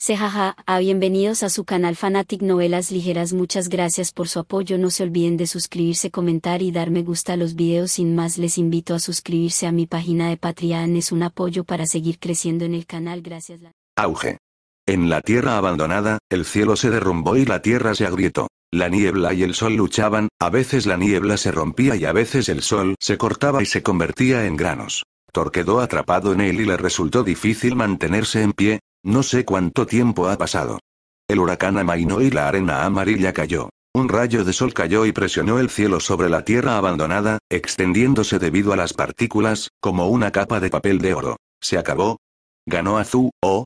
Sejaja, a ah, bienvenidos a su canal Fanatic Novelas Ligeras muchas gracias por su apoyo no se olviden de suscribirse comentar y dar me gusta a los videos sin más les invito a suscribirse a mi página de Patreon es un apoyo para seguir creciendo en el canal gracias la... Auge. En la tierra abandonada, el cielo se derrumbó y la tierra se agrietó. La niebla y el sol luchaban, a veces la niebla se rompía y a veces el sol se cortaba y se convertía en granos. Thor quedó atrapado en él y le resultó difícil mantenerse en pie, no sé cuánto tiempo ha pasado. El huracán amainó y la arena amarilla cayó. Un rayo de sol cayó y presionó el cielo sobre la tierra abandonada, extendiéndose debido a las partículas, como una capa de papel de oro. Se acabó. Ganó Azu, o...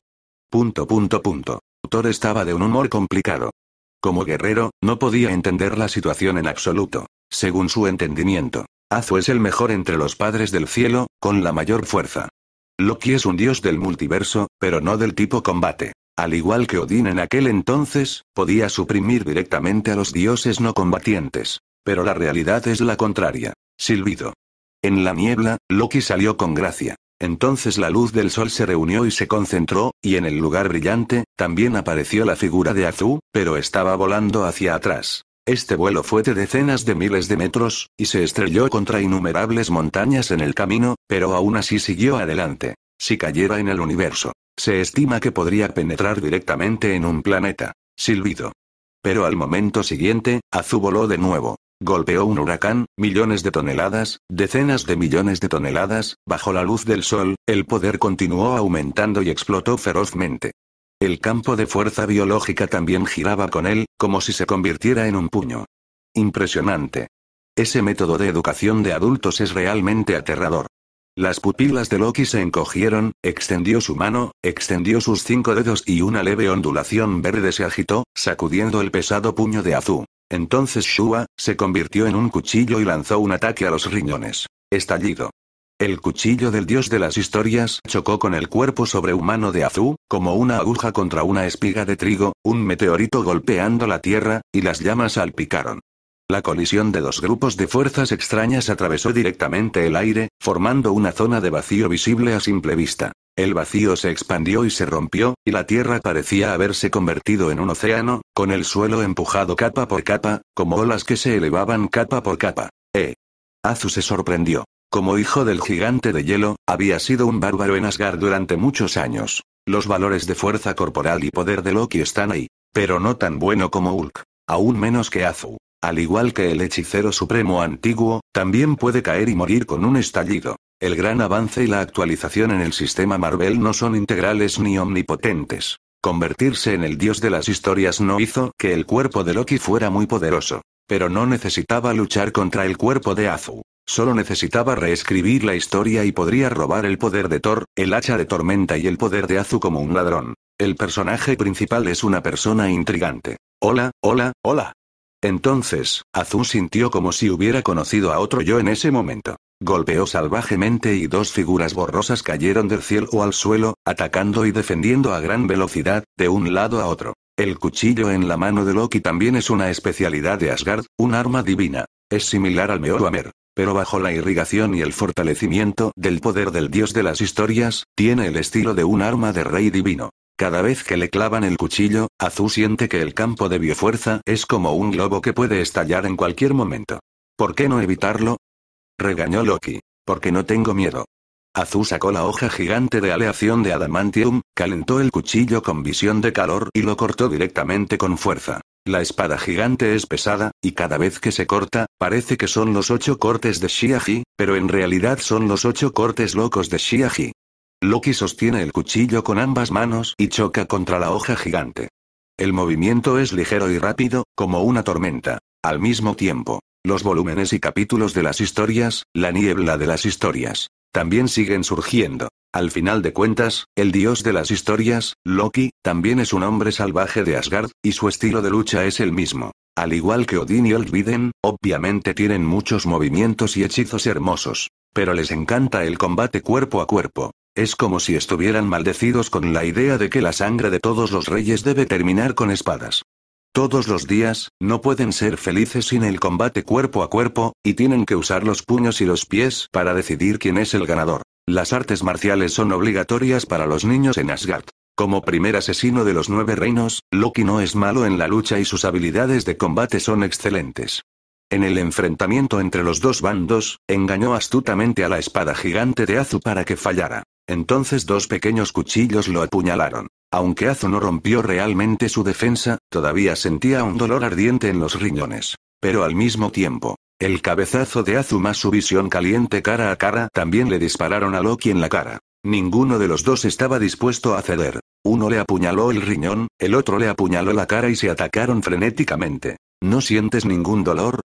Punto punto punto. Thor estaba de un humor complicado. Como guerrero, no podía entender la situación en absoluto. Según su entendimiento, Azu es el mejor entre los padres del cielo, con la mayor fuerza. Loki es un dios del multiverso, pero no del tipo combate. Al igual que Odín en aquel entonces, podía suprimir directamente a los dioses no combatientes. Pero la realidad es la contraria. Silbido. En la niebla, Loki salió con gracia. Entonces la luz del sol se reunió y se concentró, y en el lugar brillante, también apareció la figura de Azú, pero estaba volando hacia atrás. Este vuelo fue de decenas de miles de metros, y se estrelló contra innumerables montañas en el camino, pero aún así siguió adelante. Si cayera en el universo, se estima que podría penetrar directamente en un planeta. Silbido. Pero al momento siguiente, Azu voló de nuevo. Golpeó un huracán, millones de toneladas, decenas de millones de toneladas, bajo la luz del sol, el poder continuó aumentando y explotó ferozmente. El campo de fuerza biológica también giraba con él, como si se convirtiera en un puño. Impresionante. Ese método de educación de adultos es realmente aterrador. Las pupilas de Loki se encogieron, extendió su mano, extendió sus cinco dedos y una leve ondulación verde se agitó, sacudiendo el pesado puño de Azu. Entonces Shua, se convirtió en un cuchillo y lanzó un ataque a los riñones. Estallido. El cuchillo del dios de las historias chocó con el cuerpo sobrehumano de Azú, como una aguja contra una espiga de trigo, un meteorito golpeando la tierra, y las llamas salpicaron. La colisión de dos grupos de fuerzas extrañas atravesó directamente el aire, formando una zona de vacío visible a simple vista. El vacío se expandió y se rompió, y la tierra parecía haberse convertido en un océano, con el suelo empujado capa por capa, como olas que se elevaban capa por capa. ¡Eh! Azu se sorprendió. Como hijo del gigante de hielo, había sido un bárbaro en Asgard durante muchos años. Los valores de fuerza corporal y poder de Loki están ahí, pero no tan bueno como Hulk, aún menos que Azu. Al igual que el hechicero supremo antiguo, también puede caer y morir con un estallido. El gran avance y la actualización en el sistema Marvel no son integrales ni omnipotentes. Convertirse en el dios de las historias no hizo que el cuerpo de Loki fuera muy poderoso. Pero no necesitaba luchar contra el cuerpo de Azu. Solo necesitaba reescribir la historia y podría robar el poder de Thor, el hacha de tormenta y el poder de Azu como un ladrón. El personaje principal es una persona intrigante. Hola, hola, hola. Entonces, Azu sintió como si hubiera conocido a otro yo en ese momento. Golpeó salvajemente y dos figuras borrosas cayeron del cielo al suelo, atacando y defendiendo a gran velocidad, de un lado a otro. El cuchillo en la mano de Loki también es una especialidad de Asgard, un arma divina. Es similar al Mjolnir, pero bajo la irrigación y el fortalecimiento del poder del dios de las historias, tiene el estilo de un arma de rey divino. Cada vez que le clavan el cuchillo, Azu siente que el campo de biofuerza es como un globo que puede estallar en cualquier momento. ¿Por qué no evitarlo? Regañó Loki. Porque no tengo miedo. Azu sacó la hoja gigante de aleación de adamantium, calentó el cuchillo con visión de calor y lo cortó directamente con fuerza. La espada gigante es pesada, y cada vez que se corta, parece que son los ocho cortes de Shiaji, pero en realidad son los ocho cortes locos de Shiaji. Loki sostiene el cuchillo con ambas manos y choca contra la hoja gigante. El movimiento es ligero y rápido, como una tormenta. Al mismo tiempo, los volúmenes y capítulos de las historias, la niebla de las historias, también siguen surgiendo. Al final de cuentas, el dios de las historias, Loki, también es un hombre salvaje de Asgard, y su estilo de lucha es el mismo. Al igual que Odin y Olviden, obviamente tienen muchos movimientos y hechizos hermosos. Pero les encanta el combate cuerpo a cuerpo. Es como si estuvieran maldecidos con la idea de que la sangre de todos los reyes debe terminar con espadas. Todos los días, no pueden ser felices sin el combate cuerpo a cuerpo, y tienen que usar los puños y los pies para decidir quién es el ganador. Las artes marciales son obligatorias para los niños en Asgard. Como primer asesino de los nueve reinos, Loki no es malo en la lucha y sus habilidades de combate son excelentes. En el enfrentamiento entre los dos bandos, engañó astutamente a la espada gigante de Azu para que fallara. Entonces dos pequeños cuchillos lo apuñalaron. Aunque Azu no rompió realmente su defensa, todavía sentía un dolor ardiente en los riñones. Pero al mismo tiempo, el cabezazo de Azu más su visión caliente cara a cara también le dispararon a Loki en la cara. Ninguno de los dos estaba dispuesto a ceder. Uno le apuñaló el riñón, el otro le apuñaló la cara y se atacaron frenéticamente. ¿No sientes ningún dolor?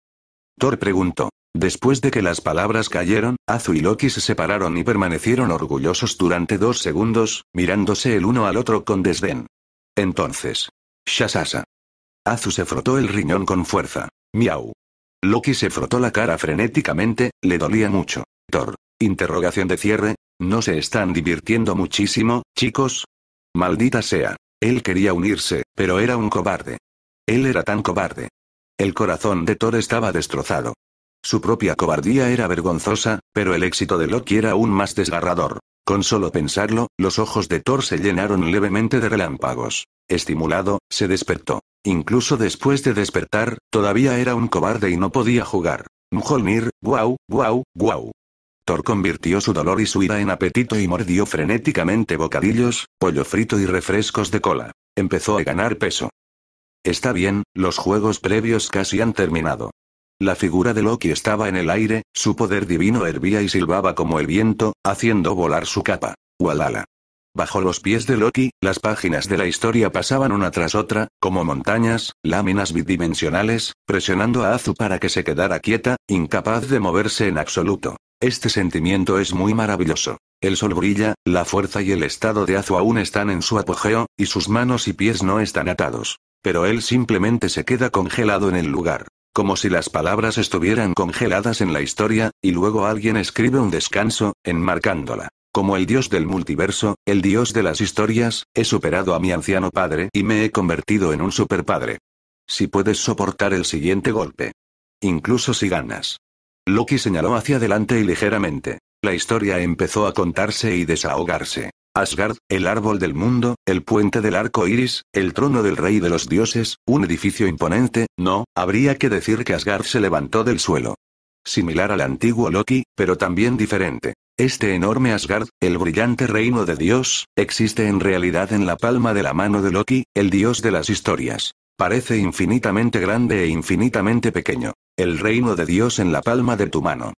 Thor preguntó. Después de que las palabras cayeron, Azu y Loki se separaron y permanecieron orgullosos durante dos segundos, mirándose el uno al otro con desdén. Entonces. Shasasa. Azu se frotó el riñón con fuerza. Miau. Loki se frotó la cara frenéticamente, le dolía mucho. Thor. Interrogación de cierre. ¿No se están divirtiendo muchísimo, chicos? Maldita sea. Él quería unirse, pero era un cobarde. Él era tan cobarde. El corazón de Thor estaba destrozado. Su propia cobardía era vergonzosa, pero el éxito de Loki era aún más desgarrador. Con solo pensarlo, los ojos de Thor se llenaron levemente de relámpagos. Estimulado, se despertó. Incluso después de despertar, todavía era un cobarde y no podía jugar. Mjolnir, guau, guau, guau. Thor convirtió su dolor y su ira en apetito y mordió frenéticamente bocadillos, pollo frito y refrescos de cola. Empezó a ganar peso. Está bien, los juegos previos casi han terminado. La figura de Loki estaba en el aire, su poder divino hervía y silbaba como el viento, haciendo volar su capa. Walala. Bajo los pies de Loki, las páginas de la historia pasaban una tras otra, como montañas, láminas bidimensionales, presionando a Azu para que se quedara quieta, incapaz de moverse en absoluto. Este sentimiento es muy maravilloso. El sol brilla, la fuerza y el estado de Azu aún están en su apogeo, y sus manos y pies no están atados. Pero él simplemente se queda congelado en el lugar. Como si las palabras estuvieran congeladas en la historia, y luego alguien escribe un descanso, enmarcándola. Como el dios del multiverso, el dios de las historias, he superado a mi anciano padre y me he convertido en un padre. Si puedes soportar el siguiente golpe. Incluso si ganas. Loki señaló hacia adelante y ligeramente. La historia empezó a contarse y desahogarse. Asgard, el árbol del mundo, el puente del arco iris, el trono del rey de los dioses, un edificio imponente, no, habría que decir que Asgard se levantó del suelo. Similar al antiguo Loki, pero también diferente. Este enorme Asgard, el brillante reino de Dios, existe en realidad en la palma de la mano de Loki, el dios de las historias. Parece infinitamente grande e infinitamente pequeño. El reino de Dios en la palma de tu mano.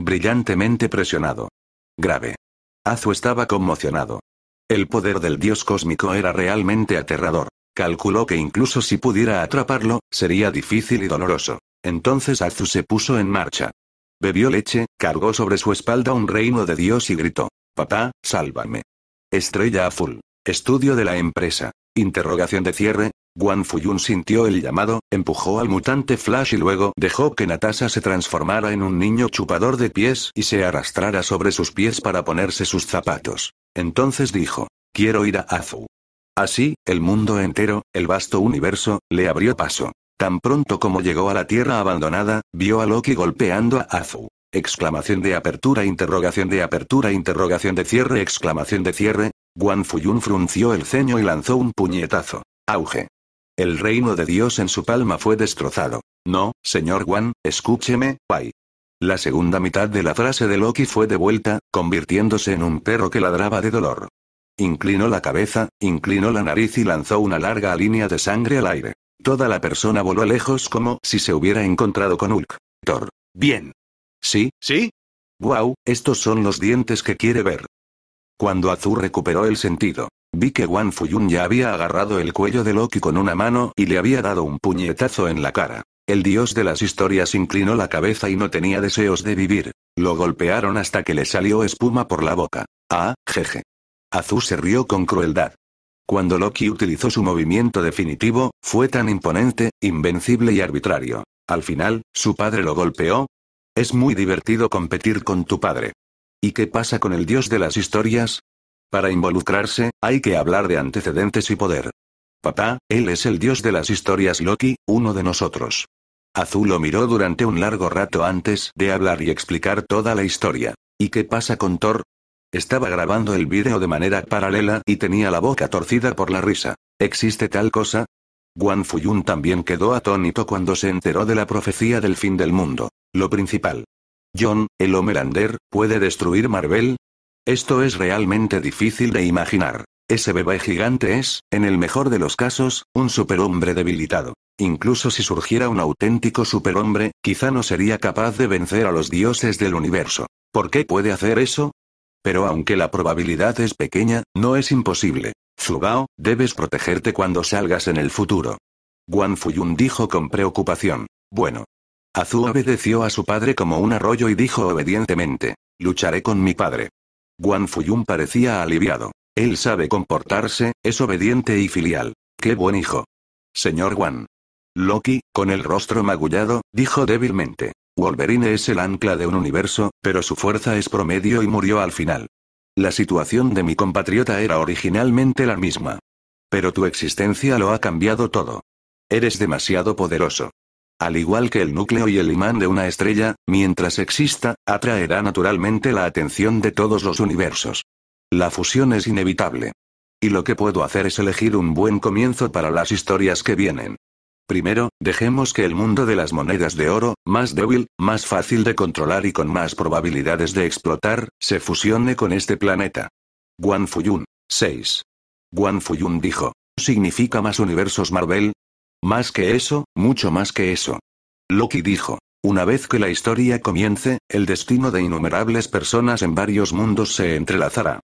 Brillantemente presionado. Grave. Azu estaba conmocionado. El poder del dios cósmico era realmente aterrador. Calculó que incluso si pudiera atraparlo, sería difícil y doloroso. Entonces Azu se puso en marcha. Bebió leche, cargó sobre su espalda un reino de Dios y gritó. Papá, sálvame. Estrella azul. Estudio de la empresa. Interrogación de cierre, Guan Fuyun sintió el llamado, empujó al mutante Flash y luego dejó que Natasha se transformara en un niño chupador de pies y se arrastrara sobre sus pies para ponerse sus zapatos. Entonces dijo, quiero ir a Azu. Así, el mundo entero, el vasto universo, le abrió paso. Tan pronto como llegó a la Tierra abandonada, vio a Loki golpeando a Azu. Exclamación de apertura, interrogación de apertura, interrogación de cierre, exclamación de cierre. Guan Fuyun frunció el ceño y lanzó un puñetazo. Auge. El reino de Dios en su palma fue destrozado. No, señor Wan, escúcheme, Pai. La segunda mitad de la frase de Loki fue devuelta, convirtiéndose en un perro que ladraba de dolor. Inclinó la cabeza, inclinó la nariz y lanzó una larga línea de sangre al aire. Toda la persona voló lejos como si se hubiera encontrado con Hulk. Thor. Bien. ¿Sí? ¿Sí? Wow, estos son los dientes que quiere ver. Cuando Azur recuperó el sentido, Vi que Wan Fuyun ya había agarrado el cuello de Loki con una mano y le había dado un puñetazo en la cara. El dios de las historias inclinó la cabeza y no tenía deseos de vivir. Lo golpearon hasta que le salió espuma por la boca. Ah, jeje. Azu se rió con crueldad. Cuando Loki utilizó su movimiento definitivo, fue tan imponente, invencible y arbitrario. Al final, su padre lo golpeó. Es muy divertido competir con tu padre. ¿Y qué pasa con el dios de las historias? Para involucrarse, hay que hablar de antecedentes y poder. Papá, él es el dios de las historias Loki, uno de nosotros. Azul lo miró durante un largo rato antes de hablar y explicar toda la historia. ¿Y qué pasa con Thor? Estaba grabando el vídeo de manera paralela y tenía la boca torcida por la risa. ¿Existe tal cosa? Guan Fuyun también quedó atónito cuando se enteró de la profecía del fin del mundo. Lo principal. John, el Homelander, puede destruir Marvel, esto es realmente difícil de imaginar. Ese bebé gigante es, en el mejor de los casos, un superhombre debilitado. Incluso si surgiera un auténtico superhombre, quizá no sería capaz de vencer a los dioses del universo. ¿Por qué puede hacer eso? Pero aunque la probabilidad es pequeña, no es imposible. Zugao, debes protegerte cuando salgas en el futuro. Guan Fuyun dijo con preocupación. Bueno. Azu obedeció a su padre como un arroyo y dijo obedientemente. Lucharé con mi padre. Wan Fuyun parecía aliviado. Él sabe comportarse, es obediente y filial. ¡Qué buen hijo! Señor Wan. Loki, con el rostro magullado, dijo débilmente. Wolverine es el ancla de un universo, pero su fuerza es promedio y murió al final. La situación de mi compatriota era originalmente la misma. Pero tu existencia lo ha cambiado todo. Eres demasiado poderoso. Al igual que el núcleo y el imán de una estrella, mientras exista, atraerá naturalmente la atención de todos los universos. La fusión es inevitable. Y lo que puedo hacer es elegir un buen comienzo para las historias que vienen. Primero, dejemos que el mundo de las monedas de oro, más débil, más fácil de controlar y con más probabilidades de explotar, se fusione con este planeta. Guan Fuyun. 6. Guan Fuyun dijo. ¿Significa más universos Marvel? Más que eso, mucho más que eso. Loki dijo. Una vez que la historia comience, el destino de innumerables personas en varios mundos se entrelazará.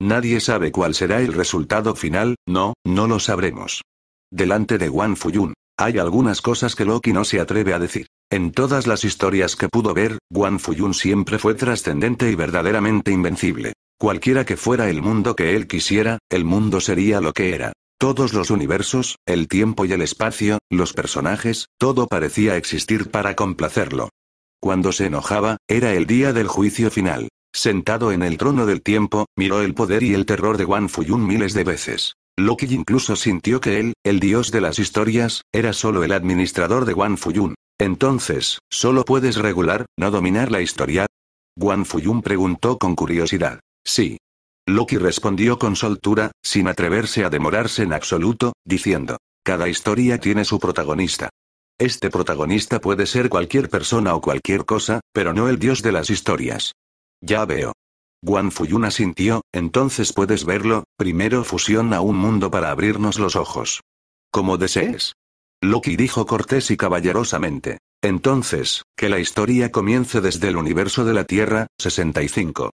Nadie sabe cuál será el resultado final, no, no lo sabremos. Delante de Wan Fuyun, hay algunas cosas que Loki no se atreve a decir. En todas las historias que pudo ver, Wan Fuyun siempre fue trascendente y verdaderamente invencible. Cualquiera que fuera el mundo que él quisiera, el mundo sería lo que era. Todos los universos, el tiempo y el espacio, los personajes, todo parecía existir para complacerlo. Cuando se enojaba, era el día del juicio final. Sentado en el trono del tiempo, miró el poder y el terror de Wan Fuyun miles de veces. Loki incluso sintió que él, el dios de las historias, era solo el administrador de Wan Fuyun. Entonces, solo puedes regular, no dominar la historia. Wan Fuyun preguntó con curiosidad. Sí, Loki respondió con soltura, sin atreverse a demorarse en absoluto, diciendo, cada historia tiene su protagonista. Este protagonista puede ser cualquier persona o cualquier cosa, pero no el dios de las historias. Ya veo. Guan Fuyun sintió. entonces puedes verlo, primero fusión a un mundo para abrirnos los ojos. Como desees. Loki dijo cortés y caballerosamente. Entonces, que la historia comience desde el universo de la Tierra, 65.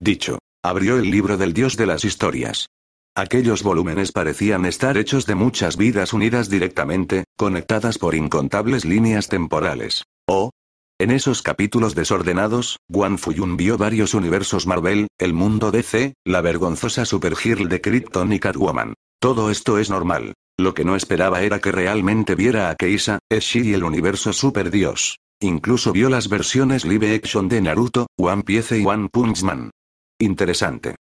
Dicho. Abrió el libro del dios de las historias. Aquellos volúmenes parecían estar hechos de muchas vidas unidas directamente, conectadas por incontables líneas temporales. Oh, en esos capítulos desordenados, Wan Fuyun vio varios universos Marvel, el mundo DC, la vergonzosa Supergirl de Krypton y Catwoman. Todo esto es normal. Lo que no esperaba era que realmente viera a Keisa, Eshi y el universo Super Dios. Incluso vio las versiones live action de Naruto, One Piece y One Punch Man. Interesante.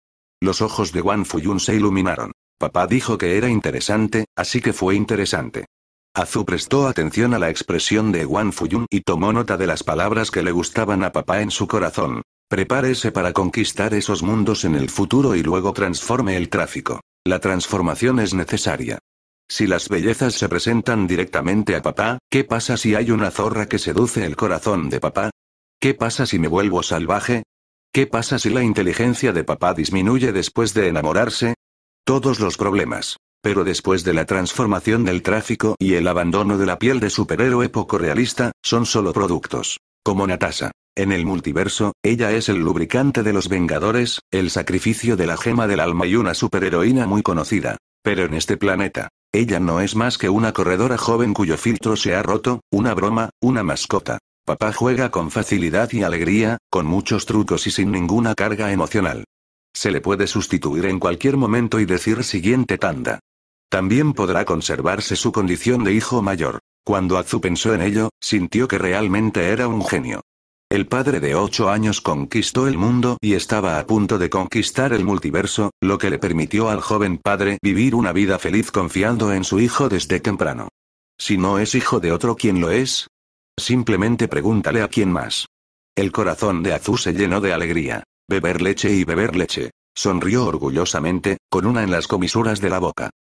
Los ojos de Wan Fuyun se iluminaron. Papá dijo que era interesante, así que fue interesante. Azu prestó atención a la expresión de Wan Fuyun y tomó nota de las palabras que le gustaban a papá en su corazón. Prepárese para conquistar esos mundos en el futuro y luego transforme el tráfico. La transformación es necesaria. Si las bellezas se presentan directamente a papá, ¿qué pasa si hay una zorra que seduce el corazón de papá? ¿Qué pasa si me vuelvo salvaje? ¿Qué pasa si la inteligencia de papá disminuye después de enamorarse? Todos los problemas. Pero después de la transformación del tráfico y el abandono de la piel de superhéroe poco realista, son solo productos. Como Natasha. En el multiverso, ella es el lubricante de los Vengadores, el sacrificio de la gema del alma y una superheroína muy conocida. Pero en este planeta, ella no es más que una corredora joven cuyo filtro se ha roto, una broma, una mascota. Papá juega con facilidad y alegría, con muchos trucos y sin ninguna carga emocional. Se le puede sustituir en cualquier momento y decir siguiente tanda. También podrá conservarse su condición de hijo mayor. Cuando Azu pensó en ello, sintió que realmente era un genio. El padre de ocho años conquistó el mundo y estaba a punto de conquistar el multiverso, lo que le permitió al joven padre vivir una vida feliz confiando en su hijo desde temprano. Si no es hijo de otro, ¿quién lo es? Simplemente pregúntale a quién más. El corazón de Azú se llenó de alegría. Beber leche y beber leche. Sonrió orgullosamente, con una en las comisuras de la boca.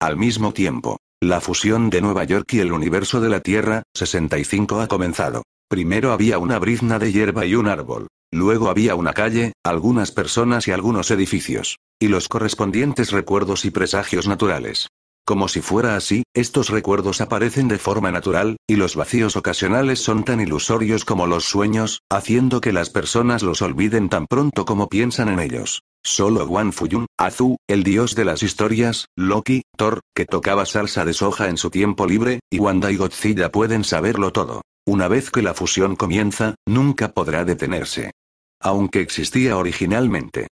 Al mismo tiempo, la fusión de Nueva York y el universo de la Tierra, 65 ha comenzado. Primero había una brizna de hierba y un árbol. Luego había una calle, algunas personas y algunos edificios. Y los correspondientes recuerdos y presagios naturales. Como si fuera así, estos recuerdos aparecen de forma natural, y los vacíos ocasionales son tan ilusorios como los sueños, haciendo que las personas los olviden tan pronto como piensan en ellos. Solo Wan Fuyun, Azu, el dios de las historias, Loki, Thor, que tocaba salsa de soja en su tiempo libre, y Wanda y Godzilla pueden saberlo todo. Una vez que la fusión comienza, nunca podrá detenerse. Aunque existía originalmente.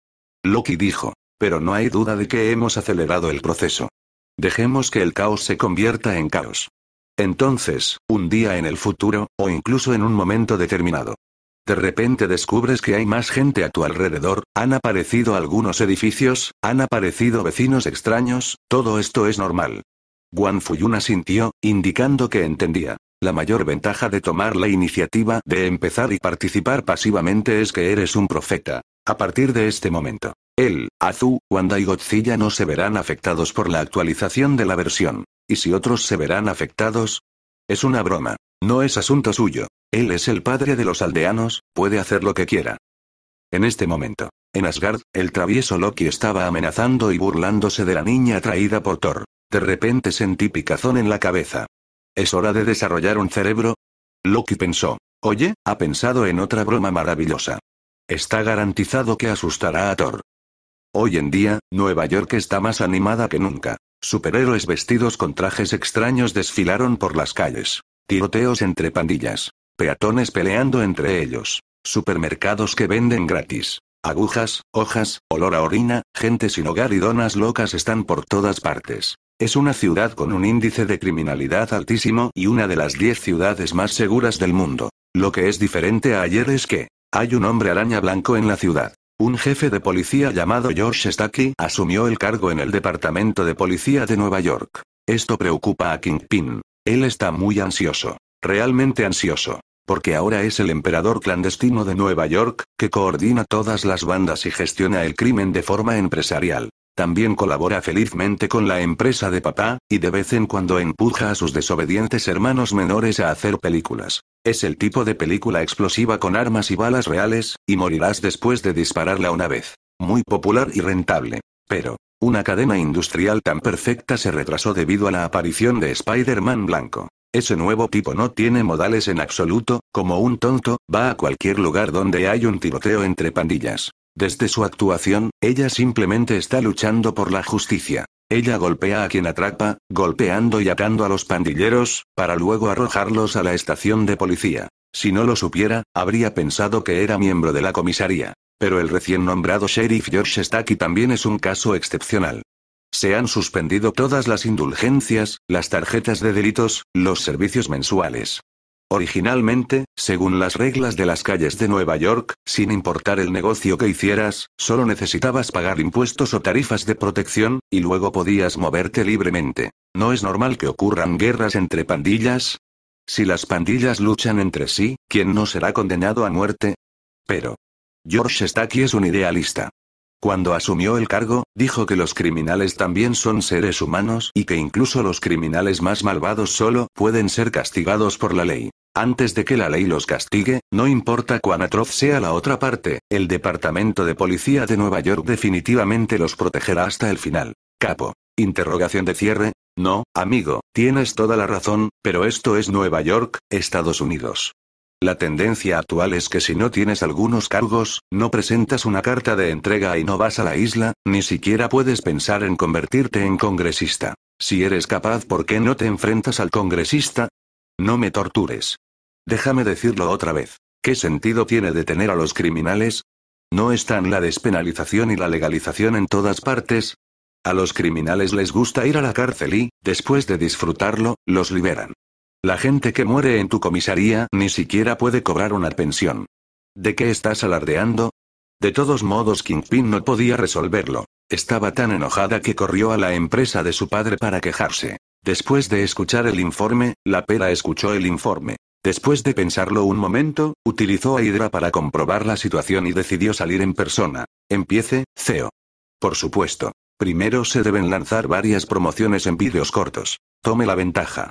Loki dijo. Pero no hay duda de que hemos acelerado el proceso. Dejemos que el caos se convierta en caos. Entonces, un día en el futuro, o incluso en un momento determinado. De repente descubres que hay más gente a tu alrededor, han aparecido algunos edificios, han aparecido vecinos extraños, todo esto es normal. Guan Fuyun sintió, indicando que entendía. La mayor ventaja de tomar la iniciativa de empezar y participar pasivamente es que eres un profeta. A partir de este momento, él, Azu, Wanda y Godzilla no se verán afectados por la actualización de la versión. ¿Y si otros se verán afectados? Es una broma. No es asunto suyo. Él es el padre de los aldeanos, puede hacer lo que quiera. En este momento, en Asgard, el travieso Loki estaba amenazando y burlándose de la niña atraída por Thor. De repente sentí picazón en la cabeza. ¿Es hora de desarrollar un cerebro? Loki pensó. Oye, ha pensado en otra broma maravillosa. Está garantizado que asustará a Thor. Hoy en día, Nueva York está más animada que nunca. Superhéroes vestidos con trajes extraños desfilaron por las calles. Tiroteos entre pandillas. Peatones peleando entre ellos. Supermercados que venden gratis. Agujas, hojas, olor a orina, gente sin hogar y donas locas están por todas partes. Es una ciudad con un índice de criminalidad altísimo y una de las 10 ciudades más seguras del mundo. Lo que es diferente a ayer es que, hay un hombre araña blanco en la ciudad. Un jefe de policía llamado George Stacky asumió el cargo en el Departamento de Policía de Nueva York. Esto preocupa a Kingpin. Él está muy ansioso. Realmente ansioso. Porque ahora es el emperador clandestino de Nueva York, que coordina todas las bandas y gestiona el crimen de forma empresarial. También colabora felizmente con la empresa de papá, y de vez en cuando empuja a sus desobedientes hermanos menores a hacer películas. Es el tipo de película explosiva con armas y balas reales, y morirás después de dispararla una vez. Muy popular y rentable. Pero, una cadena industrial tan perfecta se retrasó debido a la aparición de Spider-Man blanco. Ese nuevo tipo no tiene modales en absoluto, como un tonto, va a cualquier lugar donde hay un tiroteo entre pandillas. Desde su actuación, ella simplemente está luchando por la justicia. Ella golpea a quien atrapa, golpeando y atando a los pandilleros, para luego arrojarlos a la estación de policía. Si no lo supiera, habría pensado que era miembro de la comisaría. Pero el recién nombrado sheriff George Stacky también es un caso excepcional. Se han suspendido todas las indulgencias, las tarjetas de delitos, los servicios mensuales. Originalmente, según las reglas de las calles de Nueva York, sin importar el negocio que hicieras, solo necesitabas pagar impuestos o tarifas de protección, y luego podías moverte libremente. ¿No es normal que ocurran guerras entre pandillas? Si las pandillas luchan entre sí, ¿quién no será condenado a muerte? Pero. George Stacky es un idealista. Cuando asumió el cargo, dijo que los criminales también son seres humanos y que incluso los criminales más malvados solo pueden ser castigados por la ley. Antes de que la ley los castigue, no importa cuán atroz sea la otra parte, el Departamento de Policía de Nueva York definitivamente los protegerá hasta el final. Capo. Interrogación de cierre. No, amigo, tienes toda la razón, pero esto es Nueva York, Estados Unidos. La tendencia actual es que si no tienes algunos cargos, no presentas una carta de entrega y no vas a la isla, ni siquiera puedes pensar en convertirte en congresista. Si eres capaz, ¿por qué no te enfrentas al congresista? No me tortures. Déjame decirlo otra vez. ¿Qué sentido tiene detener a los criminales? ¿No están la despenalización y la legalización en todas partes? A los criminales les gusta ir a la cárcel y, después de disfrutarlo, los liberan. La gente que muere en tu comisaría ni siquiera puede cobrar una pensión. ¿De qué estás alardeando? De todos modos, Kingpin no podía resolverlo. Estaba tan enojada que corrió a la empresa de su padre para quejarse. Después de escuchar el informe, la pera escuchó el informe. Después de pensarlo un momento, utilizó a Hydra para comprobar la situación y decidió salir en persona. Empiece, CEO. Por supuesto. Primero se deben lanzar varias promociones en vídeos cortos. Tome la ventaja.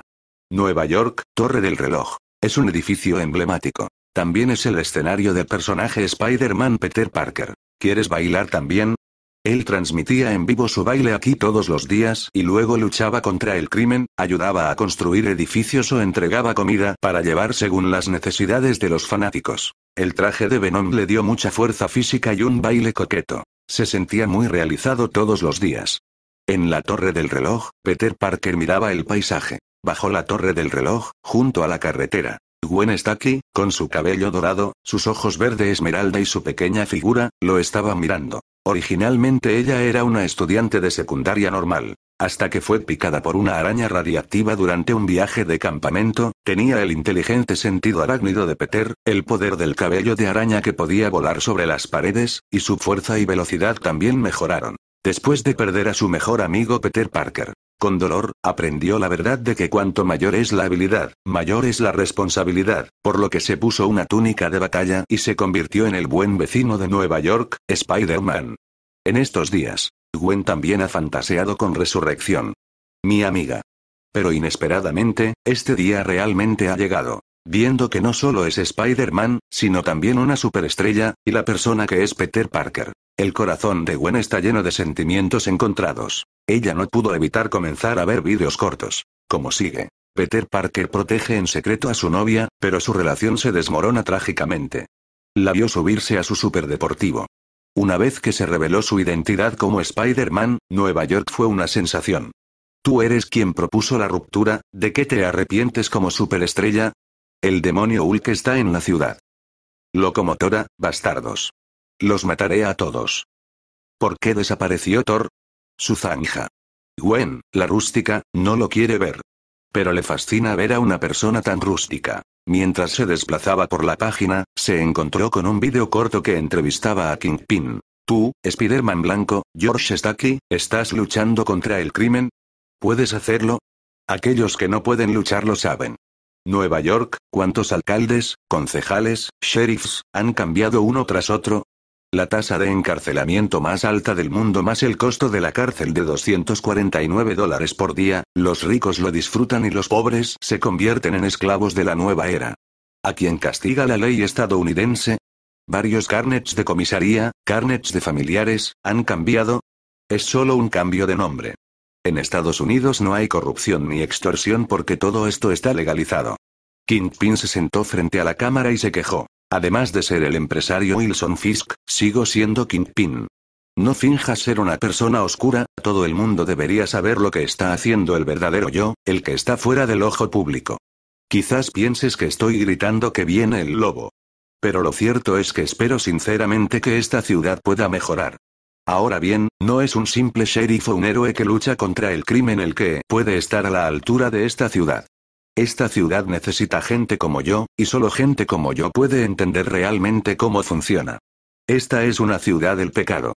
Nueva York, Torre del Reloj. Es un edificio emblemático. También es el escenario del personaje Spider-Man Peter Parker. ¿Quieres bailar también? Él transmitía en vivo su baile aquí todos los días y luego luchaba contra el crimen, ayudaba a construir edificios o entregaba comida para llevar según las necesidades de los fanáticos. El traje de Venom le dio mucha fuerza física y un baile coqueto. Se sentía muy realizado todos los días. En la torre del reloj, Peter Parker miraba el paisaje. Bajo la torre del reloj, junto a la carretera, Gwen aquí, con su cabello dorado, sus ojos verde esmeralda y su pequeña figura, lo estaba mirando. Originalmente ella era una estudiante de secundaria normal. Hasta que fue picada por una araña radiactiva durante un viaje de campamento, tenía el inteligente sentido arácnido de Peter, el poder del cabello de araña que podía volar sobre las paredes, y su fuerza y velocidad también mejoraron. Después de perder a su mejor amigo Peter Parker, con dolor, aprendió la verdad de que cuanto mayor es la habilidad, mayor es la responsabilidad, por lo que se puso una túnica de batalla y se convirtió en el buen vecino de Nueva York, Spider-Man. En estos días, Gwen también ha fantaseado con resurrección. Mi amiga. Pero inesperadamente, este día realmente ha llegado viendo que no solo es Spider-Man, sino también una superestrella, y la persona que es Peter Parker. El corazón de Gwen está lleno de sentimientos encontrados. Ella no pudo evitar comenzar a ver vídeos cortos. Como sigue. Peter Parker protege en secreto a su novia, pero su relación se desmorona trágicamente. La vio subirse a su superdeportivo. Una vez que se reveló su identidad como Spider-Man, Nueva York fue una sensación. Tú eres quien propuso la ruptura, ¿de qué te arrepientes como superestrella? El demonio Hulk está en la ciudad. Locomotora, bastardos. Los mataré a todos. ¿Por qué desapareció Thor? Su zanja. Gwen, la rústica, no lo quiere ver. Pero le fascina ver a una persona tan rústica. Mientras se desplazaba por la página, se encontró con un vídeo corto que entrevistaba a Kingpin. Tú, Spider-Man blanco, George Stacy, ¿estás luchando contra el crimen? ¿Puedes hacerlo? Aquellos que no pueden luchar lo saben. Nueva York, ¿cuántos alcaldes, concejales, sheriffs, han cambiado uno tras otro? La tasa de encarcelamiento más alta del mundo más el costo de la cárcel de 249 dólares por día, los ricos lo disfrutan y los pobres se convierten en esclavos de la nueva era. ¿A quien castiga la ley estadounidense? Varios carnets de comisaría, carnets de familiares, han cambiado. Es solo un cambio de nombre. En Estados Unidos no hay corrupción ni extorsión porque todo esto está legalizado. Kingpin se sentó frente a la cámara y se quejó. Además de ser el empresario Wilson Fisk, sigo siendo Kingpin. No finjas ser una persona oscura, todo el mundo debería saber lo que está haciendo el verdadero yo, el que está fuera del ojo público. Quizás pienses que estoy gritando que viene el lobo. Pero lo cierto es que espero sinceramente que esta ciudad pueda mejorar. Ahora bien, no es un simple sheriff o un héroe que lucha contra el crimen el que puede estar a la altura de esta ciudad. Esta ciudad necesita gente como yo, y solo gente como yo puede entender realmente cómo funciona. Esta es una ciudad del pecado.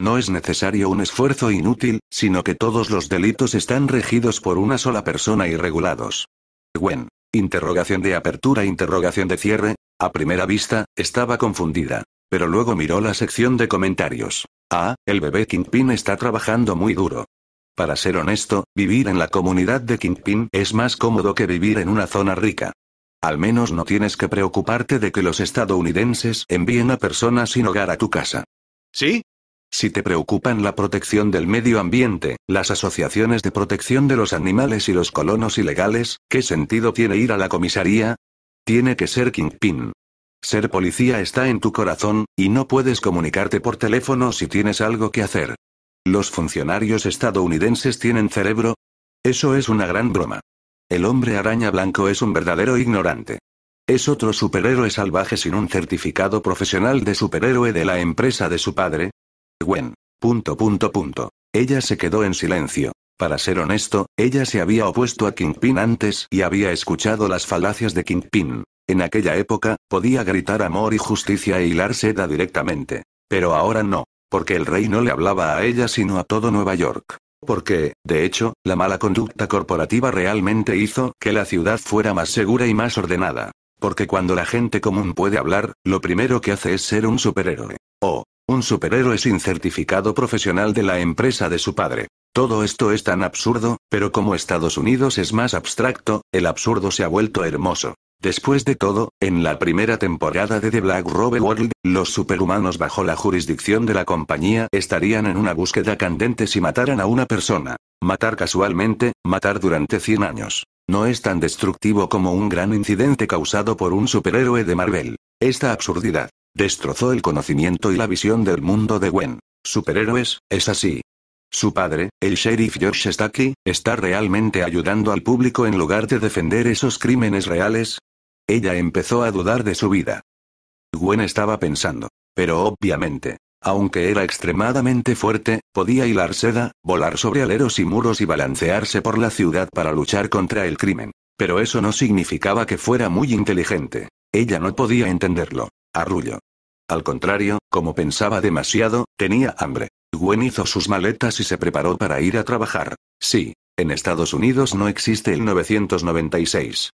No es necesario un esfuerzo inútil, sino que todos los delitos están regidos por una sola persona y regulados. Gwen. Interrogación de apertura, interrogación de cierre. A primera vista, estaba confundida. Pero luego miró la sección de comentarios. Ah, el bebé Kingpin está trabajando muy duro. Para ser honesto, vivir en la comunidad de Kingpin es más cómodo que vivir en una zona rica. Al menos no tienes que preocuparte de que los estadounidenses envíen a personas sin hogar a tu casa. ¿Sí? Si te preocupan la protección del medio ambiente, las asociaciones de protección de los animales y los colonos ilegales, ¿qué sentido tiene ir a la comisaría? Tiene que ser Kingpin. Ser policía está en tu corazón, y no puedes comunicarte por teléfono si tienes algo que hacer. ¿Los funcionarios estadounidenses tienen cerebro? Eso es una gran broma. El hombre araña blanco es un verdadero ignorante. Es otro superhéroe salvaje sin un certificado profesional de superhéroe de la empresa de su padre. Gwen. Punto punto punto. Ella se quedó en silencio. Para ser honesto, ella se había opuesto a Kingpin antes y había escuchado las falacias de Kingpin. En aquella época, podía gritar amor y justicia e hilar seda directamente. Pero ahora no, porque el rey no le hablaba a ella sino a todo Nueva York. Porque, de hecho, la mala conducta corporativa realmente hizo que la ciudad fuera más segura y más ordenada. Porque cuando la gente común puede hablar, lo primero que hace es ser un superhéroe. O, un superhéroe sin certificado profesional de la empresa de su padre. Todo esto es tan absurdo, pero como Estados Unidos es más abstracto, el absurdo se ha vuelto hermoso. Después de todo, en la primera temporada de The Black Robe World, los superhumanos bajo la jurisdicción de la compañía estarían en una búsqueda candente si mataran a una persona. Matar casualmente, matar durante 100 años. No es tan destructivo como un gran incidente causado por un superhéroe de Marvel. Esta absurdidad destrozó el conocimiento y la visión del mundo de Gwen. Superhéroes, es así. Su padre, el sheriff George Stacky, está realmente ayudando al público en lugar de defender esos crímenes reales, ella empezó a dudar de su vida. Gwen estaba pensando. Pero obviamente, aunque era extremadamente fuerte, podía hilar seda, volar sobre aleros y muros y balancearse por la ciudad para luchar contra el crimen. Pero eso no significaba que fuera muy inteligente. Ella no podía entenderlo. Arrullo. Al contrario, como pensaba demasiado, tenía hambre. Gwen hizo sus maletas y se preparó para ir a trabajar. Sí, en Estados Unidos no existe el 996.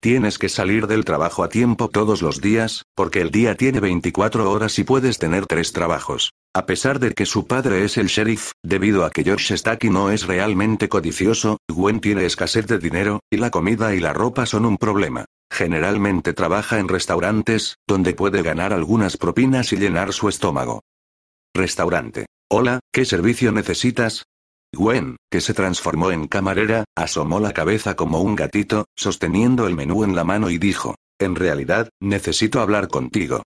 Tienes que salir del trabajo a tiempo todos los días, porque el día tiene 24 horas y puedes tener tres trabajos. A pesar de que su padre es el sheriff, debido a que George Stacky no es realmente codicioso, Gwen tiene escasez de dinero, y la comida y la ropa son un problema. Generalmente trabaja en restaurantes, donde puede ganar algunas propinas y llenar su estómago. Restaurante. Hola, ¿qué servicio necesitas? Gwen, que se transformó en camarera, asomó la cabeza como un gatito, sosteniendo el menú en la mano y dijo, en realidad, necesito hablar contigo.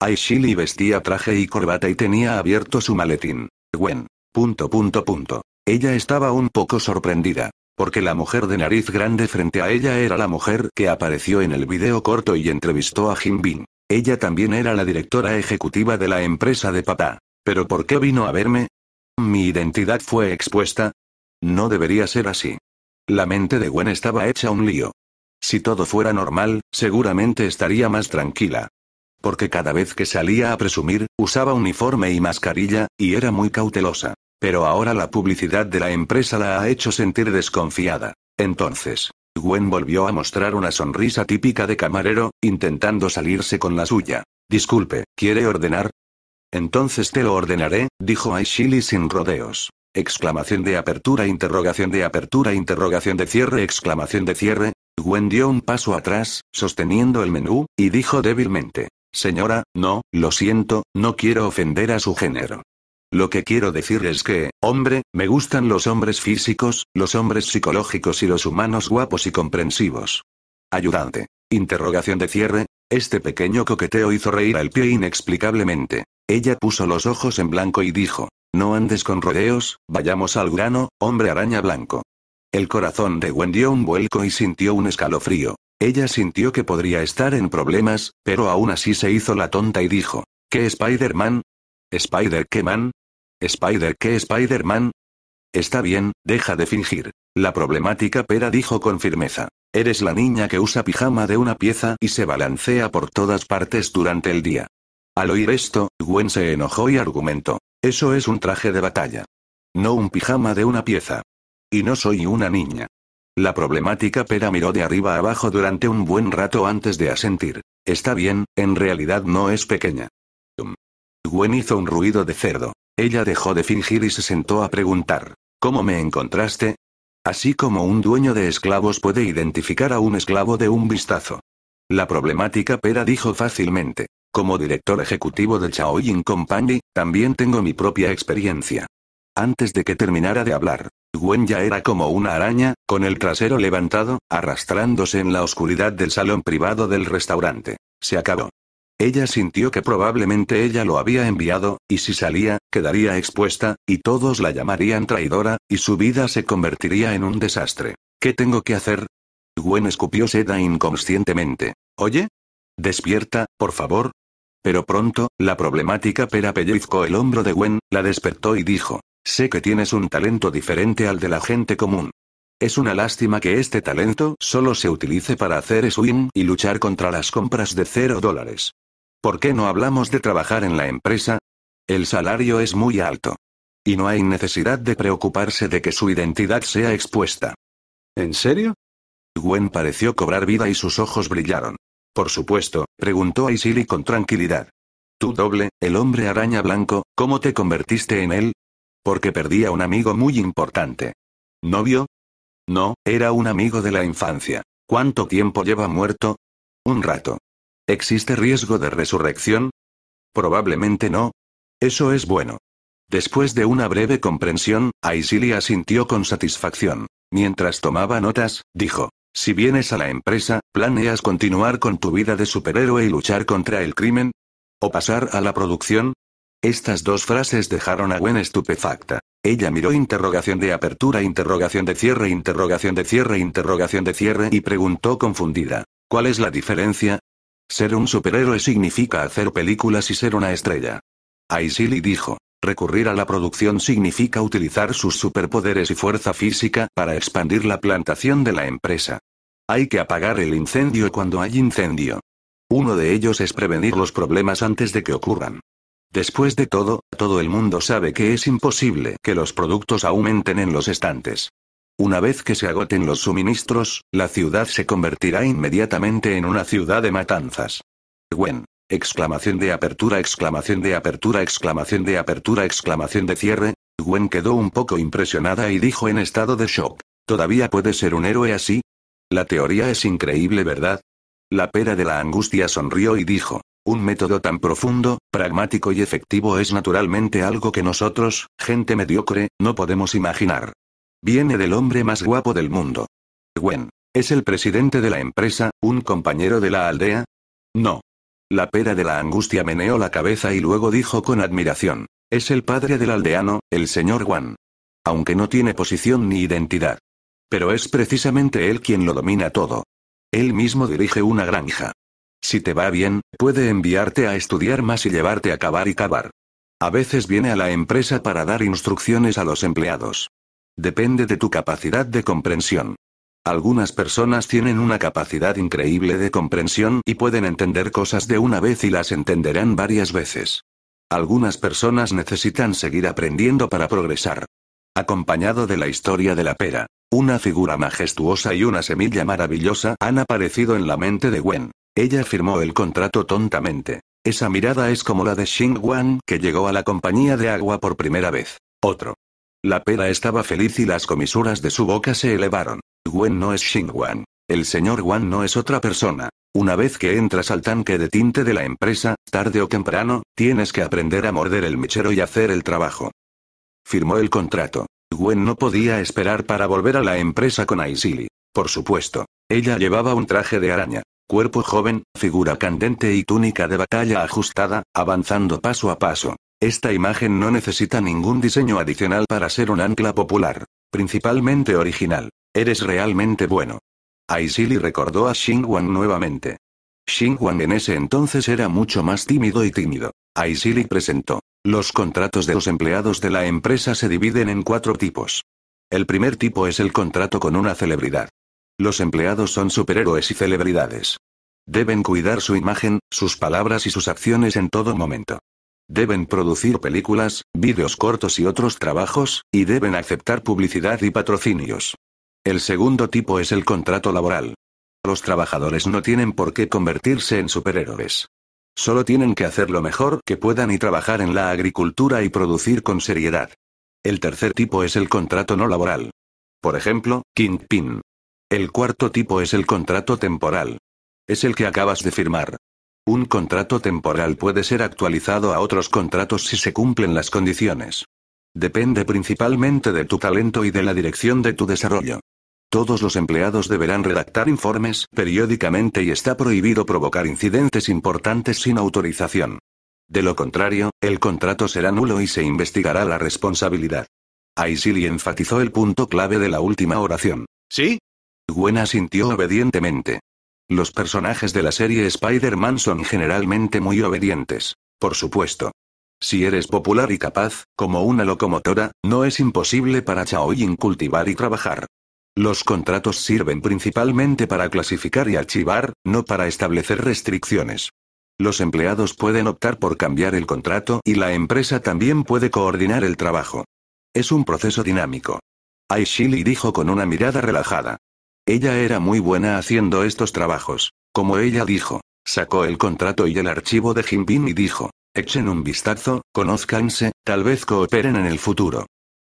Aishili vestía traje y corbata y tenía abierto su maletín. Gwen. Punto punto punto. Ella estaba un poco sorprendida, porque la mujer de nariz grande frente a ella era la mujer que apareció en el video corto y entrevistó a Jim Ella también era la directora ejecutiva de la empresa de papá. ¿Pero por qué vino a verme? ¿Mi identidad fue expuesta? No debería ser así. La mente de Gwen estaba hecha un lío. Si todo fuera normal, seguramente estaría más tranquila. Porque cada vez que salía a presumir, usaba uniforme y mascarilla, y era muy cautelosa. Pero ahora la publicidad de la empresa la ha hecho sentir desconfiada. Entonces, Gwen volvió a mostrar una sonrisa típica de camarero, intentando salirse con la suya. Disculpe, ¿quiere ordenar? Entonces te lo ordenaré, dijo Aishili sin rodeos. Exclamación de apertura, interrogación de apertura, interrogación de cierre, exclamación de cierre. Gwen dio un paso atrás, sosteniendo el menú, y dijo débilmente. Señora, no, lo siento, no quiero ofender a su género. Lo que quiero decir es que, hombre, me gustan los hombres físicos, los hombres psicológicos y los humanos guapos y comprensivos. Ayudante. Interrogación de cierre. Este pequeño coqueteo hizo reír al pie inexplicablemente. Ella puso los ojos en blanco y dijo, no andes con rodeos, vayamos al grano, hombre araña blanco. El corazón de Gwen dio un vuelco y sintió un escalofrío. Ella sintió que podría estar en problemas, pero aún así se hizo la tonta y dijo, ¿qué Spider-Man? ¿Spider qué man? ¿Spider qué Spider-Man? Está bien, deja de fingir. La problemática pera dijo con firmeza. Eres la niña que usa pijama de una pieza y se balancea por todas partes durante el día. Al oír esto, Gwen se enojó y argumentó. Eso es un traje de batalla. No un pijama de una pieza. Y no soy una niña. La problemática pera miró de arriba abajo durante un buen rato antes de asentir. Está bien, en realidad no es pequeña. Gwen hizo un ruido de cerdo. Ella dejó de fingir y se sentó a preguntar. ¿Cómo me encontraste? Así como un dueño de esclavos puede identificar a un esclavo de un vistazo. La problemática pera dijo fácilmente. Como director ejecutivo de Chaoying Company, también tengo mi propia experiencia. Antes de que terminara de hablar, Gwen ya era como una araña, con el trasero levantado, arrastrándose en la oscuridad del salón privado del restaurante. Se acabó. Ella sintió que probablemente ella lo había enviado, y si salía, quedaría expuesta, y todos la llamarían traidora, y su vida se convertiría en un desastre. ¿Qué tengo que hacer? Gwen escupió seda inconscientemente. Oye. Despierta, por favor, pero pronto, la problemática pera pellizcó el hombro de Gwen, la despertó y dijo, sé que tienes un talento diferente al de la gente común. Es una lástima que este talento solo se utilice para hacer swing y luchar contra las compras de cero dólares. ¿Por qué no hablamos de trabajar en la empresa? El salario es muy alto. Y no hay necesidad de preocuparse de que su identidad sea expuesta. ¿En serio? Gwen pareció cobrar vida y sus ojos brillaron. Por supuesto, preguntó Aisili con tranquilidad. Tu doble, el hombre araña blanco, ¿cómo te convertiste en él? Porque perdí a un amigo muy importante. ¿Novio? No, era un amigo de la infancia. ¿Cuánto tiempo lleva muerto? Un rato. ¿Existe riesgo de resurrección? Probablemente no. Eso es bueno. Después de una breve comprensión, Aisili asintió con satisfacción. Mientras tomaba notas, dijo. Si vienes a la empresa, ¿planeas continuar con tu vida de superhéroe y luchar contra el crimen? ¿O pasar a la producción? Estas dos frases dejaron a Gwen estupefacta. Ella miró interrogación de apertura, interrogación de cierre, interrogación de cierre, interrogación de cierre y preguntó confundida. ¿Cuál es la diferencia? Ser un superhéroe significa hacer películas y ser una estrella. Aisili dijo. Recurrir a la producción significa utilizar sus superpoderes y fuerza física para expandir la plantación de la empresa. Hay que apagar el incendio cuando hay incendio. Uno de ellos es prevenir los problemas antes de que ocurran. Después de todo, todo el mundo sabe que es imposible que los productos aumenten en los estantes. Una vez que se agoten los suministros, la ciudad se convertirá inmediatamente en una ciudad de matanzas. Gwen. Exclamación de apertura, exclamación de apertura, exclamación de apertura, exclamación de cierre. Gwen quedó un poco impresionada y dijo en estado de shock. ¿Todavía puede ser un héroe así? La teoría es increíble, ¿verdad? La pera de la angustia sonrió y dijo, un método tan profundo, pragmático y efectivo es naturalmente algo que nosotros, gente mediocre, no podemos imaginar. Viene del hombre más guapo del mundo. Gwen. ¿Es el presidente de la empresa, un compañero de la aldea? No. La pera de la angustia meneó la cabeza y luego dijo con admiración, es el padre del aldeano, el señor Guan, Aunque no tiene posición ni identidad. Pero es precisamente él quien lo domina todo. Él mismo dirige una granja. Si te va bien, puede enviarte a estudiar más y llevarte a cavar y cavar. A veces viene a la empresa para dar instrucciones a los empleados. Depende de tu capacidad de comprensión. Algunas personas tienen una capacidad increíble de comprensión y pueden entender cosas de una vez y las entenderán varias veces. Algunas personas necesitan seguir aprendiendo para progresar. Acompañado de la historia de la pera. Una figura majestuosa y una semilla maravillosa han aparecido en la mente de Gwen. Ella firmó el contrato tontamente. Esa mirada es como la de Xing Wan, que llegó a la compañía de agua por primera vez. Otro. La pera estaba feliz y las comisuras de su boca se elevaron. Gwen no es Xing Wan. El señor Wan no es otra persona. Una vez que entras al tanque de tinte de la empresa, tarde o temprano, tienes que aprender a morder el mechero y hacer el trabajo. Firmó el contrato. Gwen no podía esperar para volver a la empresa con Aisili. Por supuesto. Ella llevaba un traje de araña. Cuerpo joven, figura candente y túnica de batalla ajustada, avanzando paso a paso. Esta imagen no necesita ningún diseño adicional para ser un ancla popular. Principalmente original. Eres realmente bueno. Aisili recordó a Xingwan nuevamente. Xingwan en ese entonces era mucho más tímido y tímido. Aisili presentó. Los contratos de los empleados de la empresa se dividen en cuatro tipos. El primer tipo es el contrato con una celebridad. Los empleados son superhéroes y celebridades. Deben cuidar su imagen, sus palabras y sus acciones en todo momento. Deben producir películas, vídeos cortos y otros trabajos, y deben aceptar publicidad y patrocinios. El segundo tipo es el contrato laboral. Los trabajadores no tienen por qué convertirse en superhéroes. Solo tienen que hacer lo mejor que puedan y trabajar en la agricultura y producir con seriedad. El tercer tipo es el contrato no laboral. Por ejemplo, Kingpin. El cuarto tipo es el contrato temporal. Es el que acabas de firmar. Un contrato temporal puede ser actualizado a otros contratos si se cumplen las condiciones. Depende principalmente de tu talento y de la dirección de tu desarrollo. Todos los empleados deberán redactar informes periódicamente y está prohibido provocar incidentes importantes sin autorización. De lo contrario, el contrato será nulo y se investigará la responsabilidad. Aisili enfatizó el punto clave de la última oración. ¿Sí? Gwen asintió obedientemente. Los personajes de la serie Spider-Man son generalmente muy obedientes. Por supuesto. Si eres popular y capaz, como una locomotora, no es imposible para Chaoyin cultivar y trabajar. Los contratos sirven principalmente para clasificar y archivar, no para establecer restricciones. Los empleados pueden optar por cambiar el contrato y la empresa también puede coordinar el trabajo. Es un proceso dinámico. Aishili dijo con una mirada relajada. Ella era muy buena haciendo estos trabajos. Como ella dijo, sacó el contrato y el archivo de Jinping y dijo, echen un vistazo, conozcanse, tal vez cooperen en el futuro.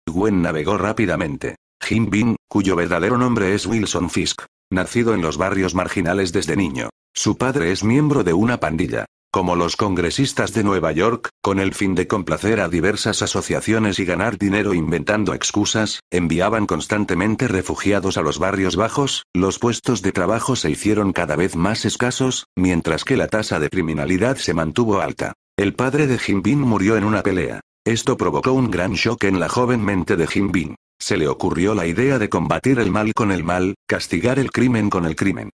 Gwen navegó rápidamente. Jim Bin, cuyo verdadero nombre es Wilson Fisk. Nacido en los barrios marginales desde niño. Su padre es miembro de una pandilla, como los congresistas de Nueva York, con el fin de complacer a diversas asociaciones y ganar dinero inventando excusas, enviaban constantemente refugiados a los barrios bajos, los puestos de trabajo se hicieron cada vez más escasos, mientras que la tasa de criminalidad se mantuvo alta. El padre de Jim Bin murió en una pelea. Esto provocó un gran shock en la joven mente de Jim Bean. Se le ocurrió la idea de combatir el mal con el mal, castigar el crimen con el crimen.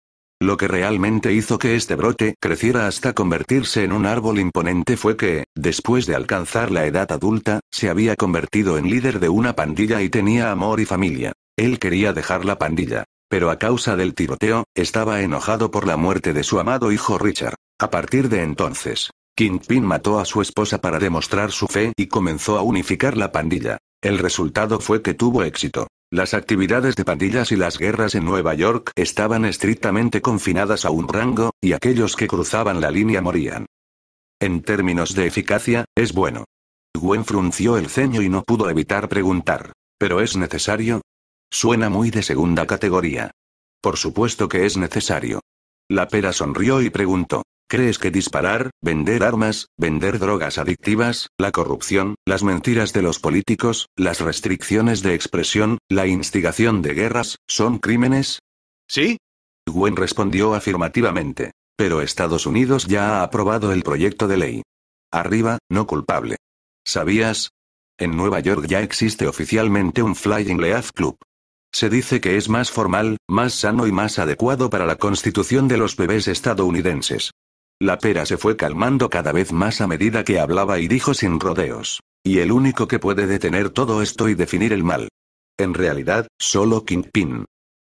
Lo que realmente hizo que este brote creciera hasta convertirse en un árbol imponente fue que, después de alcanzar la edad adulta, se había convertido en líder de una pandilla y tenía amor y familia. Él quería dejar la pandilla. Pero a causa del tiroteo, estaba enojado por la muerte de su amado hijo Richard. A partir de entonces, Kingpin mató a su esposa para demostrar su fe y comenzó a unificar la pandilla. El resultado fue que tuvo éxito. Las actividades de pandillas y las guerras en Nueva York estaban estrictamente confinadas a un rango, y aquellos que cruzaban la línea morían. En términos de eficacia, es bueno. Gwen frunció el ceño y no pudo evitar preguntar. ¿Pero es necesario? Suena muy de segunda categoría. Por supuesto que es necesario. La pera sonrió y preguntó. ¿Crees que disparar, vender armas, vender drogas adictivas, la corrupción, las mentiras de los políticos, las restricciones de expresión, la instigación de guerras, son crímenes? Sí. Gwen respondió afirmativamente. Pero Estados Unidos ya ha aprobado el proyecto de ley. Arriba, no culpable. ¿Sabías? En Nueva York ya existe oficialmente un Flying Leaf Club. Se dice que es más formal, más sano y más adecuado para la constitución de los bebés estadounidenses. La pera se fue calmando cada vez más a medida que hablaba y dijo sin rodeos. Y el único que puede detener todo esto y definir el mal. En realidad, solo Kingpin.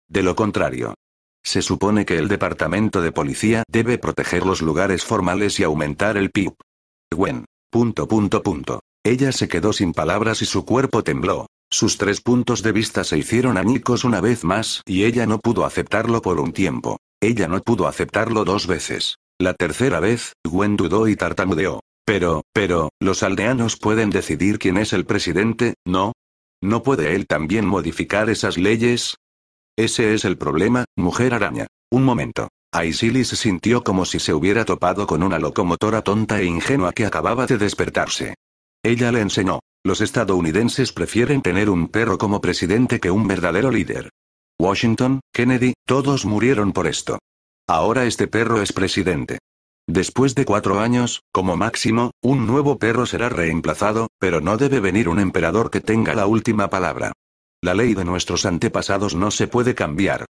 De lo contrario. Se supone que el departamento de policía debe proteger los lugares formales y aumentar el PIB. Gwen. Punto punto punto. Ella se quedó sin palabras y su cuerpo tembló. Sus tres puntos de vista se hicieron añicos una vez más y ella no pudo aceptarlo por un tiempo. Ella no pudo aceptarlo dos veces. La tercera vez, Gwen dudó y tartamudeó. Pero, pero, los aldeanos pueden decidir quién es el presidente, ¿no? ¿No puede él también modificar esas leyes? Ese es el problema, mujer araña. Un momento. Aisili se sintió como si se hubiera topado con una locomotora tonta e ingenua que acababa de despertarse. Ella le enseñó. Los estadounidenses prefieren tener un perro como presidente que un verdadero líder. Washington, Kennedy, todos murieron por esto. Ahora este perro es presidente. Después de cuatro años, como máximo, un nuevo perro será reemplazado, pero no debe venir un emperador que tenga la última palabra. La ley de nuestros antepasados no se puede cambiar.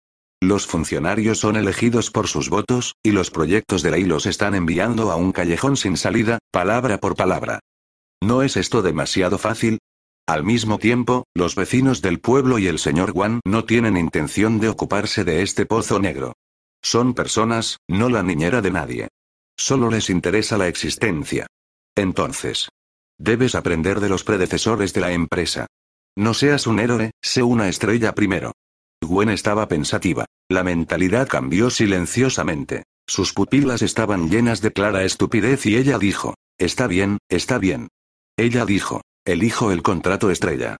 Los funcionarios son elegidos por sus votos, y los proyectos de ley los están enviando a un callejón sin salida, palabra por palabra. ¿No es esto demasiado fácil? Al mismo tiempo, los vecinos del pueblo y el señor Juan no tienen intención de ocuparse de este pozo negro. Son personas, no la niñera de nadie. Solo les interesa la existencia. Entonces. Debes aprender de los predecesores de la empresa. No seas un héroe, sé una estrella primero. Gwen estaba pensativa. La mentalidad cambió silenciosamente. Sus pupilas estaban llenas de clara estupidez y ella dijo, Está bien, está bien. Ella dijo, Elijo el contrato estrella.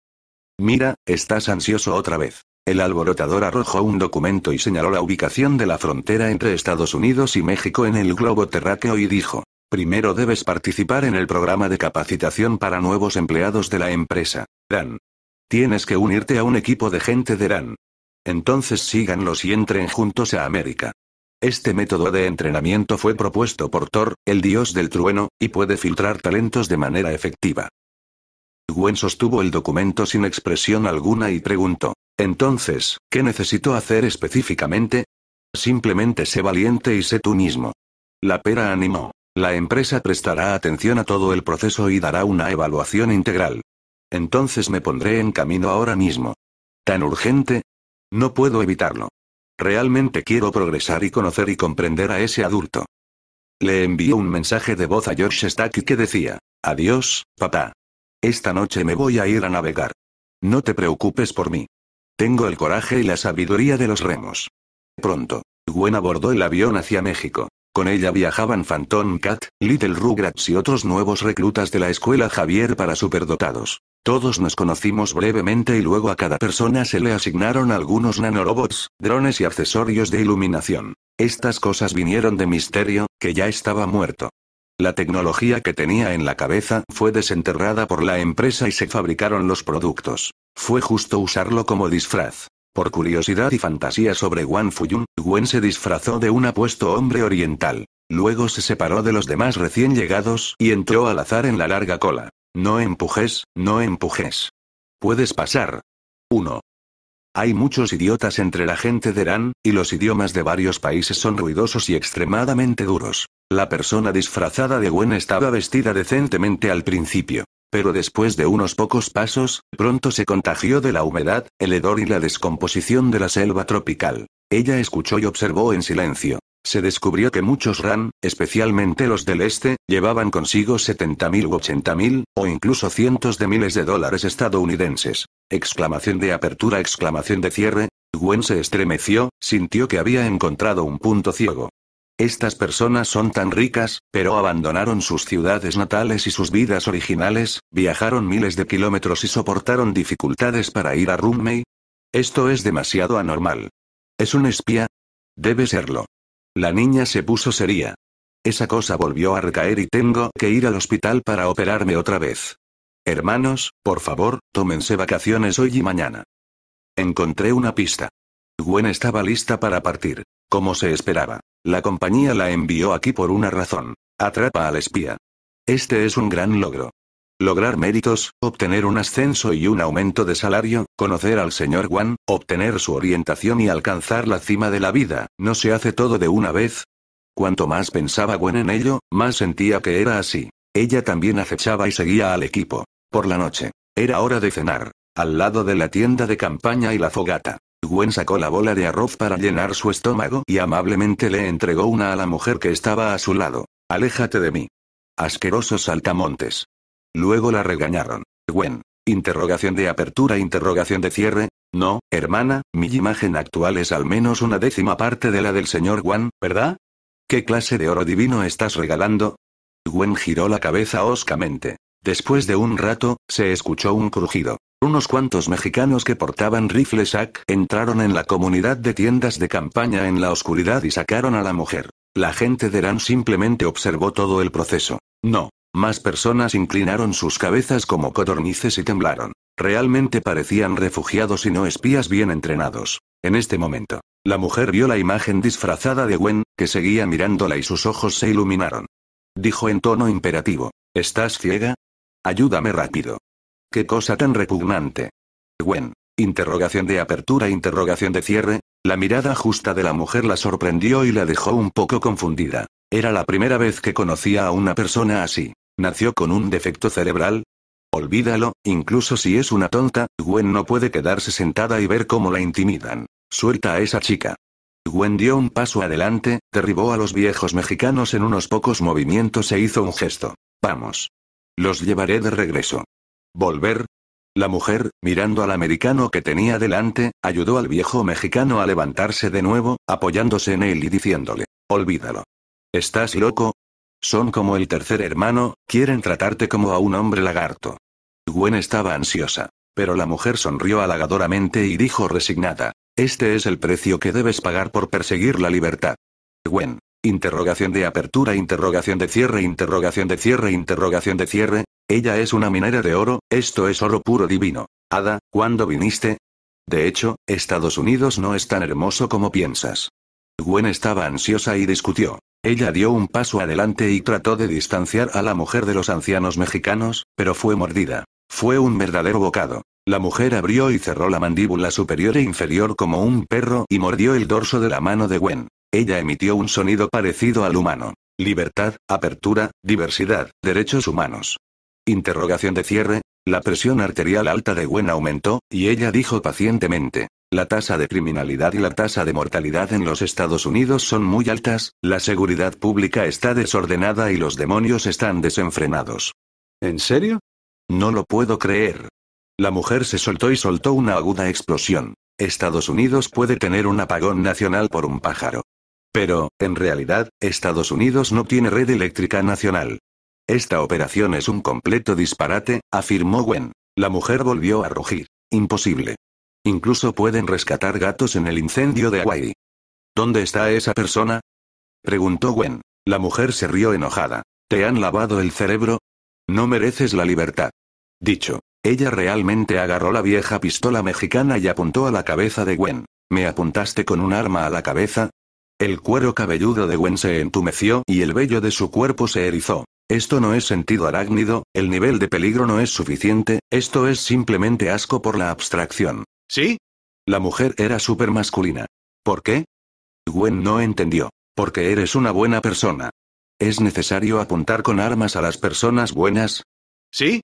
Mira, estás ansioso otra vez. El alborotador arrojó un documento y señaló la ubicación de la frontera entre Estados Unidos y México en el globo terráqueo y dijo, primero debes participar en el programa de capacitación para nuevos empleados de la empresa, Dan. Tienes que unirte a un equipo de gente de Dan. Entonces síganlos y entren juntos a América. Este método de entrenamiento fue propuesto por Thor, el dios del trueno, y puede filtrar talentos de manera efectiva. Gwen sostuvo el documento sin expresión alguna y preguntó, entonces, ¿qué necesito hacer específicamente? Simplemente sé valiente y sé tú mismo. La pera animó. La empresa prestará atención a todo el proceso y dará una evaluación integral. Entonces me pondré en camino ahora mismo. ¿Tan urgente? No puedo evitarlo. Realmente quiero progresar y conocer y comprender a ese adulto. Le envió un mensaje de voz a George Stack que decía, Adiós, papá. Esta noche me voy a ir a navegar. No te preocupes por mí. Tengo el coraje y la sabiduría de los remos. Pronto, Gwen abordó el avión hacia México. Con ella viajaban Phantom Cat, Little Rugrats y otros nuevos reclutas de la escuela Javier para superdotados. Todos nos conocimos brevemente y luego a cada persona se le asignaron algunos nanorobots, drones y accesorios de iluminación. Estas cosas vinieron de Misterio, que ya estaba muerto. La tecnología que tenía en la cabeza fue desenterrada por la empresa y se fabricaron los productos. Fue justo usarlo como disfraz. Por curiosidad y fantasía sobre Wan Fuyun, Wen se disfrazó de un apuesto hombre oriental. Luego se separó de los demás recién llegados y entró al azar en la larga cola. No empujes, no empujes. Puedes pasar. 1. Hay muchos idiotas entre la gente de Irán, y los idiomas de varios países son ruidosos y extremadamente duros. La persona disfrazada de Gwen estaba vestida decentemente al principio. Pero después de unos pocos pasos, pronto se contagió de la humedad, el hedor y la descomposición de la selva tropical. Ella escuchó y observó en silencio. Se descubrió que muchos RAN, especialmente los del este, llevaban consigo 70.000 u 80.000, o incluso cientos de miles de dólares estadounidenses. Exclamación de apertura, exclamación de cierre. Gwen se estremeció, sintió que había encontrado un punto ciego. Estas personas son tan ricas, pero abandonaron sus ciudades natales y sus vidas originales, viajaron miles de kilómetros y soportaron dificultades para ir a Rumney. Esto es demasiado anormal. ¿Es un espía? Debe serlo. La niña se puso seria. Esa cosa volvió a recaer y tengo que ir al hospital para operarme otra vez. Hermanos, por favor, tómense vacaciones hoy y mañana. Encontré una pista. Gwen estaba lista para partir, como se esperaba. La compañía la envió aquí por una razón. Atrapa al espía. Este es un gran logro. Lograr méritos, obtener un ascenso y un aumento de salario, conocer al señor Wan, obtener su orientación y alcanzar la cima de la vida, ¿no se hace todo de una vez? Cuanto más pensaba Gwen en ello, más sentía que era así. Ella también acechaba y seguía al equipo. Por la noche. Era hora de cenar. Al lado de la tienda de campaña y la fogata. Gwen sacó la bola de arroz para llenar su estómago y amablemente le entregó una a la mujer que estaba a su lado. Aléjate de mí. Asquerosos saltamontes. Luego la regañaron. Gwen. Interrogación de apertura, interrogación de cierre. No, hermana, mi imagen actual es al menos una décima parte de la del señor Gwen, ¿verdad? ¿Qué clase de oro divino estás regalando? Gwen giró la cabeza hoscamente. Después de un rato, se escuchó un crujido. Unos cuantos mexicanos que portaban rifles AK entraron en la comunidad de tiendas de campaña en la oscuridad y sacaron a la mujer. La gente de Ran simplemente observó todo el proceso. No. Más personas inclinaron sus cabezas como codornices y temblaron. Realmente parecían refugiados y no espías bien entrenados. En este momento, la mujer vio la imagen disfrazada de Gwen, que seguía mirándola y sus ojos se iluminaron. Dijo en tono imperativo, ¿Estás ciega? Ayúdame rápido. ¿Qué cosa tan repugnante? Gwen. Interrogación de apertura, interrogación de cierre. La mirada justa de la mujer la sorprendió y la dejó un poco confundida. Era la primera vez que conocía a una persona así. ¿Nació con un defecto cerebral? Olvídalo, incluso si es una tonta, Gwen no puede quedarse sentada y ver cómo la intimidan. Suelta a esa chica. Gwen dio un paso adelante, derribó a los viejos mexicanos en unos pocos movimientos e hizo un gesto. Vamos. Los llevaré de regreso. ¿Volver? La mujer, mirando al americano que tenía delante, ayudó al viejo mexicano a levantarse de nuevo, apoyándose en él y diciéndole, olvídalo. ¿Estás loco? Son como el tercer hermano, quieren tratarte como a un hombre lagarto. Gwen estaba ansiosa, pero la mujer sonrió halagadoramente y dijo resignada, este es el precio que debes pagar por perseguir la libertad. Gwen. Interrogación de apertura, interrogación de cierre, interrogación de cierre, interrogación de cierre, ella es una minera de oro, esto es oro puro divino. Ada, ¿cuándo viniste? De hecho, Estados Unidos no es tan hermoso como piensas. Gwen estaba ansiosa y discutió. Ella dio un paso adelante y trató de distanciar a la mujer de los ancianos mexicanos, pero fue mordida. Fue un verdadero bocado. La mujer abrió y cerró la mandíbula superior e inferior como un perro y mordió el dorso de la mano de Gwen. Ella emitió un sonido parecido al humano. Libertad, apertura, diversidad, derechos humanos. Interrogación de cierre. La presión arterial alta de Gwen aumentó, y ella dijo pacientemente. La tasa de criminalidad y la tasa de mortalidad en los Estados Unidos son muy altas, la seguridad pública está desordenada y los demonios están desenfrenados. ¿En serio? No lo puedo creer. La mujer se soltó y soltó una aguda explosión. Estados Unidos puede tener un apagón nacional por un pájaro. Pero, en realidad, Estados Unidos no tiene red eléctrica nacional. Esta operación es un completo disparate, afirmó Gwen. La mujer volvió a rugir. Imposible. Incluso pueden rescatar gatos en el incendio de Hawaii. ¿Dónde está esa persona? preguntó Gwen. La mujer se rió enojada. ¿Te han lavado el cerebro? No mereces la libertad. Dicho, ella realmente agarró la vieja pistola mexicana y apuntó a la cabeza de Gwen. ¿Me apuntaste con un arma a la cabeza? El cuero cabelludo de Gwen se entumeció y el vello de su cuerpo se erizó. Esto no es sentido arácnido, el nivel de peligro no es suficiente, esto es simplemente asco por la abstracción. ¿Sí? La mujer era súper masculina. ¿Por qué? Gwen no entendió. Porque eres una buena persona. ¿Es necesario apuntar con armas a las personas buenas? ¿Sí?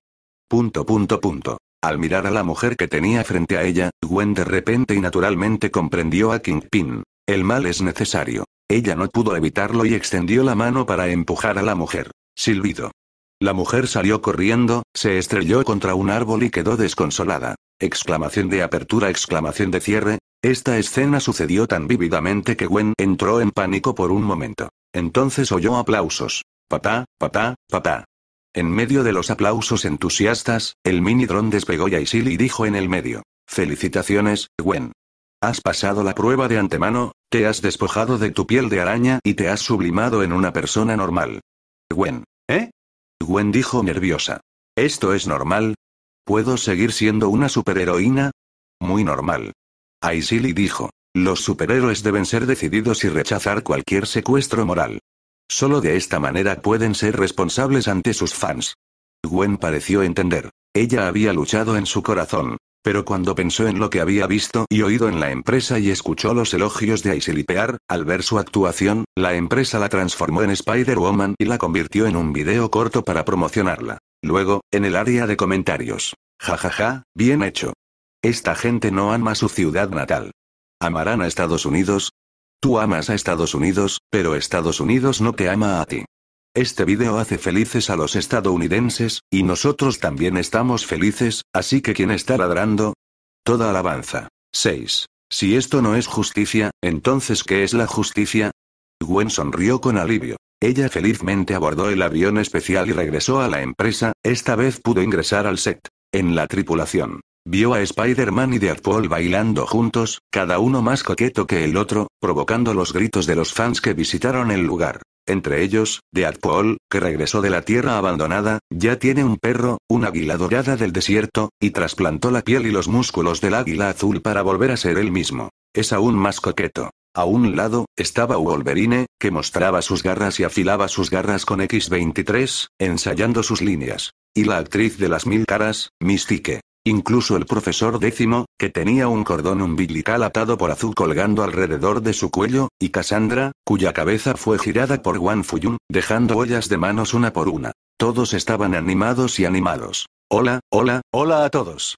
Punto punto punto. Al mirar a la mujer que tenía frente a ella, Gwen de repente y naturalmente comprendió a Kingpin. El mal es necesario. Ella no pudo evitarlo y extendió la mano para empujar a la mujer. Silbido. La mujer salió corriendo, se estrelló contra un árbol y quedó desconsolada. Exclamación de apertura, exclamación de cierre. Esta escena sucedió tan vívidamente que Gwen entró en pánico por un momento. Entonces oyó aplausos. Papá, papá, papá. En medio de los aplausos entusiastas, el mini dron despegó y dijo en el medio. Felicitaciones, Gwen. Has pasado la prueba de antemano, te has despojado de tu piel de araña y te has sublimado en una persona normal. Gwen. ¿Eh? Gwen dijo nerviosa. ¿Esto es normal? ¿Puedo seguir siendo una superheroína? Muy normal. Aisili dijo. Los superhéroes deben ser decididos y rechazar cualquier secuestro moral. Solo de esta manera pueden ser responsables ante sus fans. Gwen pareció entender. Ella había luchado en su corazón. Pero cuando pensó en lo que había visto y oído en la empresa y escuchó los elogios de Isilipear, al ver su actuación, la empresa la transformó en Spider-Woman y la convirtió en un video corto para promocionarla. Luego, en el área de comentarios. Jajaja, ja, ja, bien hecho. Esta gente no ama su ciudad natal. ¿Amarán a Estados Unidos? Tú amas a Estados Unidos, pero Estados Unidos no te ama a ti. Este video hace felices a los estadounidenses, y nosotros también estamos felices, así que quien está ladrando? Toda alabanza. 6. Si esto no es justicia, entonces ¿qué es la justicia? Gwen sonrió con alivio. Ella felizmente abordó el avión especial y regresó a la empresa, esta vez pudo ingresar al set. En la tripulación. Vio a Spider-Man y Deadpool bailando juntos, cada uno más coqueto que el otro, provocando los gritos de los fans que visitaron el lugar. Entre ellos, de Paul, que regresó de la tierra abandonada, ya tiene un perro, un águila dorada del desierto, y trasplantó la piel y los músculos del águila azul para volver a ser él mismo. Es aún más coqueto. A un lado, estaba Wolverine, que mostraba sus garras y afilaba sus garras con X-23, ensayando sus líneas. Y la actriz de las mil caras, Mystique. Incluso el profesor décimo, que tenía un cordón umbilical atado por azul colgando alrededor de su cuello, y Cassandra, cuya cabeza fue girada por Wan Fuyun, dejando ollas de manos una por una. Todos estaban animados y animados. Hola, hola, hola a todos.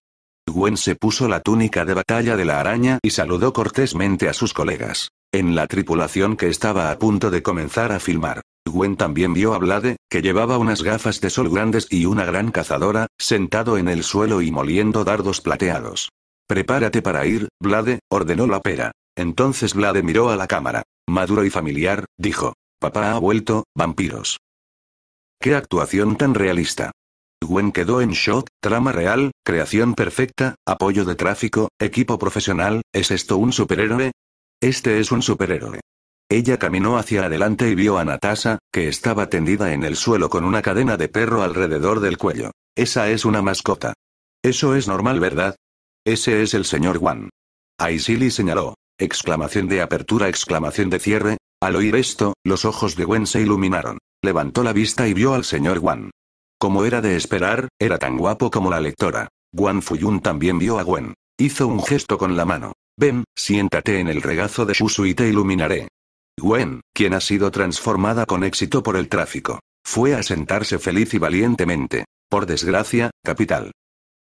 Gwen se puso la túnica de batalla de la araña y saludó cortésmente a sus colegas. En la tripulación que estaba a punto de comenzar a filmar. Gwen también vio a Blade, que llevaba unas gafas de sol grandes y una gran cazadora, sentado en el suelo y moliendo dardos plateados. Prepárate para ir, Blade, ordenó la pera. Entonces Blade miró a la cámara. Maduro y familiar, dijo. Papá ha vuelto, vampiros. ¡Qué actuación tan realista! Gwen quedó en shock, trama real, creación perfecta, apoyo de tráfico, equipo profesional, ¿es esto un superhéroe? Este es un superhéroe. Ella caminó hacia adelante y vio a Natasha, que estaba tendida en el suelo con una cadena de perro alrededor del cuello. Esa es una mascota. Eso es normal, ¿verdad? Ese es el señor Wan. Aisili señaló. Exclamación de apertura, exclamación de cierre. Al oír esto, los ojos de Gwen se iluminaron. Levantó la vista y vio al señor Wan. Como era de esperar, era tan guapo como la lectora. Wan Fuyun también vio a Gwen. Hizo un gesto con la mano. Ven, siéntate en el regazo de Shusu y te iluminaré. Gwen, quien ha sido transformada con éxito por el tráfico. Fue a sentarse feliz y valientemente. Por desgracia, capital.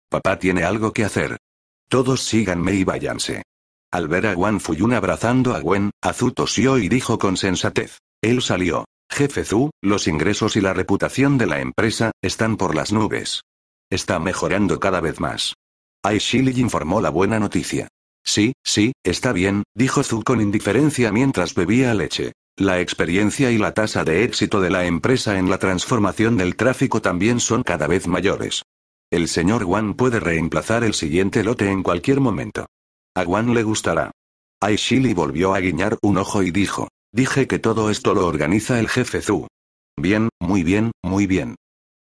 Papá tiene algo que hacer. Todos síganme y váyanse. Al ver a Wan Fuyun abrazando a Gwen, Azu tosió y dijo con sensatez. Él salió. Jefe Zhu, los ingresos y la reputación de la empresa, están por las nubes. Está mejorando cada vez más. Aishili informó la buena noticia. Sí, sí, está bien, dijo Zhu con indiferencia mientras bebía leche. La experiencia y la tasa de éxito de la empresa en la transformación del tráfico también son cada vez mayores. El señor Wan puede reemplazar el siguiente lote en cualquier momento. A Wan le gustará. Aishili volvió a guiñar un ojo y dijo, dije que todo esto lo organiza el jefe Zhu. Bien, muy bien, muy bien.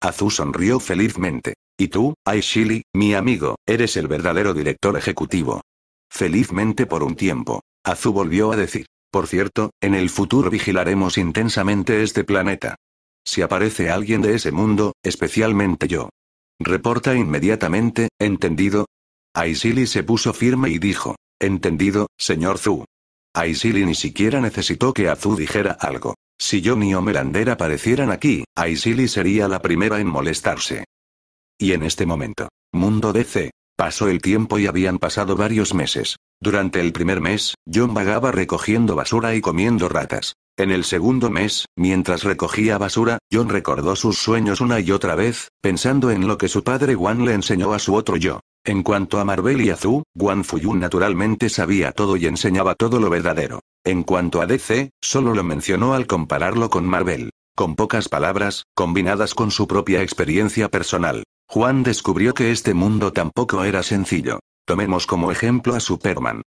Azu sonrió felizmente. Y tú, Aishili, mi amigo, eres el verdadero director ejecutivo. Felizmente por un tiempo. Azu volvió a decir. Por cierto, en el futuro vigilaremos intensamente este planeta. Si aparece alguien de ese mundo, especialmente yo. Reporta inmediatamente, ¿entendido? Aisili se puso firme y dijo. Entendido, señor Zu. Aisili ni siquiera necesitó que Azu dijera algo. Si yo ni Omerander aparecieran aquí, Aisili sería la primera en molestarse. Y en este momento. Mundo DC. Pasó el tiempo y habían pasado varios meses. Durante el primer mes, John vagaba recogiendo basura y comiendo ratas. En el segundo mes, mientras recogía basura, John recordó sus sueños una y otra vez, pensando en lo que su padre Wan le enseñó a su otro yo. En cuanto a Marvel y Azu, Wan Fuyun naturalmente sabía todo y enseñaba todo lo verdadero. En cuanto a DC, solo lo mencionó al compararlo con Marvel. Con pocas palabras, combinadas con su propia experiencia personal. Juan descubrió que este mundo tampoco era sencillo. Tomemos como ejemplo a Superman.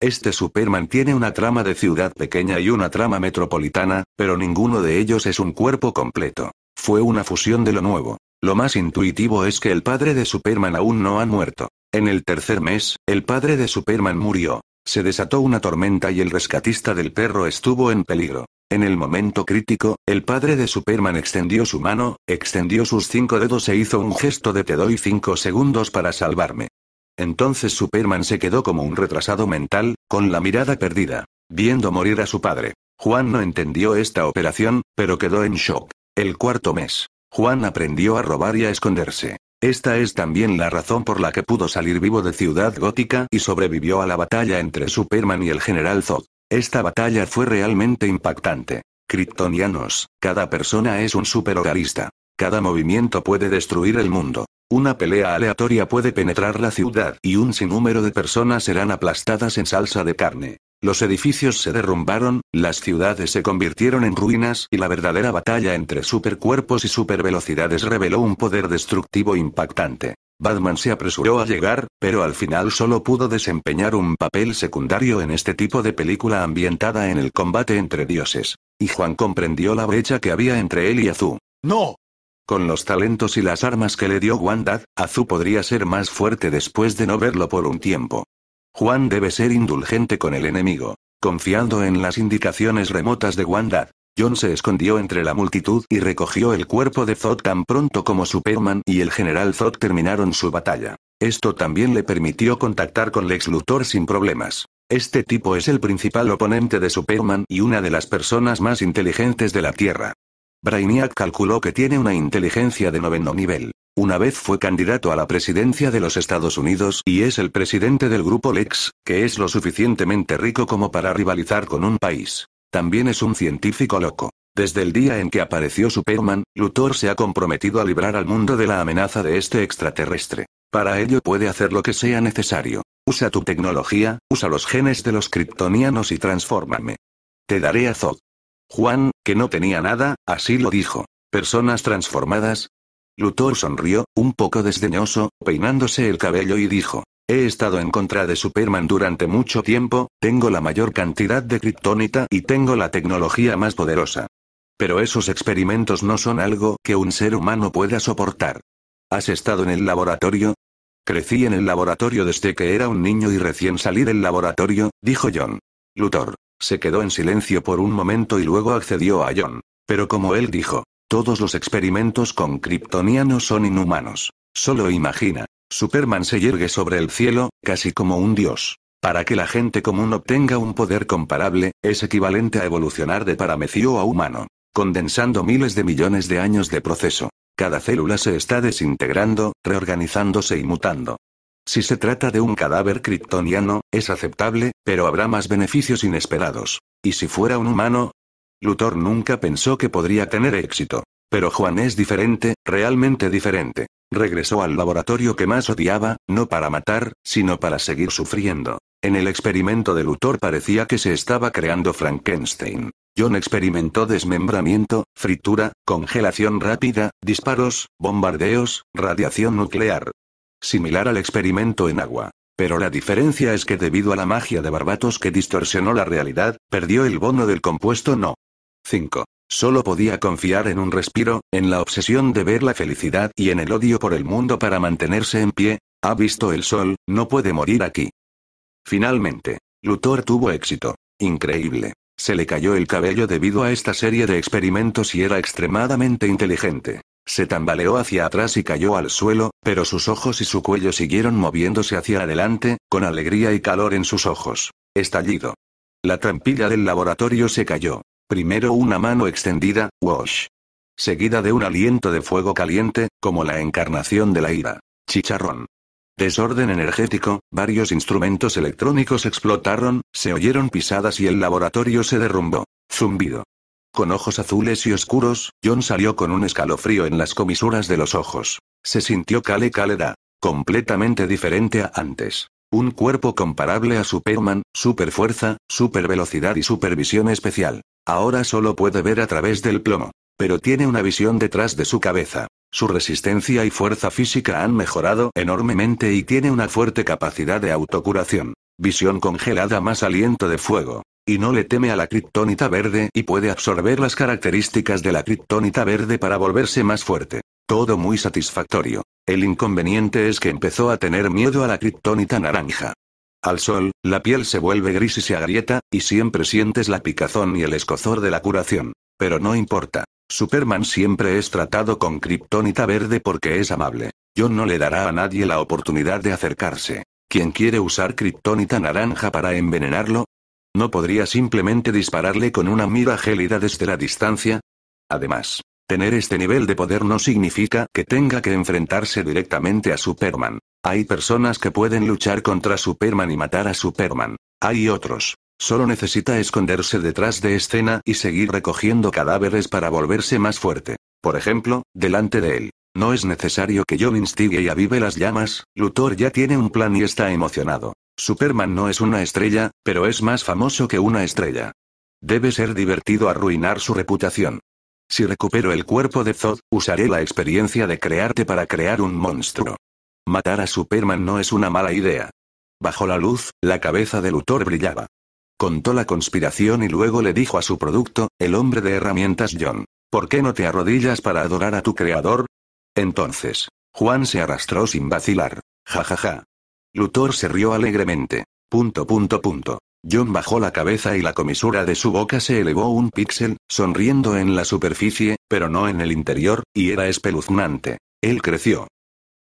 Este Superman tiene una trama de ciudad pequeña y una trama metropolitana, pero ninguno de ellos es un cuerpo completo. Fue una fusión de lo nuevo. Lo más intuitivo es que el padre de Superman aún no ha muerto. En el tercer mes, el padre de Superman murió. Se desató una tormenta y el rescatista del perro estuvo en peligro. En el momento crítico, el padre de Superman extendió su mano, extendió sus cinco dedos e hizo un gesto de te doy cinco segundos para salvarme. Entonces Superman se quedó como un retrasado mental, con la mirada perdida, viendo morir a su padre. Juan no entendió esta operación, pero quedó en shock. El cuarto mes, Juan aprendió a robar y a esconderse. Esta es también la razón por la que pudo salir vivo de Ciudad Gótica y sobrevivió a la batalla entre Superman y el general Zod. Esta batalla fue realmente impactante. Kryptonianos, cada persona es un superhogarista. Cada movimiento puede destruir el mundo. Una pelea aleatoria puede penetrar la ciudad y un sinnúmero de personas serán aplastadas en salsa de carne. Los edificios se derrumbaron, las ciudades se convirtieron en ruinas y la verdadera batalla entre supercuerpos y supervelocidades reveló un poder destructivo impactante. Batman se apresuró a llegar, pero al final solo pudo desempeñar un papel secundario en este tipo de película ambientada en el combate entre dioses. Y Juan comprendió la brecha que había entre él y Azú. ¡No! Con los talentos y las armas que le dio Wanda, Azú podría ser más fuerte después de no verlo por un tiempo. Juan debe ser indulgente con el enemigo, confiando en las indicaciones remotas de Wanda. John se escondió entre la multitud y recogió el cuerpo de Zod tan pronto como Superman y el general Zod terminaron su batalla. Esto también le permitió contactar con Lex Luthor sin problemas. Este tipo es el principal oponente de Superman y una de las personas más inteligentes de la Tierra. Brainiac calculó que tiene una inteligencia de noveno nivel. Una vez fue candidato a la presidencia de los Estados Unidos y es el presidente del grupo Lex, que es lo suficientemente rico como para rivalizar con un país. También es un científico loco. Desde el día en que apareció Superman, Luthor se ha comprometido a librar al mundo de la amenaza de este extraterrestre. Para ello puede hacer lo que sea necesario. Usa tu tecnología, usa los genes de los kryptonianos y transfórmame. Te daré a Zod. Juan, que no tenía nada, así lo dijo. Personas transformadas. Luthor sonrió, un poco desdeñoso, peinándose el cabello y dijo, He estado en contra de Superman durante mucho tiempo, tengo la mayor cantidad de kriptonita y tengo la tecnología más poderosa. Pero esos experimentos no son algo que un ser humano pueda soportar. ¿Has estado en el laboratorio? Crecí en el laboratorio desde que era un niño y recién salí del laboratorio, dijo John. Luthor. Se quedó en silencio por un momento y luego accedió a John. Pero como él dijo, todos los experimentos con kryptonianos son inhumanos. Solo imagina, Superman se yergue sobre el cielo, casi como un dios. Para que la gente común obtenga un poder comparable, es equivalente a evolucionar de paramecio a humano, condensando miles de millones de años de proceso. Cada célula se está desintegrando, reorganizándose y mutando. Si se trata de un cadáver kryptoniano, es aceptable, pero habrá más beneficios inesperados. ¿Y si fuera un humano? Luthor nunca pensó que podría tener éxito. Pero Juan es diferente, realmente diferente. Regresó al laboratorio que más odiaba, no para matar, sino para seguir sufriendo. En el experimento de Luthor parecía que se estaba creando Frankenstein. John experimentó desmembramiento, fritura, congelación rápida, disparos, bombardeos, radiación nuclear. Similar al experimento en agua. Pero la diferencia es que debido a la magia de Barbatos que distorsionó la realidad, perdió el bono del compuesto no. 5. Solo podía confiar en un respiro, en la obsesión de ver la felicidad y en el odio por el mundo para mantenerse en pie. Ha visto el sol, no puede morir aquí. Finalmente, Luthor tuvo éxito. Increíble. Se le cayó el cabello debido a esta serie de experimentos y era extremadamente inteligente. Se tambaleó hacia atrás y cayó al suelo, pero sus ojos y su cuello siguieron moviéndose hacia adelante, con alegría y calor en sus ojos. Estallido. La trampilla del laboratorio se cayó. Primero una mano extendida, wash. Seguida de un aliento de fuego caliente, como la encarnación de la ira. Chicharrón. Desorden energético, varios instrumentos electrónicos explotaron, se oyeron pisadas y el laboratorio se derrumbó. Zumbido. Con ojos azules y oscuros, John salió con un escalofrío en las comisuras de los ojos. Se sintió cale caleda completamente diferente a antes. Un cuerpo comparable a Superman, super fuerza, super velocidad y supervisión especial. Ahora solo puede ver a través del plomo. Pero tiene una visión detrás de su cabeza. Su resistencia y fuerza física han mejorado enormemente y tiene una fuerte capacidad de autocuración. Visión congelada más aliento de fuego. Y no le teme a la criptonita verde y puede absorber las características de la criptonita verde para volverse más fuerte. Todo muy satisfactorio. El inconveniente es que empezó a tener miedo a la criptónita naranja. Al sol, la piel se vuelve gris y se agrieta, y siempre sientes la picazón y el escozor de la curación. Pero no importa. Superman siempre es tratado con criptónita verde porque es amable. John no le dará a nadie la oportunidad de acercarse. ¿Quién quiere usar criptónita naranja para envenenarlo? ¿No podría simplemente dispararle con una mira gélida desde la distancia? Además, Tener este nivel de poder no significa que tenga que enfrentarse directamente a Superman. Hay personas que pueden luchar contra Superman y matar a Superman. Hay otros. Solo necesita esconderse detrás de escena y seguir recogiendo cadáveres para volverse más fuerte. Por ejemplo, delante de él. No es necesario que John instigue y avive las llamas, Luthor ya tiene un plan y está emocionado. Superman no es una estrella, pero es más famoso que una estrella. Debe ser divertido arruinar su reputación. Si recupero el cuerpo de Zod, usaré la experiencia de crearte para crear un monstruo. Matar a Superman no es una mala idea. Bajo la luz, la cabeza de Luthor brillaba. Contó la conspiración y luego le dijo a su producto, el hombre de herramientas John, ¿por qué no te arrodillas para adorar a tu creador? Entonces, Juan se arrastró sin vacilar. Ja ja ja. Luthor se rió alegremente. Punto punto punto. John bajó la cabeza y la comisura de su boca se elevó un píxel, sonriendo en la superficie, pero no en el interior, y era espeluznante. Él creció.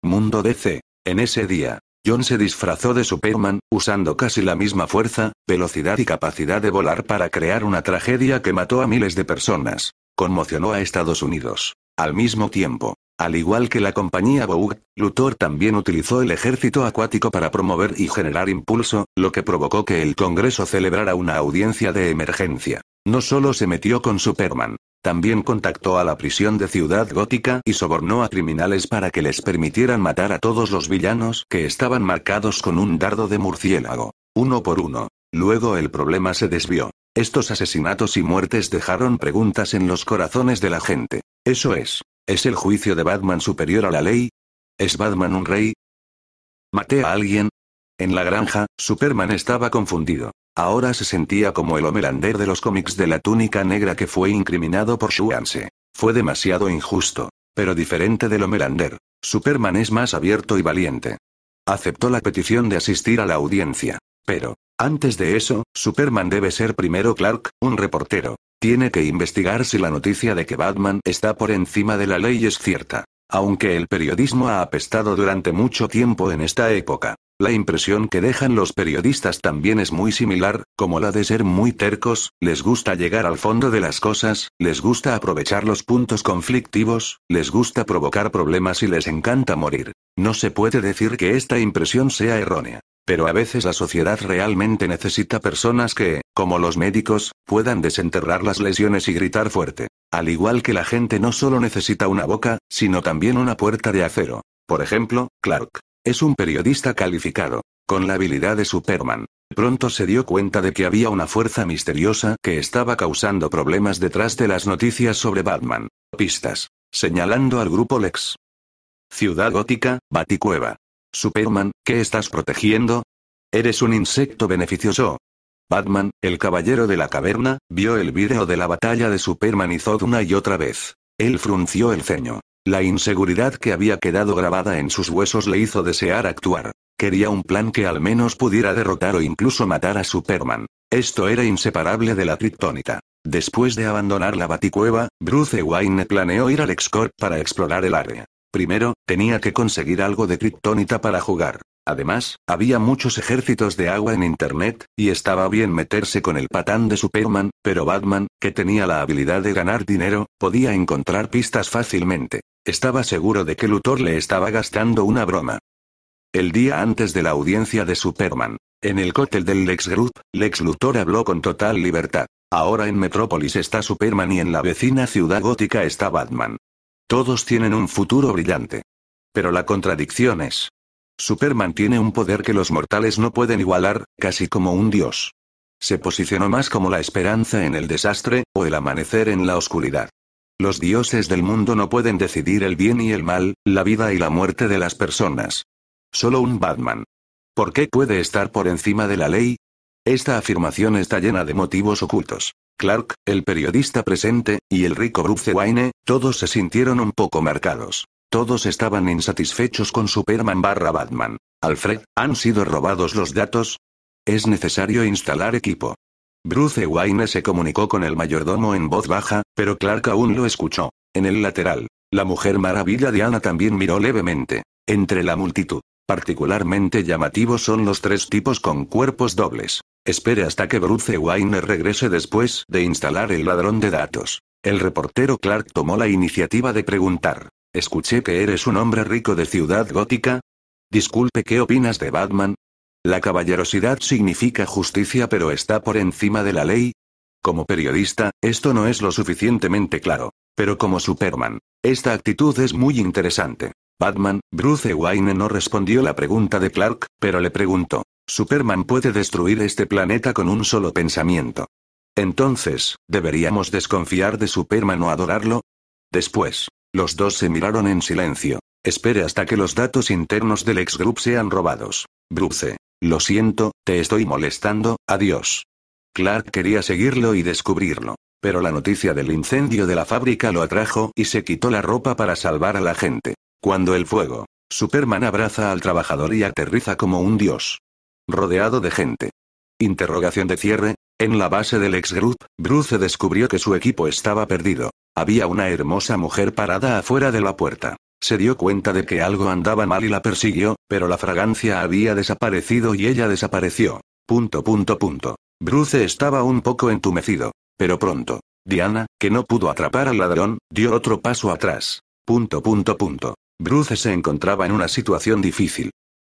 Mundo DC. En ese día, John se disfrazó de Superman, usando casi la misma fuerza, velocidad y capacidad de volar para crear una tragedia que mató a miles de personas. Conmocionó a Estados Unidos. Al mismo tiempo, al igual que la compañía Vogue, Luthor también utilizó el ejército acuático para promover y generar impulso, lo que provocó que el Congreso celebrara una audiencia de emergencia. No solo se metió con Superman, también contactó a la prisión de Ciudad Gótica y sobornó a criminales para que les permitieran matar a todos los villanos que estaban marcados con un dardo de murciélago, uno por uno. Luego el problema se desvió. Estos asesinatos y muertes dejaron preguntas en los corazones de la gente. Eso es, ¿es el juicio de Batman superior a la ley? ¿Es Batman un rey? ¿Maté a alguien? En la granja, Superman estaba confundido. Ahora se sentía como el homelander de los cómics de la túnica negra que fue incriminado por Shuanse. Fue demasiado injusto. Pero diferente del homelander, Superman es más abierto y valiente. Aceptó la petición de asistir a la audiencia. Pero, antes de eso, Superman debe ser primero Clark, un reportero. Tiene que investigar si la noticia de que Batman está por encima de la ley es cierta. Aunque el periodismo ha apestado durante mucho tiempo en esta época. La impresión que dejan los periodistas también es muy similar, como la de ser muy tercos, les gusta llegar al fondo de las cosas, les gusta aprovechar los puntos conflictivos, les gusta provocar problemas y les encanta morir. No se puede decir que esta impresión sea errónea. Pero a veces la sociedad realmente necesita personas que, como los médicos, puedan desenterrar las lesiones y gritar fuerte. Al igual que la gente no solo necesita una boca, sino también una puerta de acero. Por ejemplo, Clark. Es un periodista calificado. Con la habilidad de Superman. Pronto se dio cuenta de que había una fuerza misteriosa que estaba causando problemas detrás de las noticias sobre Batman. Pistas. Señalando al grupo Lex. Ciudad Gótica, Baticueva. Superman, ¿qué estás protegiendo? Eres un insecto beneficioso. Batman, el caballero de la caverna, vio el vídeo de la batalla de Superman y Zod una y otra vez. Él frunció el ceño. La inseguridad que había quedado grabada en sus huesos le hizo desear actuar. Quería un plan que al menos pudiera derrotar o incluso matar a Superman. Esto era inseparable de la triptónica. Después de abandonar la baticueva, Bruce Wayne planeó ir al Excorp para explorar el área. Primero, tenía que conseguir algo de kriptonita para jugar. Además, había muchos ejércitos de agua en Internet, y estaba bien meterse con el patán de Superman, pero Batman, que tenía la habilidad de ganar dinero, podía encontrar pistas fácilmente. Estaba seguro de que Luthor le estaba gastando una broma. El día antes de la audiencia de Superman, en el cóctel del Lex Group, Lex Luthor habló con total libertad. Ahora en Metrópolis está Superman y en la vecina ciudad gótica está Batman. Todos tienen un futuro brillante. Pero la contradicción es. Superman tiene un poder que los mortales no pueden igualar, casi como un dios. Se posicionó más como la esperanza en el desastre, o el amanecer en la oscuridad. Los dioses del mundo no pueden decidir el bien y el mal, la vida y la muerte de las personas. Solo un Batman. ¿Por qué puede estar por encima de la ley? Esta afirmación está llena de motivos ocultos. Clark, el periodista presente, y el rico Bruce Wayne, todos se sintieron un poco marcados. Todos estaban insatisfechos con Superman barra Batman. Alfred, ¿han sido robados los datos? Es necesario instalar equipo. Bruce Wayne se comunicó con el mayordomo en voz baja, pero Clark aún lo escuchó. En el lateral, la mujer maravilla Diana también miró levemente. Entre la multitud, Particularmente llamativos son los tres tipos con cuerpos dobles. Espere hasta que Bruce Wayne regrese después de instalar el ladrón de datos. El reportero Clark tomó la iniciativa de preguntar. Escuché que eres un hombre rico de ciudad gótica. Disculpe, ¿qué opinas de Batman? La caballerosidad significa justicia pero está por encima de la ley. Como periodista, esto no es lo suficientemente claro. Pero como Superman, esta actitud es muy interesante. Batman, Bruce Wayne no respondió la pregunta de Clark, pero le preguntó. Superman puede destruir este planeta con un solo pensamiento. Entonces, ¿deberíamos desconfiar de Superman o adorarlo? Después, los dos se miraron en silencio. Espere hasta que los datos internos del ex sean robados. Bruce. Lo siento, te estoy molestando, adiós. Clark quería seguirlo y descubrirlo. Pero la noticia del incendio de la fábrica lo atrajo y se quitó la ropa para salvar a la gente. Cuando el fuego. Superman abraza al trabajador y aterriza como un dios. Rodeado de gente. Interrogación de cierre. En la base del ex-group, Bruce descubrió que su equipo estaba perdido. Había una hermosa mujer parada afuera de la puerta. Se dio cuenta de que algo andaba mal y la persiguió, pero la fragancia había desaparecido y ella desapareció. Punto punto punto. Bruce estaba un poco entumecido. Pero pronto. Diana, que no pudo atrapar al ladrón, dio otro paso atrás. Punto punto punto. Bruce se encontraba en una situación difícil.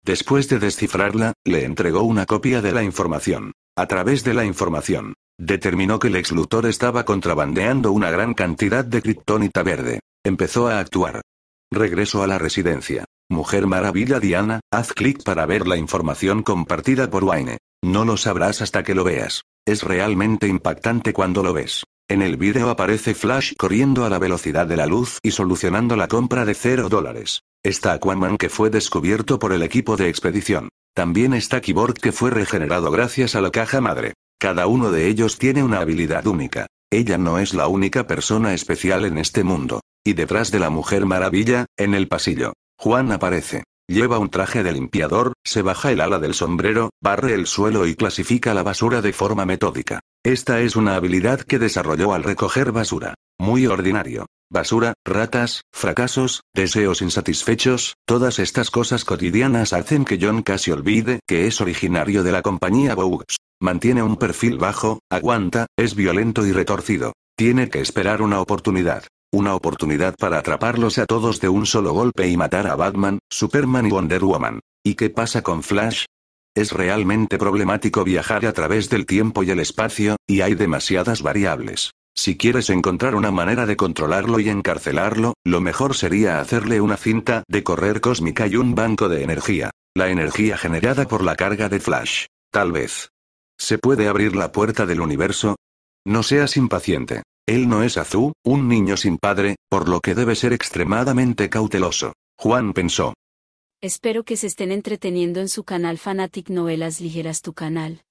Después de descifrarla, le entregó una copia de la información. A través de la información, determinó que el exlutor estaba contrabandeando una gran cantidad de criptónita verde. Empezó a actuar. Regresó a la residencia. Mujer Maravilla Diana, haz clic para ver la información compartida por Wayne. No lo sabrás hasta que lo veas. Es realmente impactante cuando lo ves. En el vídeo aparece Flash corriendo a la velocidad de la luz y solucionando la compra de 0 dólares. Está Aquaman que fue descubierto por el equipo de expedición. También está Keyboard que fue regenerado gracias a la caja madre. Cada uno de ellos tiene una habilidad única. Ella no es la única persona especial en este mundo. Y detrás de la Mujer Maravilla, en el pasillo, Juan aparece. Lleva un traje de limpiador, se baja el ala del sombrero, barre el suelo y clasifica la basura de forma metódica. Esta es una habilidad que desarrolló al recoger basura. Muy ordinario. Basura, ratas, fracasos, deseos insatisfechos, todas estas cosas cotidianas hacen que John casi olvide que es originario de la compañía Bogues. Mantiene un perfil bajo, aguanta, es violento y retorcido. Tiene que esperar una oportunidad. Una oportunidad para atraparlos a todos de un solo golpe y matar a Batman, Superman y Wonder Woman. ¿Y qué pasa con Flash? Es realmente problemático viajar a través del tiempo y el espacio, y hay demasiadas variables. Si quieres encontrar una manera de controlarlo y encarcelarlo, lo mejor sería hacerle una cinta de correr cósmica y un banco de energía. La energía generada por la carga de Flash. Tal vez. ¿Se puede abrir la puerta del universo? No seas impaciente. Él no es Azú, un niño sin padre, por lo que debe ser extremadamente cauteloso. Juan pensó. Espero que se estén entreteniendo en su canal Fanatic Novelas Ligeras tu canal.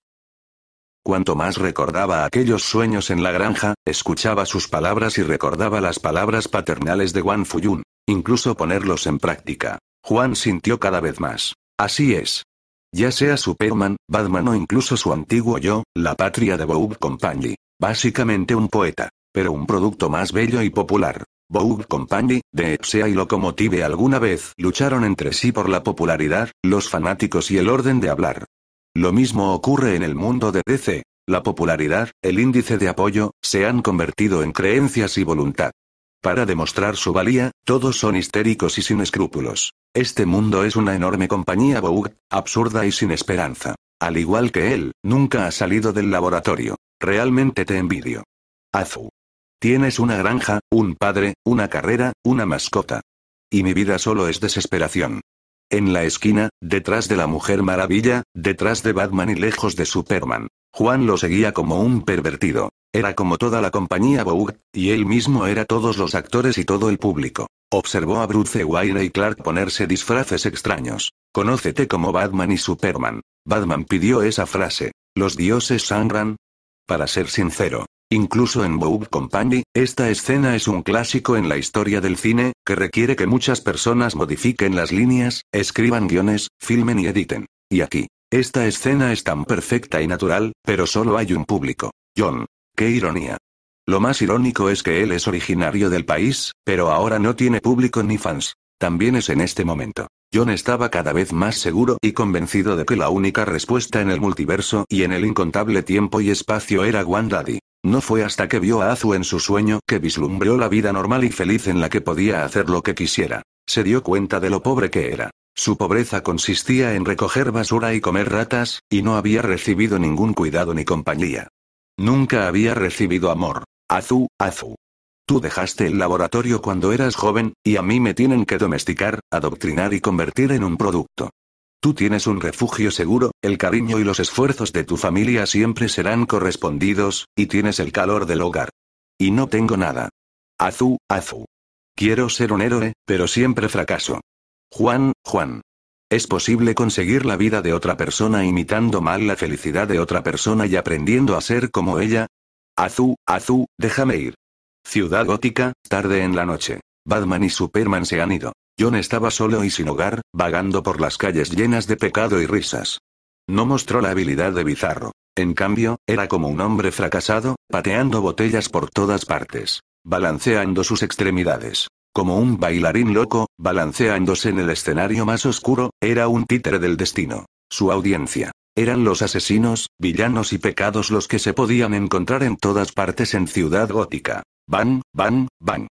Cuanto más recordaba aquellos sueños en la granja, escuchaba sus palabras y recordaba las palabras paternales de Juan Fuyun. Incluso ponerlos en práctica. Juan sintió cada vez más. Así es. Ya sea Superman, Batman o incluso su antiguo yo, la patria de Bob Company. Básicamente un poeta. Pero un producto más bello y popular. Vogue Company, de Epsea y Locomotive alguna vez lucharon entre sí por la popularidad, los fanáticos y el orden de hablar. Lo mismo ocurre en el mundo de DC. La popularidad, el índice de apoyo, se han convertido en creencias y voluntad. Para demostrar su valía, todos son histéricos y sin escrúpulos. Este mundo es una enorme compañía Vogue, absurda y sin esperanza. Al igual que él, nunca ha salido del laboratorio. Realmente te envidio. Azu. Tienes una granja, un padre, una carrera, una mascota. Y mi vida solo es desesperación. En la esquina, detrás de la Mujer Maravilla, detrás de Batman y lejos de Superman. Juan lo seguía como un pervertido. Era como toda la compañía Vogue, y él mismo era todos los actores y todo el público. Observó a Bruce Wayne y Clark ponerse disfraces extraños. Conócete como Batman y Superman. Batman pidió esa frase. ¿Los dioses sangran? Para ser sincero, Incluso en Bob Company, esta escena es un clásico en la historia del cine, que requiere que muchas personas modifiquen las líneas, escriban guiones, filmen y editen. Y aquí, esta escena es tan perfecta y natural, pero solo hay un público. John. ¡Qué ironía! Lo más irónico es que él es originario del país, pero ahora no tiene público ni fans. También es en este momento. John estaba cada vez más seguro y convencido de que la única respuesta en el multiverso y en el incontable tiempo y espacio era One Daddy. No fue hasta que vio a Azu en su sueño que vislumbró la vida normal y feliz en la que podía hacer lo que quisiera. Se dio cuenta de lo pobre que era. Su pobreza consistía en recoger basura y comer ratas, y no había recibido ningún cuidado ni compañía. Nunca había recibido amor. Azu, Azu. Tú dejaste el laboratorio cuando eras joven, y a mí me tienen que domesticar, adoctrinar y convertir en un producto. Tú tienes un refugio seguro, el cariño y los esfuerzos de tu familia siempre serán correspondidos, y tienes el calor del hogar. Y no tengo nada. Azú, Azú. Quiero ser un héroe, pero siempre fracaso. Juan, Juan. Es posible conseguir la vida de otra persona imitando mal la felicidad de otra persona y aprendiendo a ser como ella. Azú, Azú, déjame ir. Ciudad gótica, tarde en la noche. Batman y Superman se han ido. John estaba solo y sin hogar, vagando por las calles llenas de pecado y risas. No mostró la habilidad de Bizarro. En cambio, era como un hombre fracasado, pateando botellas por todas partes, balanceando sus extremidades. Como un bailarín loco, balanceándose en el escenario más oscuro, era un títere del destino. Su audiencia. Eran los asesinos, villanos y pecados los que se podían encontrar en todas partes en Ciudad Gótica. Van, van, van.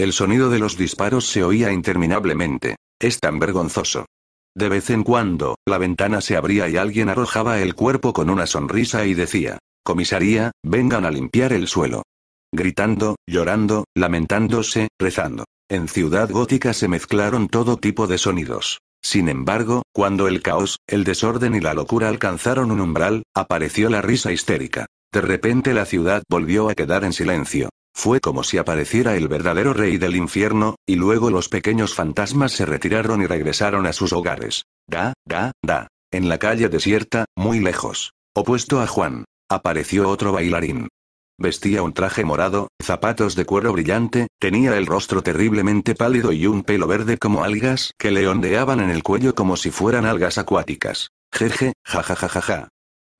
El sonido de los disparos se oía interminablemente. Es tan vergonzoso. De vez en cuando, la ventana se abría y alguien arrojaba el cuerpo con una sonrisa y decía, Comisaría, vengan a limpiar el suelo. Gritando, llorando, lamentándose, rezando. En Ciudad Gótica se mezclaron todo tipo de sonidos. Sin embargo, cuando el caos, el desorden y la locura alcanzaron un umbral, apareció la risa histérica. De repente la ciudad volvió a quedar en silencio. Fue como si apareciera el verdadero rey del infierno, y luego los pequeños fantasmas se retiraron y regresaron a sus hogares. Da, da, da. En la calle desierta, muy lejos. Opuesto a Juan. Apareció otro bailarín. Vestía un traje morado, zapatos de cuero brillante, tenía el rostro terriblemente pálido y un pelo verde como algas que le ondeaban en el cuello como si fueran algas acuáticas. Jeje, jajajajaja.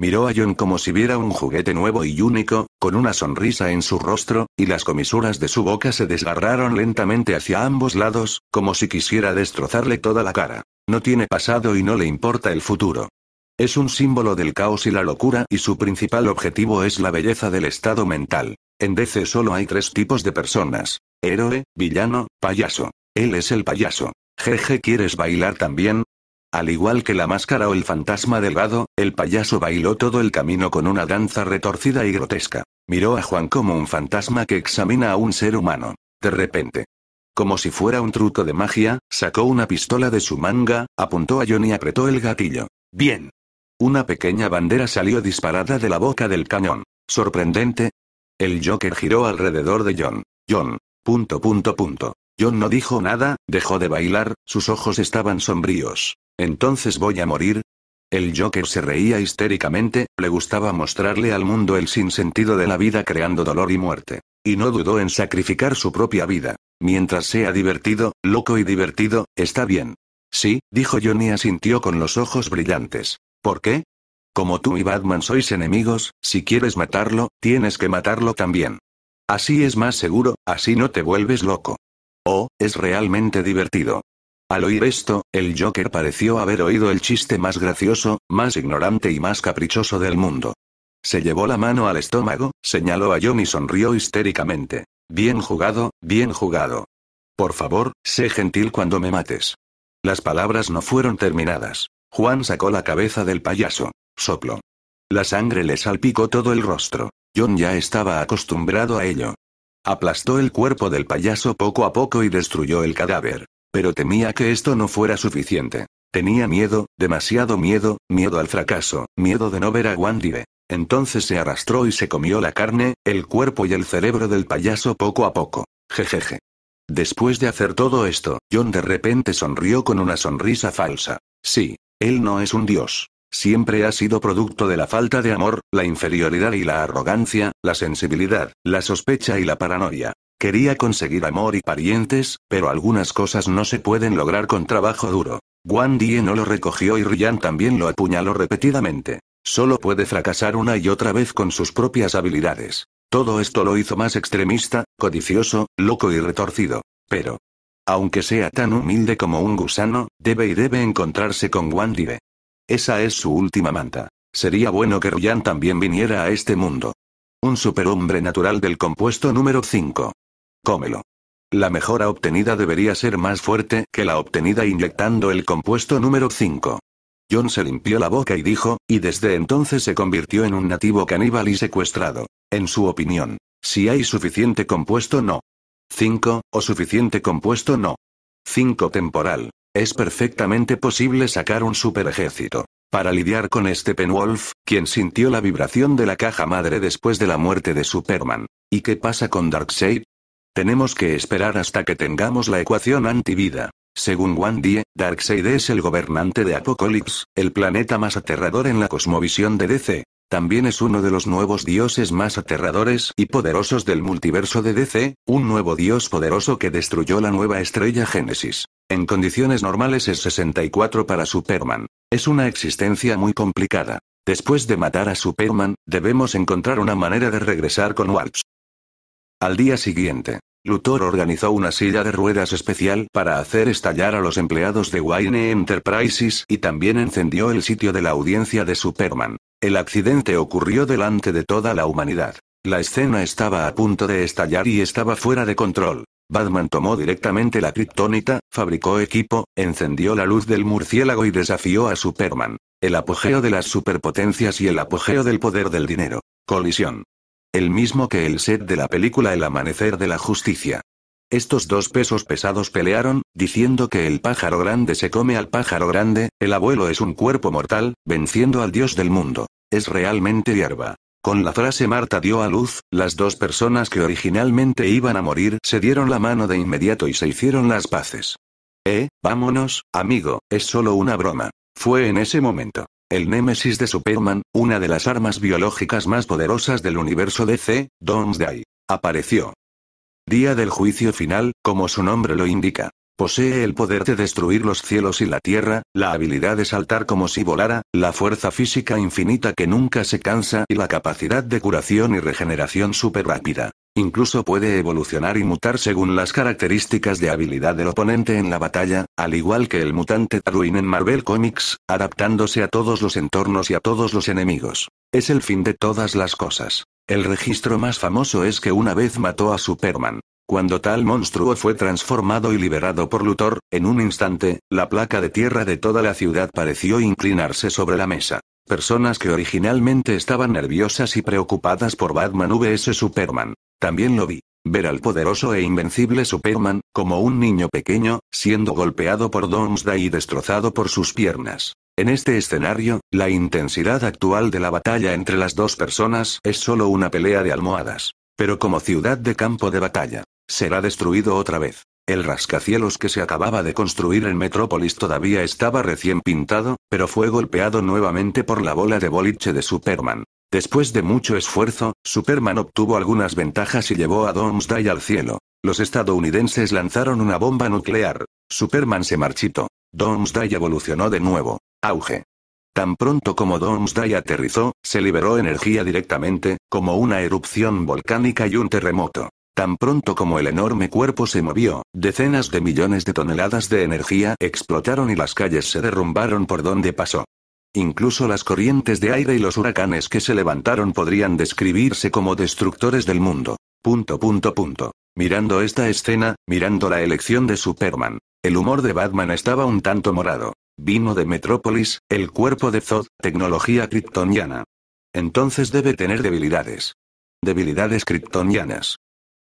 Miró a John como si viera un juguete nuevo y único, con una sonrisa en su rostro, y las comisuras de su boca se desgarraron lentamente hacia ambos lados, como si quisiera destrozarle toda la cara. No tiene pasado y no le importa el futuro. Es un símbolo del caos y la locura y su principal objetivo es la belleza del estado mental. En DC solo hay tres tipos de personas. Héroe, villano, payaso. Él es el payaso. Jeje, ¿quieres bailar también? Al igual que la máscara o el fantasma delgado, el payaso bailó todo el camino con una danza retorcida y grotesca. Miró a Juan como un fantasma que examina a un ser humano. De repente. Como si fuera un truco de magia, sacó una pistola de su manga, apuntó a John y apretó el gatillo. Bien. Una pequeña bandera salió disparada de la boca del cañón. Sorprendente. El Joker giró alrededor de John. John. Punto punto punto. John no dijo nada, dejó de bailar, sus ojos estaban sombríos. ¿Entonces voy a morir? El Joker se reía histéricamente, le gustaba mostrarle al mundo el sinsentido de la vida creando dolor y muerte. Y no dudó en sacrificar su propia vida. Mientras sea divertido, loco y divertido, está bien. Sí, dijo Johnny asintió con los ojos brillantes. ¿Por qué? Como tú y Batman sois enemigos, si quieres matarlo, tienes que matarlo también. Así es más seguro, así no te vuelves loco. Oh, es realmente divertido. Al oír esto, el Joker pareció haber oído el chiste más gracioso, más ignorante y más caprichoso del mundo. Se llevó la mano al estómago, señaló a John y sonrió histéricamente. Bien jugado, bien jugado. Por favor, sé gentil cuando me mates. Las palabras no fueron terminadas. Juan sacó la cabeza del payaso. Soplo. La sangre le salpicó todo el rostro. John ya estaba acostumbrado a ello. Aplastó el cuerpo del payaso poco a poco y destruyó el cadáver. Pero temía que esto no fuera suficiente. Tenía miedo, demasiado miedo, miedo al fracaso, miedo de no ver a Wandibe. Entonces se arrastró y se comió la carne, el cuerpo y el cerebro del payaso poco a poco. Jejeje. Después de hacer todo esto, John de repente sonrió con una sonrisa falsa. Sí, él no es un dios. Siempre ha sido producto de la falta de amor, la inferioridad y la arrogancia, la sensibilidad, la sospecha y la paranoia. Quería conseguir amor y parientes, pero algunas cosas no se pueden lograr con trabajo duro. Guan Die no lo recogió y Ryan también lo apuñaló repetidamente. Solo puede fracasar una y otra vez con sus propias habilidades. Todo esto lo hizo más extremista, codicioso, loco y retorcido. Pero, aunque sea tan humilde como un gusano, debe y debe encontrarse con Wan Die. Esa es su última manta. Sería bueno que Ryan también viniera a este mundo. Un superhombre natural del compuesto número 5. Cómelo. La mejora obtenida debería ser más fuerte que la obtenida inyectando el compuesto número 5. John se limpió la boca y dijo, y desde entonces se convirtió en un nativo caníbal y secuestrado. En su opinión, si hay suficiente compuesto no. 5, o suficiente compuesto no. 5 temporal. Es perfectamente posible sacar un super ejército. Para lidiar con este Penwolf, quien sintió la vibración de la caja madre después de la muerte de Superman. ¿Y qué pasa con Darkseid? Tenemos que esperar hasta que tengamos la ecuación antivida. Según One Die, Darkseid es el gobernante de Apocalypse, el planeta más aterrador en la cosmovisión de DC. También es uno de los nuevos dioses más aterradores y poderosos del multiverso de DC, un nuevo dios poderoso que destruyó la nueva estrella Génesis. En condiciones normales es 64 para Superman. Es una existencia muy complicada. Después de matar a Superman, debemos encontrar una manera de regresar con Walsh. Al día siguiente, Luthor organizó una silla de ruedas especial para hacer estallar a los empleados de Wayne Enterprises y también encendió el sitio de la audiencia de Superman. El accidente ocurrió delante de toda la humanidad. La escena estaba a punto de estallar y estaba fuera de control. Batman tomó directamente la criptónita, fabricó equipo, encendió la luz del murciélago y desafió a Superman. El apogeo de las superpotencias y el apogeo del poder del dinero. Colisión. El mismo que el set de la película El amanecer de la justicia. Estos dos pesos pesados pelearon, diciendo que el pájaro grande se come al pájaro grande, el abuelo es un cuerpo mortal, venciendo al dios del mundo. Es realmente hierba. Con la frase Marta dio a luz, las dos personas que originalmente iban a morir se dieron la mano de inmediato y se hicieron las paces. Eh, vámonos, amigo, es solo una broma. Fue en ese momento el némesis de Superman, una de las armas biológicas más poderosas del universo DC, Doomsday, apareció. Día del juicio final, como su nombre lo indica. Posee el poder de destruir los cielos y la tierra, la habilidad de saltar como si volara, la fuerza física infinita que nunca se cansa y la capacidad de curación y regeneración súper rápida. Incluso puede evolucionar y mutar según las características de habilidad del oponente en la batalla, al igual que el mutante Darwin en Marvel Comics, adaptándose a todos los entornos y a todos los enemigos. Es el fin de todas las cosas. El registro más famoso es que una vez mató a Superman. Cuando tal monstruo fue transformado y liberado por Luthor, en un instante, la placa de tierra de toda la ciudad pareció inclinarse sobre la mesa. Personas que originalmente estaban nerviosas y preocupadas por Batman vs Superman. También lo vi. Ver al poderoso e invencible Superman, como un niño pequeño, siendo golpeado por Doomsday y destrozado por sus piernas. En este escenario, la intensidad actual de la batalla entre las dos personas es solo una pelea de almohadas. Pero como ciudad de campo de batalla, será destruido otra vez. El rascacielos que se acababa de construir en Metrópolis todavía estaba recién pintado, pero fue golpeado nuevamente por la bola de boliche de Superman. Después de mucho esfuerzo, Superman obtuvo algunas ventajas y llevó a Domsday al cielo. Los estadounidenses lanzaron una bomba nuclear. Superman se marchitó. Domsday evolucionó de nuevo. Auge. Tan pronto como Domsday aterrizó, se liberó energía directamente, como una erupción volcánica y un terremoto. Tan pronto como el enorme cuerpo se movió, decenas de millones de toneladas de energía explotaron y las calles se derrumbaron por donde pasó. Incluso las corrientes de aire y los huracanes que se levantaron podrían describirse como destructores del mundo. Punto punto punto. Mirando esta escena, mirando la elección de Superman, el humor de Batman estaba un tanto morado. Vino de Metrópolis, el cuerpo de Zod, tecnología kryptoniana. Entonces debe tener debilidades. Debilidades kryptonianas.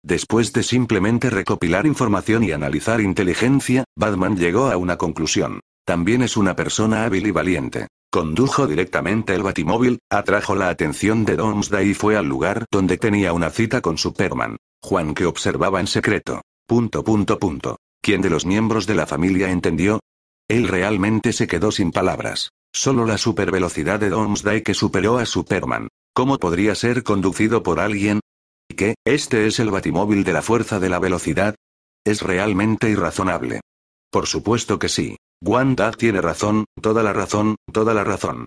Después de simplemente recopilar información y analizar inteligencia, Batman llegó a una conclusión. También es una persona hábil y valiente. Condujo directamente el batimóvil, atrajo la atención de Domsday y fue al lugar donde tenía una cita con Superman. Juan que observaba en secreto. Punto punto punto. Quien de los miembros de la familia entendió, él realmente se quedó sin palabras. Solo la supervelocidad de Domsday que superó a Superman. ¿Cómo podría ser conducido por alguien? ¿Y qué? ¿Este es el batimóvil de la fuerza de la velocidad? Es realmente irrazonable. Por supuesto que sí. Wanda tiene razón, toda la razón, toda la razón.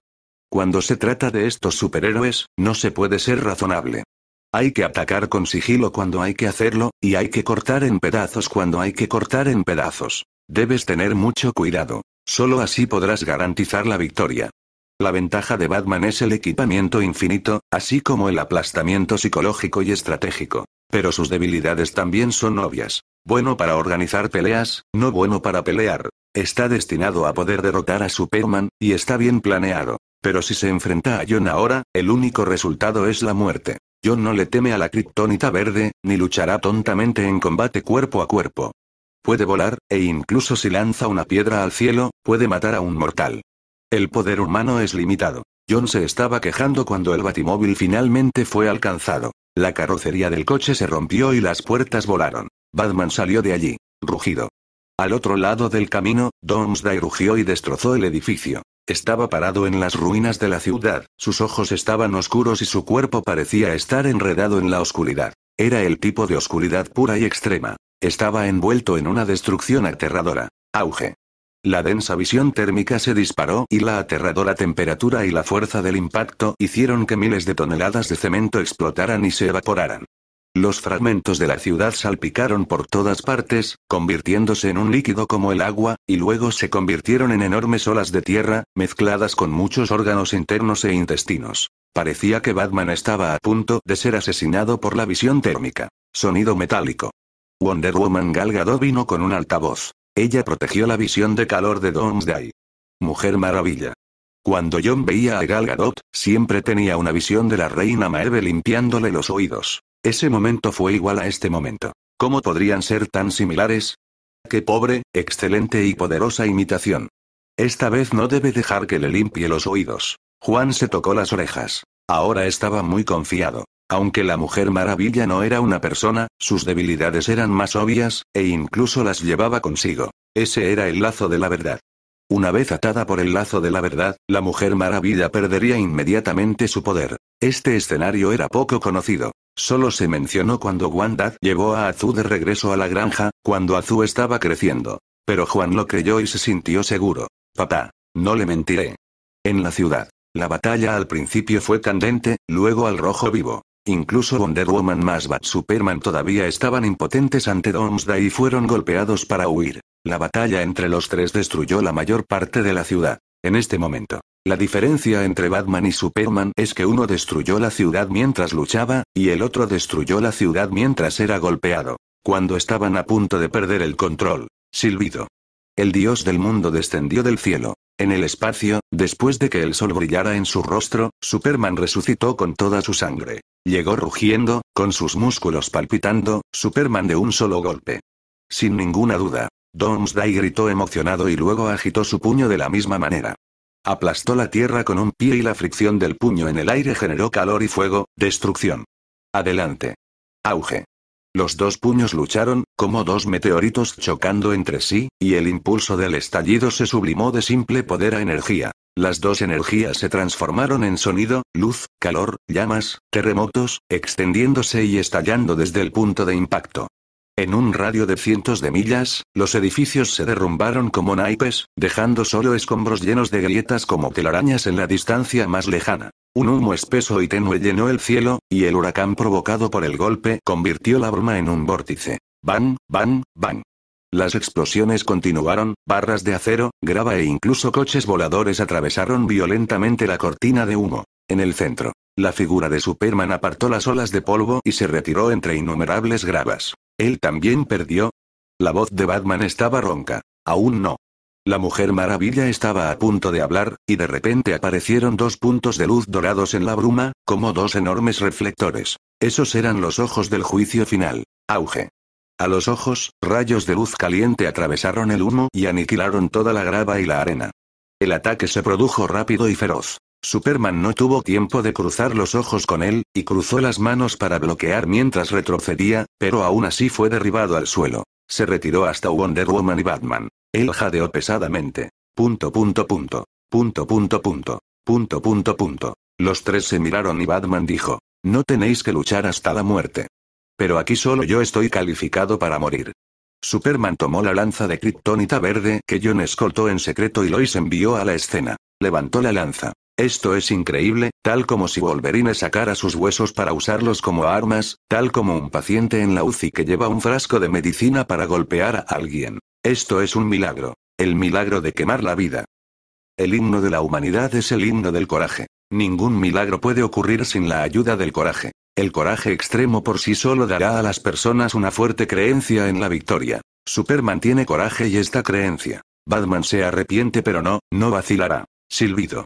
Cuando se trata de estos superhéroes, no se puede ser razonable. Hay que atacar con sigilo cuando hay que hacerlo, y hay que cortar en pedazos cuando hay que cortar en pedazos. Debes tener mucho cuidado. Solo así podrás garantizar la victoria. La ventaja de Batman es el equipamiento infinito, así como el aplastamiento psicológico y estratégico. Pero sus debilidades también son obvias. Bueno para organizar peleas, no bueno para pelear. Está destinado a poder derrotar a Superman, y está bien planeado. Pero si se enfrenta a John ahora, el único resultado es la muerte. John no le teme a la criptónita verde, ni luchará tontamente en combate cuerpo a cuerpo puede volar, e incluso si lanza una piedra al cielo, puede matar a un mortal. El poder humano es limitado. John se estaba quejando cuando el batimóvil finalmente fue alcanzado. La carrocería del coche se rompió y las puertas volaron. Batman salió de allí, rugido. Al otro lado del camino, Domsday rugió y destrozó el edificio. Estaba parado en las ruinas de la ciudad, sus ojos estaban oscuros y su cuerpo parecía estar enredado en la oscuridad. Era el tipo de oscuridad pura y extrema. Estaba envuelto en una destrucción aterradora. Auge. La densa visión térmica se disparó y la aterradora temperatura y la fuerza del impacto hicieron que miles de toneladas de cemento explotaran y se evaporaran. Los fragmentos de la ciudad salpicaron por todas partes, convirtiéndose en un líquido como el agua, y luego se convirtieron en enormes olas de tierra, mezcladas con muchos órganos internos e intestinos. Parecía que Batman estaba a punto de ser asesinado por la visión térmica. Sonido metálico. Wonder Woman Gal Gadot vino con un altavoz. Ella protegió la visión de calor de Domsday. Mujer Maravilla. Cuando John veía a Gal Gadot, siempre tenía una visión de la reina Maeve limpiándole los oídos. Ese momento fue igual a este momento. ¿Cómo podrían ser tan similares? Qué pobre, excelente y poderosa imitación. Esta vez no debe dejar que le limpie los oídos. Juan se tocó las orejas. Ahora estaba muy confiado. Aunque la Mujer Maravilla no era una persona, sus debilidades eran más obvias, e incluso las llevaba consigo. Ese era el lazo de la verdad. Una vez atada por el lazo de la verdad, la Mujer Maravilla perdería inmediatamente su poder. Este escenario era poco conocido. Solo se mencionó cuando Wanda llevó a Azu de regreso a la granja, cuando Azu estaba creciendo. Pero Juan lo creyó y se sintió seguro. Papá. No le mentiré. En la ciudad. La batalla al principio fue candente, luego al rojo vivo. Incluso Wonder Woman más Bat Superman todavía estaban impotentes ante Doomsday y fueron golpeados para huir. La batalla entre los tres destruyó la mayor parte de la ciudad. En este momento, la diferencia entre Batman y Superman es que uno destruyó la ciudad mientras luchaba, y el otro destruyó la ciudad mientras era golpeado. Cuando estaban a punto de perder el control, silbido, el dios del mundo descendió del cielo. En el espacio, después de que el sol brillara en su rostro, Superman resucitó con toda su sangre. Llegó rugiendo, con sus músculos palpitando, Superman de un solo golpe. Sin ninguna duda. Domsday gritó emocionado y luego agitó su puño de la misma manera. Aplastó la tierra con un pie y la fricción del puño en el aire generó calor y fuego, destrucción. Adelante. Auge. Los dos puños lucharon, como dos meteoritos chocando entre sí, y el impulso del estallido se sublimó de simple poder a energía. Las dos energías se transformaron en sonido, luz, calor, llamas, terremotos, extendiéndose y estallando desde el punto de impacto. En un radio de cientos de millas, los edificios se derrumbaron como naipes, dejando solo escombros llenos de grietas como telarañas en la distancia más lejana. Un humo espeso y tenue llenó el cielo, y el huracán provocado por el golpe convirtió la bruma en un vórtice. Bang, bang, bang. Las explosiones continuaron, barras de acero, grava e incluso coches voladores atravesaron violentamente la cortina de humo. En el centro, la figura de Superman apartó las olas de polvo y se retiró entre innumerables gravas. Él también perdió. La voz de Batman estaba ronca. Aún no. La mujer maravilla estaba a punto de hablar, y de repente aparecieron dos puntos de luz dorados en la bruma, como dos enormes reflectores. Esos eran los ojos del juicio final. Auge. A los ojos, rayos de luz caliente atravesaron el humo y aniquilaron toda la grava y la arena. El ataque se produjo rápido y feroz. Superman no tuvo tiempo de cruzar los ojos con él, y cruzó las manos para bloquear mientras retrocedía, pero aún así fue derribado al suelo. Se retiró hasta Wonder Woman y Batman. Él jadeó pesadamente. Punto, punto, punto. Punto, punto, punto. Punto, punto, punto. Los tres se miraron y Batman dijo. No tenéis que luchar hasta la muerte. Pero aquí solo yo estoy calificado para morir. Superman tomó la lanza de Kryptonita verde que John escoltó en secreto y Lois envió a la escena. Levantó la lanza. Esto es increíble, tal como si Wolverine sacara sus huesos para usarlos como armas, tal como un paciente en la UCI que lleva un frasco de medicina para golpear a alguien. Esto es un milagro. El milagro de quemar la vida. El himno de la humanidad es el himno del coraje. Ningún milagro puede ocurrir sin la ayuda del coraje. El coraje extremo por sí solo dará a las personas una fuerte creencia en la victoria. Superman tiene coraje y esta creencia. Batman se arrepiente pero no, no vacilará. Silbido.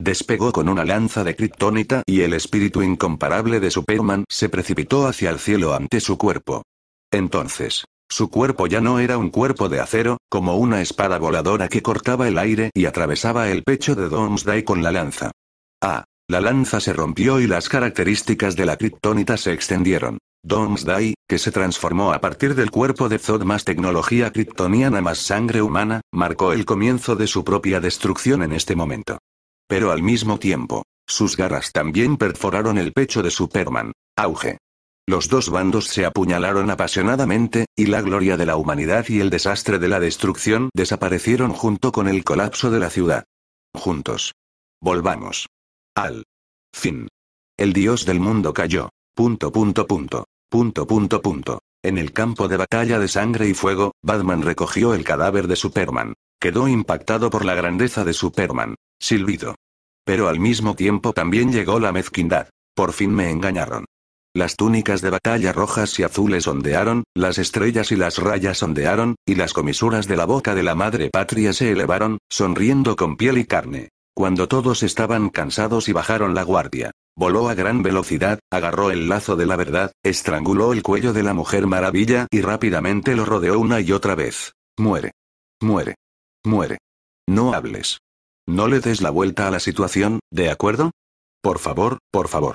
Despegó con una lanza de kriptonita y el espíritu incomparable de Superman se precipitó hacia el cielo ante su cuerpo. Entonces, su cuerpo ya no era un cuerpo de acero, como una espada voladora que cortaba el aire y atravesaba el pecho de Doomsday con la lanza. Ah, la lanza se rompió y las características de la kriptonita se extendieron. Doomsday, que se transformó a partir del cuerpo de Zod más tecnología kriptoniana más sangre humana, marcó el comienzo de su propia destrucción en este momento. Pero al mismo tiempo, sus garras también perforaron el pecho de Superman. Auge. Los dos bandos se apuñalaron apasionadamente, y la gloria de la humanidad y el desastre de la destrucción desaparecieron junto con el colapso de la ciudad. Juntos. Volvamos. Al. Fin. El dios del mundo cayó. Punto punto punto. Punto punto punto. En el campo de batalla de sangre y fuego, Batman recogió el cadáver de Superman. Quedó impactado por la grandeza de Superman. Silbido. Pero al mismo tiempo también llegó la mezquindad. Por fin me engañaron. Las túnicas de batalla rojas y azules ondearon, las estrellas y las rayas ondearon, y las comisuras de la boca de la madre patria se elevaron, sonriendo con piel y carne. Cuando todos estaban cansados y bajaron la guardia. Voló a gran velocidad, agarró el lazo de la verdad, estranguló el cuello de la mujer maravilla y rápidamente lo rodeó una y otra vez. Muere. Muere. Muere. No hables. No le des la vuelta a la situación, ¿de acuerdo? Por favor, por favor.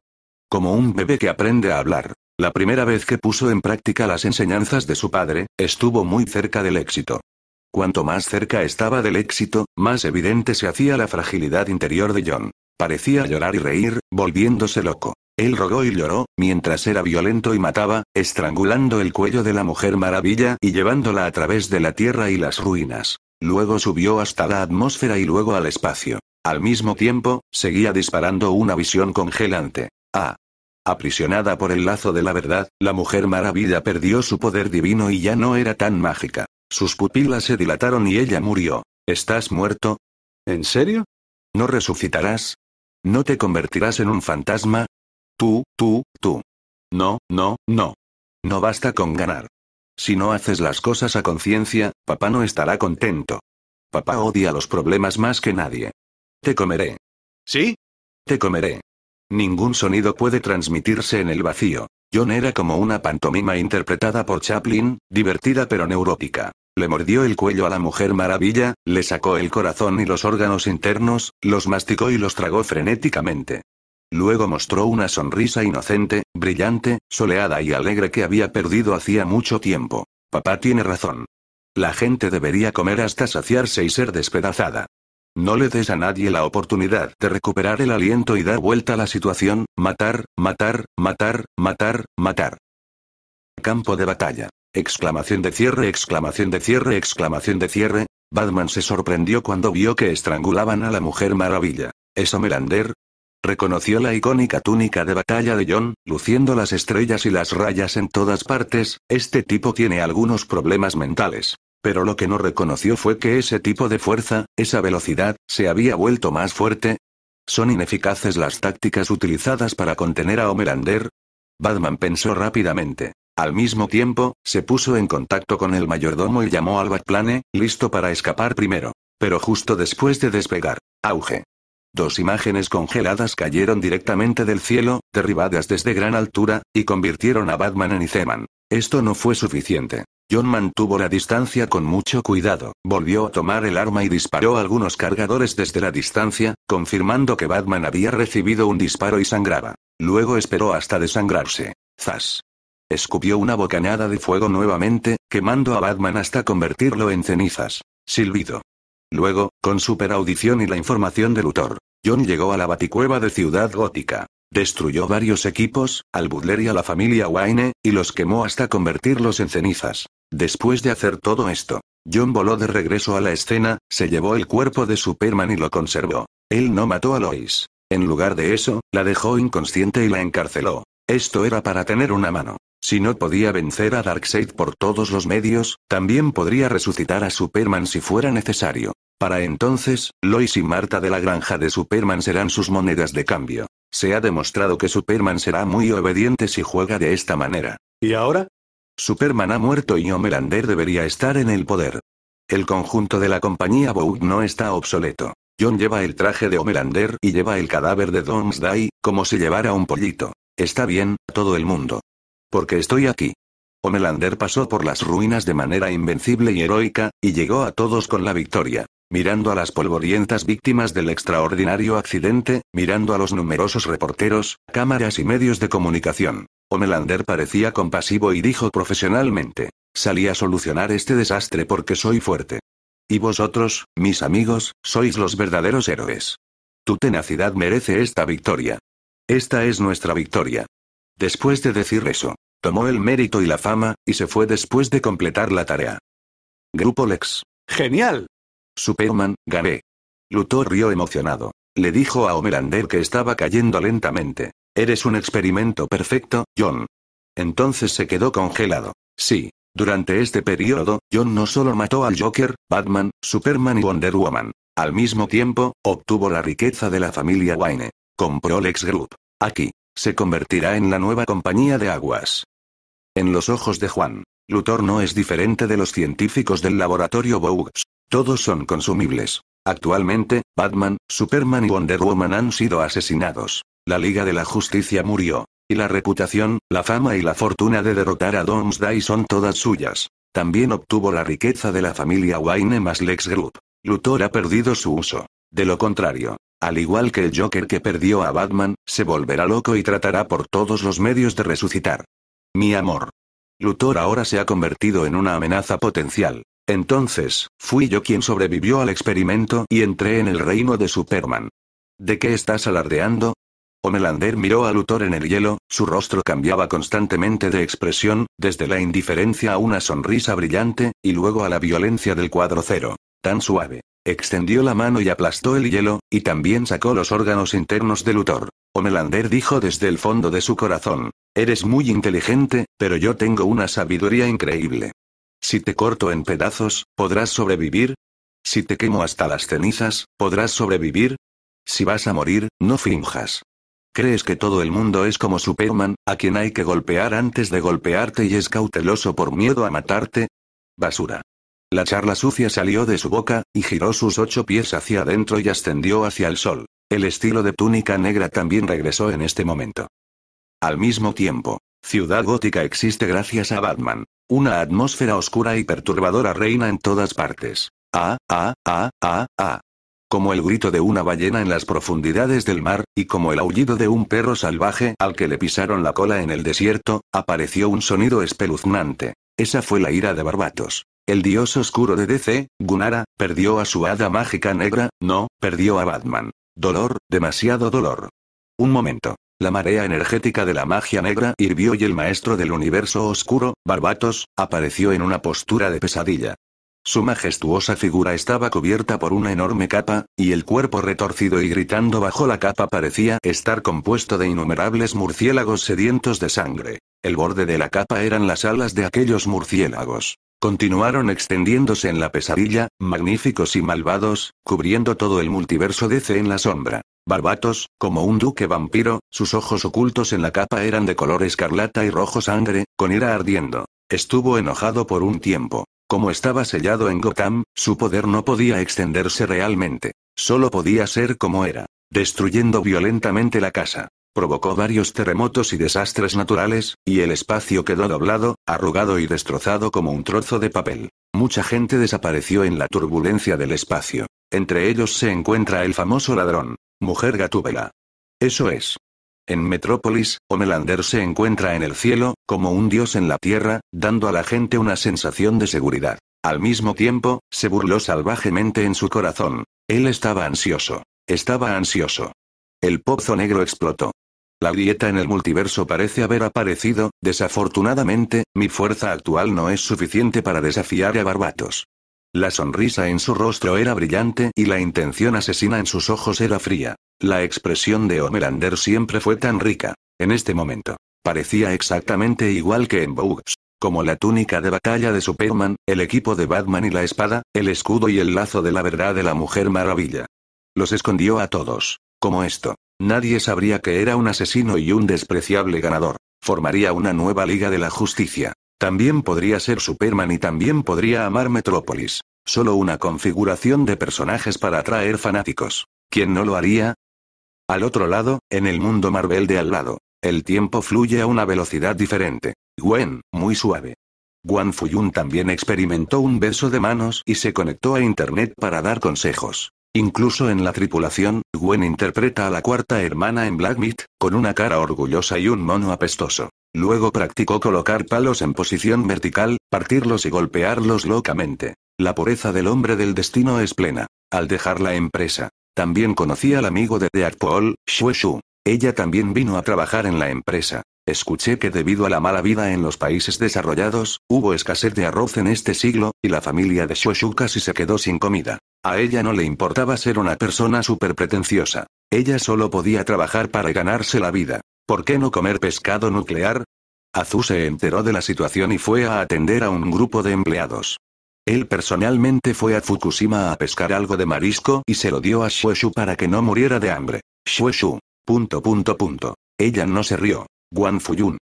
Como un bebé que aprende a hablar. La primera vez que puso en práctica las enseñanzas de su padre, estuvo muy cerca del éxito. Cuanto más cerca estaba del éxito, más evidente se hacía la fragilidad interior de John. Parecía llorar y reír, volviéndose loco. Él rogó y lloró, mientras era violento y mataba, estrangulando el cuello de la mujer maravilla y llevándola a través de la tierra y las ruinas. Luego subió hasta la atmósfera y luego al espacio. Al mismo tiempo, seguía disparando una visión congelante. Ah. Aprisionada por el lazo de la verdad, la mujer maravilla perdió su poder divino y ya no era tan mágica. Sus pupilas se dilataron y ella murió. ¿Estás muerto? ¿En serio? ¿No resucitarás? ¿No te convertirás en un fantasma? Tú, tú, tú. No, no, no. No basta con ganar. Si no haces las cosas a conciencia, papá no estará contento. Papá odia los problemas más que nadie. Te comeré. ¿Sí? Te comeré. Ningún sonido puede transmitirse en el vacío. John era como una pantomima interpretada por Chaplin, divertida pero neurótica. Le mordió el cuello a la mujer maravilla, le sacó el corazón y los órganos internos, los masticó y los tragó frenéticamente. Luego mostró una sonrisa inocente, brillante, soleada y alegre que había perdido hacía mucho tiempo. Papá tiene razón. La gente debería comer hasta saciarse y ser despedazada. No le des a nadie la oportunidad de recuperar el aliento y dar vuelta a la situación, matar, matar, matar, matar, matar. Campo de batalla. Exclamación de cierre, exclamación de cierre, exclamación de cierre. Batman se sorprendió cuando vio que estrangulaban a la Mujer Maravilla. Eso, Homelander? Reconoció la icónica túnica de batalla de John, luciendo las estrellas y las rayas en todas partes, este tipo tiene algunos problemas mentales. Pero lo que no reconoció fue que ese tipo de fuerza, esa velocidad, se había vuelto más fuerte. ¿Son ineficaces las tácticas utilizadas para contener a Homelander? Batman pensó rápidamente. Al mismo tiempo, se puso en contacto con el mayordomo y llamó al Batplane, listo para escapar primero. Pero justo después de despegar, auge. Dos imágenes congeladas cayeron directamente del cielo, derribadas desde gran altura, y convirtieron a Batman en Iceman. Esto no fue suficiente. John mantuvo la distancia con mucho cuidado, volvió a tomar el arma y disparó algunos cargadores desde la distancia, confirmando que Batman había recibido un disparo y sangraba. Luego esperó hasta desangrarse. ¡Zas! Escupió una bocanada de fuego nuevamente, quemando a Batman hasta convertirlo en cenizas. Silbido. Luego, con superaudición y la información del autor, John llegó a la baticueva de Ciudad Gótica. Destruyó varios equipos, al Butler y a la familia Wayne, y los quemó hasta convertirlos en cenizas. Después de hacer todo esto, John voló de regreso a la escena, se llevó el cuerpo de Superman y lo conservó. Él no mató a Lois. En lugar de eso, la dejó inconsciente y la encarceló. Esto era para tener una mano. Si no podía vencer a Darkseid por todos los medios, también podría resucitar a Superman si fuera necesario. Para entonces, Lois y Marta de la granja de Superman serán sus monedas de cambio. Se ha demostrado que Superman será muy obediente si juega de esta manera. ¿Y ahora? Superman ha muerto y Homelander debería estar en el poder. El conjunto de la compañía Vogue no está obsoleto. John lleva el traje de Homelander y lleva el cadáver de Day, como si llevara un pollito. Está bien, todo el mundo. Porque estoy aquí. Homelander pasó por las ruinas de manera invencible y heroica, y llegó a todos con la victoria mirando a las polvorientas víctimas del extraordinario accidente, mirando a los numerosos reporteros, cámaras y medios de comunicación. Homelander parecía compasivo y dijo profesionalmente, salí a solucionar este desastre porque soy fuerte. Y vosotros, mis amigos, sois los verdaderos héroes. Tu tenacidad merece esta victoria. Esta es nuestra victoria. Después de decir eso, tomó el mérito y la fama, y se fue después de completar la tarea. Grupo Lex. Genial. Superman, gané. Luthor rió emocionado. Le dijo a Homelander que estaba cayendo lentamente. Eres un experimento perfecto, John. Entonces se quedó congelado. Sí. Durante este periodo, John no solo mató al Joker, Batman, Superman y Wonder Woman. Al mismo tiempo, obtuvo la riqueza de la familia Wayne. Compró Lex Group. Aquí. Se convertirá en la nueva compañía de aguas. En los ojos de Juan, Luthor no es diferente de los científicos del laboratorio Bougs. Todos son consumibles. Actualmente, Batman, Superman y Wonder Woman han sido asesinados. La Liga de la Justicia murió. Y la reputación, la fama y la fortuna de derrotar a Doomsday son todas suyas. También obtuvo la riqueza de la familia Wayne más Lex Group. Luthor ha perdido su uso. De lo contrario, al igual que el Joker que perdió a Batman, se volverá loco y tratará por todos los medios de resucitar. Mi amor. Luthor ahora se ha convertido en una amenaza potencial. Entonces, fui yo quien sobrevivió al experimento y entré en el reino de Superman. ¿De qué estás alardeando? Homelander miró a Luthor en el hielo, su rostro cambiaba constantemente de expresión, desde la indiferencia a una sonrisa brillante, y luego a la violencia del cuadro cero. Tan suave. Extendió la mano y aplastó el hielo, y también sacó los órganos internos de Luthor. Homelander dijo desde el fondo de su corazón. Eres muy inteligente, pero yo tengo una sabiduría increíble. Si te corto en pedazos, ¿podrás sobrevivir? Si te quemo hasta las cenizas, ¿podrás sobrevivir? Si vas a morir, no finjas. Crees que todo el mundo es como Superman, a quien hay que golpear antes de golpearte y es cauteloso por miedo a matarte? Basura. La charla sucia salió de su boca, y giró sus ocho pies hacia adentro y ascendió hacia el sol. El estilo de túnica negra también regresó en este momento. Al mismo tiempo, Ciudad Gótica existe gracias a Batman. Una atmósfera oscura y perturbadora reina en todas partes. Ah, ah, ah, ah, ah. Como el grito de una ballena en las profundidades del mar, y como el aullido de un perro salvaje al que le pisaron la cola en el desierto, apareció un sonido espeluznante. Esa fue la ira de Barbatos. El dios oscuro de DC, Gunara, perdió a su hada mágica negra, no, perdió a Batman. Dolor, demasiado dolor. Un momento. La marea energética de la magia negra hirvió y el maestro del universo oscuro, Barbatos, apareció en una postura de pesadilla. Su majestuosa figura estaba cubierta por una enorme capa, y el cuerpo retorcido y gritando bajo la capa parecía estar compuesto de innumerables murciélagos sedientos de sangre. El borde de la capa eran las alas de aquellos murciélagos. Continuaron extendiéndose en la pesadilla, magníficos y malvados, cubriendo todo el multiverso DC en la sombra. Barbatos, como un duque vampiro, sus ojos ocultos en la capa eran de color escarlata y rojo sangre, con ira ardiendo. Estuvo enojado por un tiempo. Como estaba sellado en Gotham, su poder no podía extenderse realmente. Solo podía ser como era, destruyendo violentamente la casa. Provocó varios terremotos y desastres naturales, y el espacio quedó doblado, arrugado y destrozado como un trozo de papel. Mucha gente desapareció en la turbulencia del espacio. Entre ellos se encuentra el famoso ladrón. Mujer gatúbela. Eso es. En Metrópolis, Homelander se encuentra en el cielo, como un dios en la tierra, dando a la gente una sensación de seguridad. Al mismo tiempo, se burló salvajemente en su corazón. Él estaba ansioso. Estaba ansioso. El pozo negro explotó. La grieta en el multiverso parece haber aparecido, desafortunadamente, mi fuerza actual no es suficiente para desafiar a Barbatos. La sonrisa en su rostro era brillante y la intención asesina en sus ojos era fría. La expresión de Omerander siempre fue tan rica. En este momento, parecía exactamente igual que en Bugs. Como la túnica de batalla de Superman, el equipo de Batman y la espada, el escudo y el lazo de la verdad de la Mujer Maravilla. Los escondió a todos. Como esto, nadie sabría que era un asesino y un despreciable ganador. Formaría una nueva Liga de la Justicia. También podría ser Superman y también podría amar Metrópolis. Solo una configuración de personajes para atraer fanáticos. ¿Quién no lo haría? Al otro lado, en el mundo Marvel de al lado, el tiempo fluye a una velocidad diferente. Gwen, muy suave. Guan Fuyun también experimentó un beso de manos y se conectó a Internet para dar consejos. Incluso en la tripulación, Gwen interpreta a la cuarta hermana en Black con una cara orgullosa y un mono apestoso. Luego practicó colocar palos en posición vertical, partirlos y golpearlos locamente. La pureza del hombre del destino es plena. Al dejar la empresa, también conocí al amigo de Deadpool, Shue Shu. Ella también vino a trabajar en la empresa. Escuché que debido a la mala vida en los países desarrollados, hubo escasez de arroz en este siglo, y la familia de Shu casi se quedó sin comida. A ella no le importaba ser una persona súper pretenciosa. Ella solo podía trabajar para ganarse la vida. ¿Por qué no comer pescado nuclear? Azu se enteró de la situación y fue a atender a un grupo de empleados. Él personalmente fue a Fukushima a pescar algo de marisco y se lo dio a Shueshu para que no muriera de hambre. Shueshu. Punto punto punto. Ella no se rió. Guan Fuyun.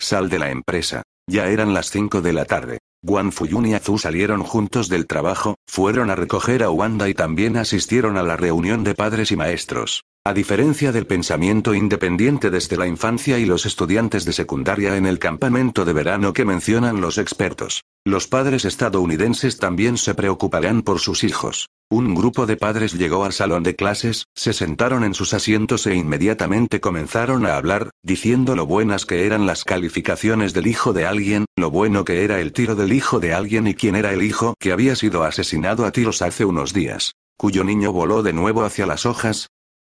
Sal de la empresa. Ya eran las 5 de la tarde. Guan Fuyun y Azu salieron juntos del trabajo, fueron a recoger a Wanda y también asistieron a la reunión de padres y maestros. A diferencia del pensamiento independiente desde la infancia y los estudiantes de secundaria en el campamento de verano que mencionan los expertos, los padres estadounidenses también se preocuparán por sus hijos. Un grupo de padres llegó al salón de clases, se sentaron en sus asientos e inmediatamente comenzaron a hablar, diciendo lo buenas que eran las calificaciones del hijo de alguien, lo bueno que era el tiro del hijo de alguien y quién era el hijo que había sido asesinado a tiros hace unos días. cuyo niño voló de nuevo hacia las hojas,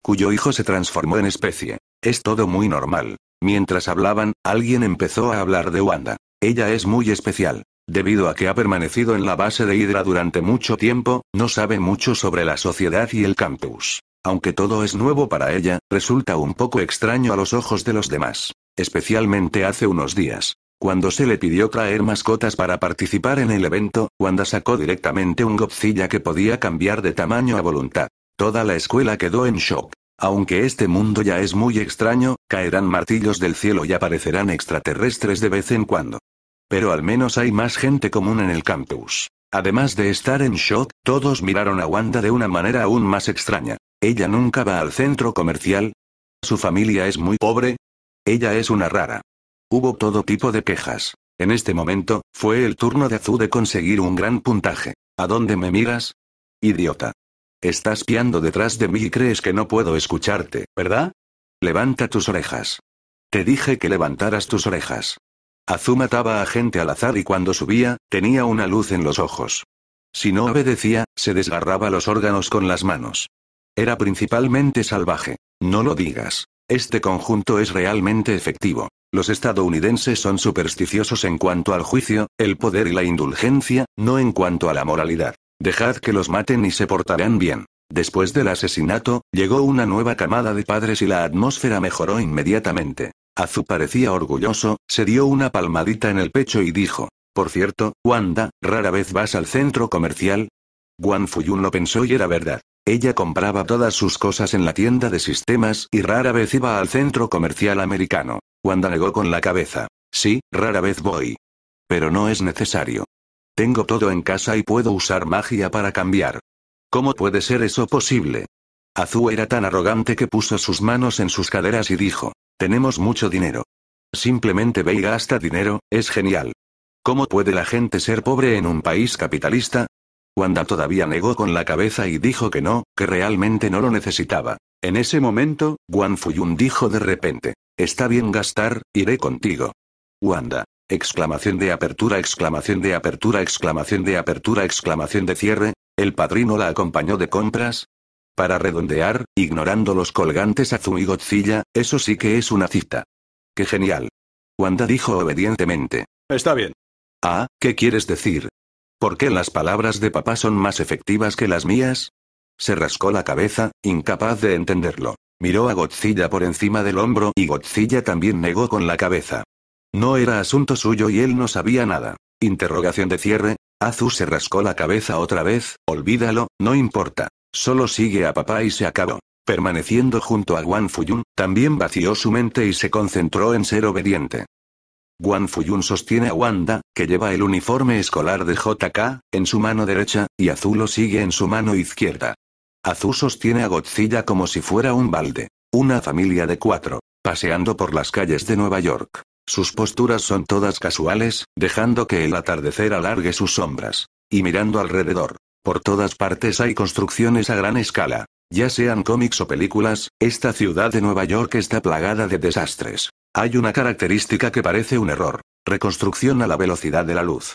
cuyo hijo se transformó en especie. Es todo muy normal. Mientras hablaban, alguien empezó a hablar de Wanda. Ella es muy especial. Debido a que ha permanecido en la base de Hydra durante mucho tiempo, no sabe mucho sobre la sociedad y el campus. Aunque todo es nuevo para ella, resulta un poco extraño a los ojos de los demás. Especialmente hace unos días. Cuando se le pidió traer mascotas para participar en el evento, Wanda sacó directamente un Godzilla que podía cambiar de tamaño a voluntad. Toda la escuela quedó en shock. Aunque este mundo ya es muy extraño, caerán martillos del cielo y aparecerán extraterrestres de vez en cuando. Pero al menos hay más gente común en el campus. Además de estar en shock, todos miraron a Wanda de una manera aún más extraña. Ella nunca va al centro comercial. Su familia es muy pobre. Ella es una rara. Hubo todo tipo de quejas. En este momento, fue el turno de Azu de conseguir un gran puntaje. ¿A dónde me miras? Idiota. Estás piando detrás de mí y crees que no puedo escucharte, ¿verdad? Levanta tus orejas. Te dije que levantaras tus orejas. Azu mataba a gente al azar y cuando subía, tenía una luz en los ojos. Si no obedecía, se desgarraba los órganos con las manos. Era principalmente salvaje. No lo digas. Este conjunto es realmente efectivo. Los estadounidenses son supersticiosos en cuanto al juicio, el poder y la indulgencia, no en cuanto a la moralidad. Dejad que los maten y se portarán bien. Después del asesinato, llegó una nueva camada de padres y la atmósfera mejoró inmediatamente. Azu parecía orgulloso, se dio una palmadita en el pecho y dijo, por cierto, Wanda, rara vez vas al centro comercial. Guan Fuyun lo pensó y era verdad. Ella compraba todas sus cosas en la tienda de sistemas y rara vez iba al centro comercial americano. Wanda negó con la cabeza. Sí, rara vez voy. Pero no es necesario. Tengo todo en casa y puedo usar magia para cambiar. ¿Cómo puede ser eso posible? Azu era tan arrogante que puso sus manos en sus caderas y dijo, tenemos mucho dinero. Simplemente ve y gasta dinero, es genial. ¿Cómo puede la gente ser pobre en un país capitalista? Wanda todavía negó con la cabeza y dijo que no, que realmente no lo necesitaba. En ese momento, Guan Fuyun dijo de repente, está bien gastar, iré contigo. Wanda, exclamación de apertura, exclamación de apertura, exclamación de apertura, exclamación de cierre, el padrino la acompañó de compras. Para redondear, ignorando los colgantes azul y Godzilla, eso sí que es una cita. ¡Qué genial! Wanda dijo obedientemente. Está bien. Ah, ¿qué quieres decir? ¿Por qué las palabras de papá son más efectivas que las mías? Se rascó la cabeza, incapaz de entenderlo. Miró a Godzilla por encima del hombro y Godzilla también negó con la cabeza. No era asunto suyo y él no sabía nada. Interrogación de cierre. Azu se rascó la cabeza otra vez, olvídalo, no importa. Solo sigue a papá y se acabó. Permaneciendo junto a Guan Fuyun, también vació su mente y se concentró en ser obediente. Guan Fuyun sostiene a Wanda, que lleva el uniforme escolar de JK, en su mano derecha, y Azu lo sigue en su mano izquierda. Azu sostiene a Godzilla como si fuera un balde. Una familia de cuatro, paseando por las calles de Nueva York. Sus posturas son todas casuales, dejando que el atardecer alargue sus sombras. Y mirando alrededor. Por todas partes hay construcciones a gran escala. Ya sean cómics o películas, esta ciudad de Nueva York está plagada de desastres. Hay una característica que parece un error. Reconstrucción a la velocidad de la luz.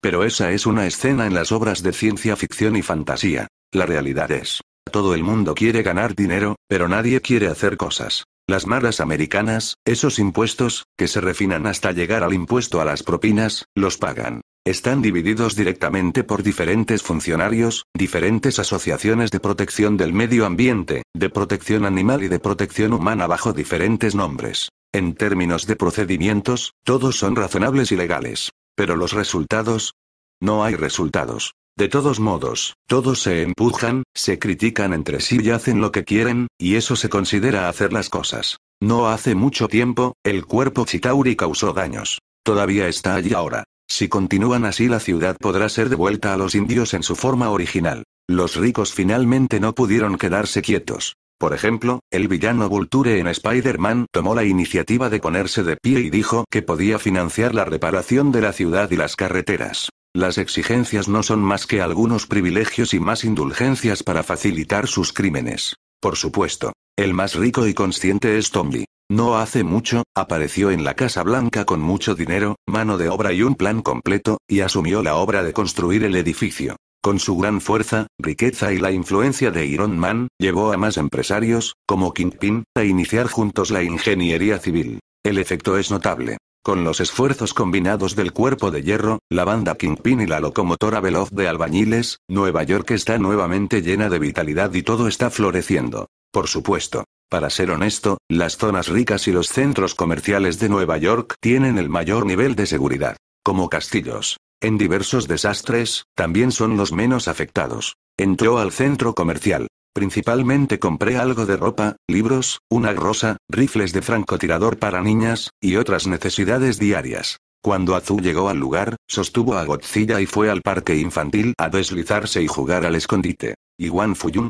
Pero esa es una escena en las obras de ciencia ficción y fantasía. La realidad es. Todo el mundo quiere ganar dinero, pero nadie quiere hacer cosas. Las malas americanas, esos impuestos, que se refinan hasta llegar al impuesto a las propinas, los pagan. Están divididos directamente por diferentes funcionarios, diferentes asociaciones de protección del medio ambiente, de protección animal y de protección humana bajo diferentes nombres. En términos de procedimientos, todos son razonables y legales. Pero los resultados? No hay resultados. De todos modos, todos se empujan, se critican entre sí y hacen lo que quieren, y eso se considera hacer las cosas. No hace mucho tiempo, el cuerpo Chitauri causó daños. Todavía está allí ahora. Si continúan así la ciudad podrá ser devuelta a los indios en su forma original. Los ricos finalmente no pudieron quedarse quietos. Por ejemplo, el villano Vulture en Spider-Man tomó la iniciativa de ponerse de pie y dijo que podía financiar la reparación de la ciudad y las carreteras. Las exigencias no son más que algunos privilegios y más indulgencias para facilitar sus crímenes. Por supuesto. El más rico y consciente es Lee. No hace mucho, apareció en la Casa Blanca con mucho dinero, mano de obra y un plan completo, y asumió la obra de construir el edificio. Con su gran fuerza, riqueza y la influencia de Iron Man, llevó a más empresarios, como Kingpin, a iniciar juntos la ingeniería civil. El efecto es notable. Con los esfuerzos combinados del cuerpo de hierro, la banda Kingpin y la locomotora veloz de albañiles, Nueva York está nuevamente llena de vitalidad y todo está floreciendo. Por supuesto. Para ser honesto, las zonas ricas y los centros comerciales de Nueva York tienen el mayor nivel de seguridad. Como castillos. En diversos desastres, también son los menos afectados. Entró al centro comercial. Principalmente compré algo de ropa, libros, una rosa, rifles de francotirador para niñas, y otras necesidades diarias. Cuando Azu llegó al lugar, sostuvo a Godzilla y fue al parque infantil a deslizarse y jugar al escondite. Y Wan Fuyun,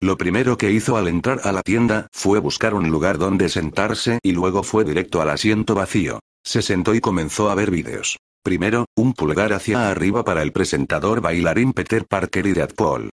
lo primero que hizo al entrar a la tienda fue buscar un lugar donde sentarse y luego fue directo al asiento vacío. Se sentó y comenzó a ver vídeos. Primero, un pulgar hacia arriba para el presentador bailarín Peter Parker y Deadpool.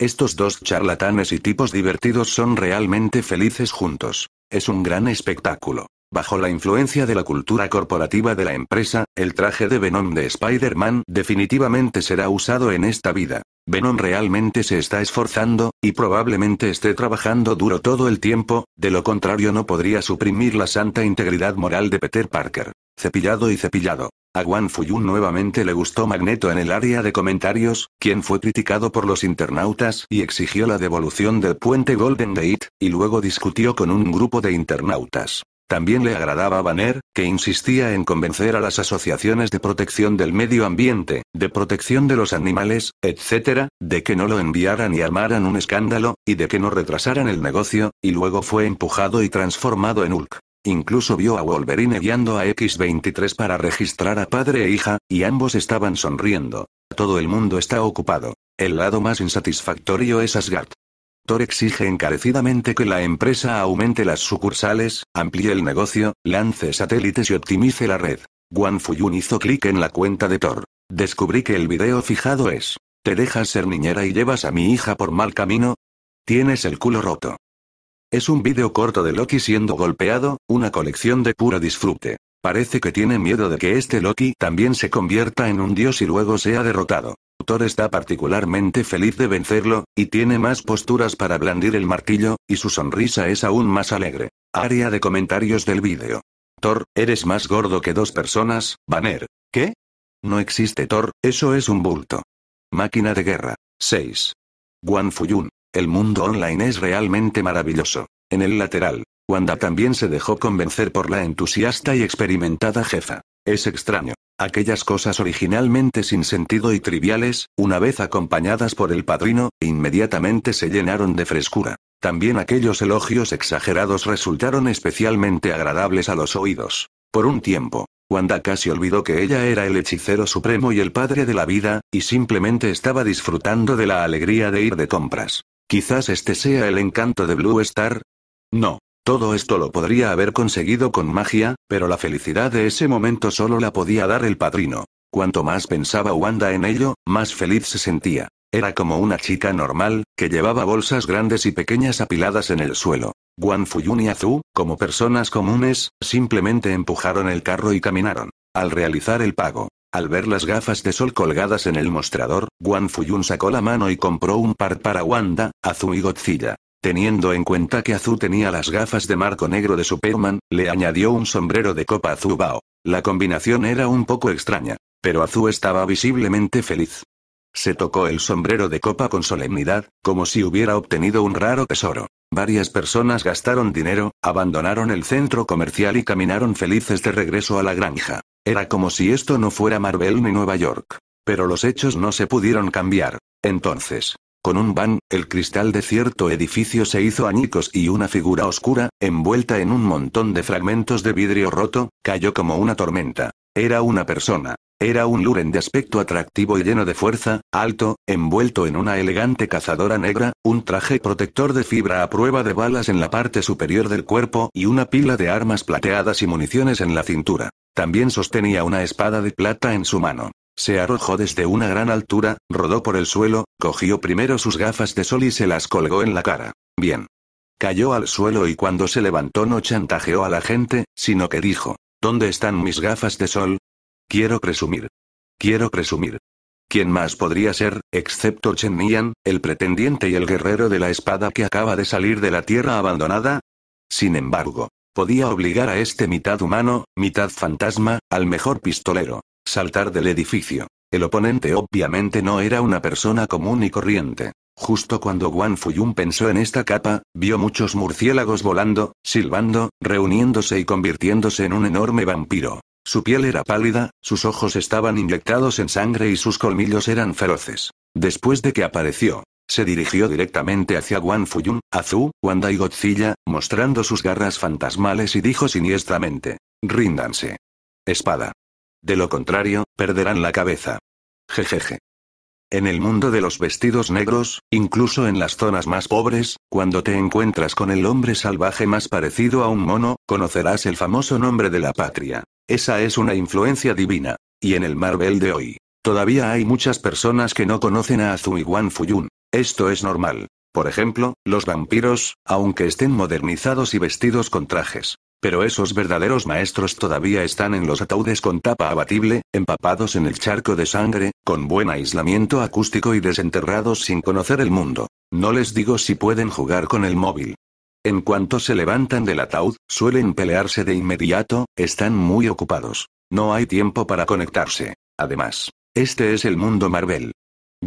Estos dos charlatanes y tipos divertidos son realmente felices juntos. Es un gran espectáculo. Bajo la influencia de la cultura corporativa de la empresa, el traje de Venom de Spider-Man definitivamente será usado en esta vida. Venom realmente se está esforzando, y probablemente esté trabajando duro todo el tiempo, de lo contrario no podría suprimir la santa integridad moral de Peter Parker. Cepillado y cepillado. A Guan Fuyun nuevamente le gustó Magneto en el área de comentarios, quien fue criticado por los internautas y exigió la devolución del puente Golden Gate, y luego discutió con un grupo de internautas. También le agradaba Banner, que insistía en convencer a las asociaciones de protección del medio ambiente, de protección de los animales, etc., de que no lo enviaran y armaran un escándalo, y de que no retrasaran el negocio, y luego fue empujado y transformado en Hulk. Incluso vio a Wolverine guiando a X-23 para registrar a padre e hija, y ambos estaban sonriendo. Todo el mundo está ocupado. El lado más insatisfactorio es Asgard. Thor exige encarecidamente que la empresa aumente las sucursales, amplíe el negocio, lance satélites y optimice la red. Guan Fuyun hizo clic en la cuenta de Thor. Descubrí que el video fijado es, ¿te dejas ser niñera y llevas a mi hija por mal camino? Tienes el culo roto. Es un vídeo corto de Loki siendo golpeado, una colección de puro disfrute. Parece que tiene miedo de que este Loki también se convierta en un dios y luego sea derrotado. Thor está particularmente feliz de vencerlo, y tiene más posturas para blandir el martillo, y su sonrisa es aún más alegre. Área de comentarios del vídeo. Thor, eres más gordo que dos personas, Banner. ¿Qué? No existe Thor, eso es un bulto. Máquina de guerra. 6. Guan Fuyun. El mundo online es realmente maravilloso. En el lateral, Wanda también se dejó convencer por la entusiasta y experimentada jefa. Es extraño. Aquellas cosas originalmente sin sentido y triviales, una vez acompañadas por el padrino, inmediatamente se llenaron de frescura. También aquellos elogios exagerados resultaron especialmente agradables a los oídos. Por un tiempo, Wanda casi olvidó que ella era el hechicero supremo y el padre de la vida, y simplemente estaba disfrutando de la alegría de ir de compras. Quizás este sea el encanto de Blue Star. No. Todo esto lo podría haber conseguido con magia, pero la felicidad de ese momento solo la podía dar el padrino. Cuanto más pensaba Wanda en ello, más feliz se sentía. Era como una chica normal, que llevaba bolsas grandes y pequeñas apiladas en el suelo. Guan Fuyun y Azu, como personas comunes, simplemente empujaron el carro y caminaron. Al realizar el pago, al ver las gafas de sol colgadas en el mostrador, Wan Fuyun sacó la mano y compró un par para Wanda, Azu y Godzilla. Teniendo en cuenta que Azu tenía las gafas de marco negro de Superman, le añadió un sombrero de copa a Bao. La combinación era un poco extraña, pero Azu estaba visiblemente feliz. Se tocó el sombrero de copa con solemnidad, como si hubiera obtenido un raro tesoro. Varias personas gastaron dinero, abandonaron el centro comercial y caminaron felices de regreso a la granja. Era como si esto no fuera Marvel ni Nueva York. Pero los hechos no se pudieron cambiar. Entonces, con un bang, el cristal de cierto edificio se hizo añicos y una figura oscura, envuelta en un montón de fragmentos de vidrio roto, cayó como una tormenta. Era una persona. Era un Luren de aspecto atractivo y lleno de fuerza, alto, envuelto en una elegante cazadora negra, un traje protector de fibra a prueba de balas en la parte superior del cuerpo y una pila de armas plateadas y municiones en la cintura. También sostenía una espada de plata en su mano. Se arrojó desde una gran altura, rodó por el suelo, cogió primero sus gafas de sol y se las colgó en la cara. Bien. Cayó al suelo y cuando se levantó no chantajeó a la gente, sino que dijo, ¿Dónde están mis gafas de sol? Quiero presumir. Quiero presumir. ¿Quién más podría ser, excepto Chen Nian, el pretendiente y el guerrero de la espada que acaba de salir de la tierra abandonada? Sin embargo, podía obligar a este mitad humano, mitad fantasma, al mejor pistolero, saltar del edificio. El oponente obviamente no era una persona común y corriente. Justo cuando Guan Fuyun pensó en esta capa, vio muchos murciélagos volando, silbando, reuniéndose y convirtiéndose en un enorme vampiro. Su piel era pálida, sus ojos estaban inyectados en sangre y sus colmillos eran feroces. Después de que apareció, se dirigió directamente hacia Guan Fuyun, Azu, Wanda y Godzilla, mostrando sus garras fantasmales y dijo siniestramente: Ríndanse. Espada. De lo contrario, perderán la cabeza. Jejeje. En el mundo de los vestidos negros, incluso en las zonas más pobres, cuando te encuentras con el hombre salvaje más parecido a un mono, conocerás el famoso nombre de la patria. Esa es una influencia divina. Y en el Marvel de hoy, todavía hay muchas personas que no conocen a Wan Fuyun. Esto es normal. Por ejemplo, los vampiros, aunque estén modernizados y vestidos con trajes, pero esos verdaderos maestros todavía están en los ataúdes con tapa abatible, empapados en el charco de sangre, con buen aislamiento acústico y desenterrados sin conocer el mundo. No les digo si pueden jugar con el móvil. En cuanto se levantan del ataúd, suelen pelearse de inmediato, están muy ocupados. No hay tiempo para conectarse. Además, este es el mundo Marvel.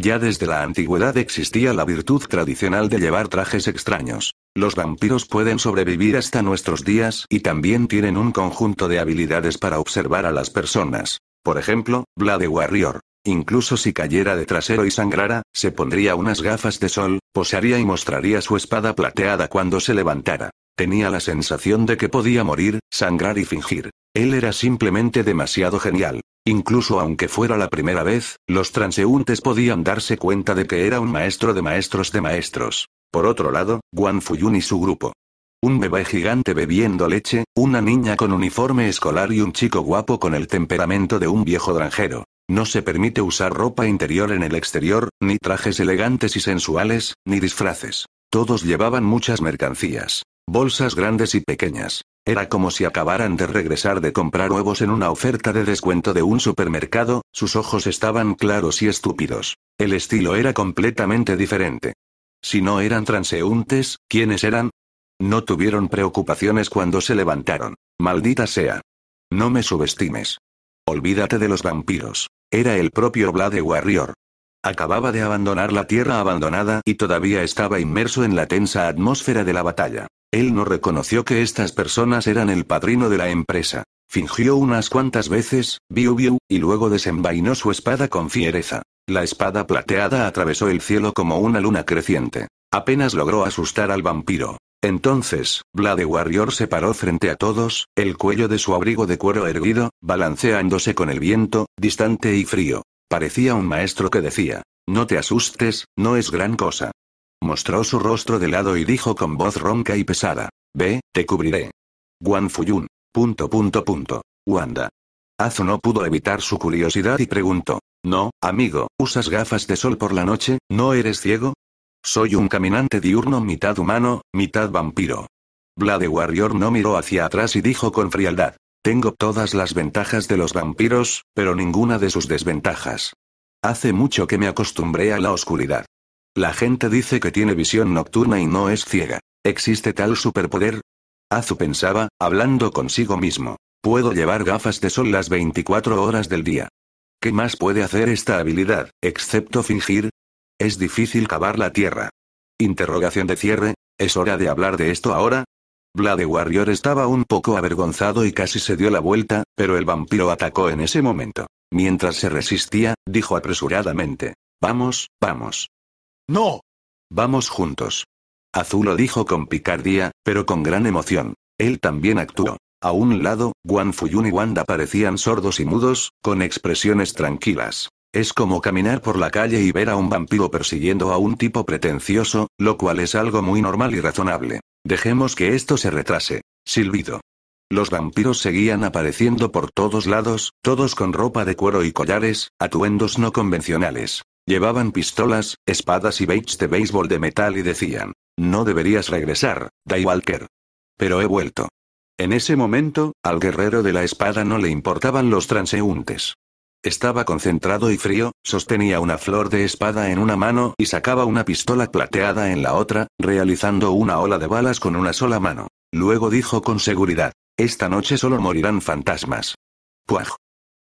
Ya desde la antigüedad existía la virtud tradicional de llevar trajes extraños. Los vampiros pueden sobrevivir hasta nuestros días y también tienen un conjunto de habilidades para observar a las personas. Por ejemplo, Blade Warrior. Incluso si cayera de trasero y sangrara, se pondría unas gafas de sol, posaría y mostraría su espada plateada cuando se levantara. Tenía la sensación de que podía morir, sangrar y fingir. Él era simplemente demasiado genial. Incluso aunque fuera la primera vez, los transeúntes podían darse cuenta de que era un maestro de maestros de maestros. Por otro lado, Guan Fuyun y su grupo. Un bebé gigante bebiendo leche, una niña con uniforme escolar y un chico guapo con el temperamento de un viejo granjero. No se permite usar ropa interior en el exterior, ni trajes elegantes y sensuales, ni disfraces. Todos llevaban muchas mercancías. Bolsas grandes y pequeñas. Era como si acabaran de regresar de comprar huevos en una oferta de descuento de un supermercado, sus ojos estaban claros y estúpidos. El estilo era completamente diferente. Si no eran transeúntes, ¿quiénes eran? No tuvieron preocupaciones cuando se levantaron. Maldita sea. No me subestimes. Olvídate de los vampiros. Era el propio Blade Warrior. Acababa de abandonar la tierra abandonada y todavía estaba inmerso en la tensa atmósfera de la batalla. Él no reconoció que estas personas eran el padrino de la empresa. Fingió unas cuantas veces, viu viu y luego desenvainó su espada con fiereza. La espada plateada atravesó el cielo como una luna creciente. Apenas logró asustar al vampiro. Entonces, Vlad Warrior se paró frente a todos, el cuello de su abrigo de cuero erguido, balanceándose con el viento, distante y frío. Parecía un maestro que decía, no te asustes, no es gran cosa. Mostró su rostro de lado y dijo con voz ronca y pesada. Ve, te cubriré. Guan Fuyun. Punto punto punto. Wanda. Azu no pudo evitar su curiosidad y preguntó. No, amigo, ¿usas gafas de sol por la noche? ¿No eres ciego? Soy un caminante diurno mitad humano, mitad vampiro. Blade Warrior no miró hacia atrás y dijo con frialdad. Tengo todas las ventajas de los vampiros, pero ninguna de sus desventajas. Hace mucho que me acostumbré a la oscuridad. La gente dice que tiene visión nocturna y no es ciega. ¿Existe tal superpoder? Azu pensaba, hablando consigo mismo. Puedo llevar gafas de sol las 24 horas del día. ¿Qué más puede hacer esta habilidad, excepto fingir? Es difícil cavar la tierra. Interrogación de cierre, ¿es hora de hablar de esto ahora? Vlad Warrior estaba un poco avergonzado y casi se dio la vuelta, pero el vampiro atacó en ese momento. Mientras se resistía, dijo apresuradamente. Vamos, vamos. No. Vamos juntos. Azul lo dijo con picardía, pero con gran emoción. Él también actuó. A un lado, Guan Fuyun y Wanda parecían sordos y mudos, con expresiones tranquilas. Es como caminar por la calle y ver a un vampiro persiguiendo a un tipo pretencioso, lo cual es algo muy normal y razonable. Dejemos que esto se retrase. Silbido. Los vampiros seguían apareciendo por todos lados, todos con ropa de cuero y collares, atuendos no convencionales. Llevaban pistolas, espadas y baits de béisbol de metal y decían, no deberías regresar, Dai Walker. Pero he vuelto. En ese momento, al guerrero de la espada no le importaban los transeúntes. Estaba concentrado y frío, sostenía una flor de espada en una mano y sacaba una pistola plateada en la otra, realizando una ola de balas con una sola mano. Luego dijo con seguridad, esta noche solo morirán fantasmas. Puaj.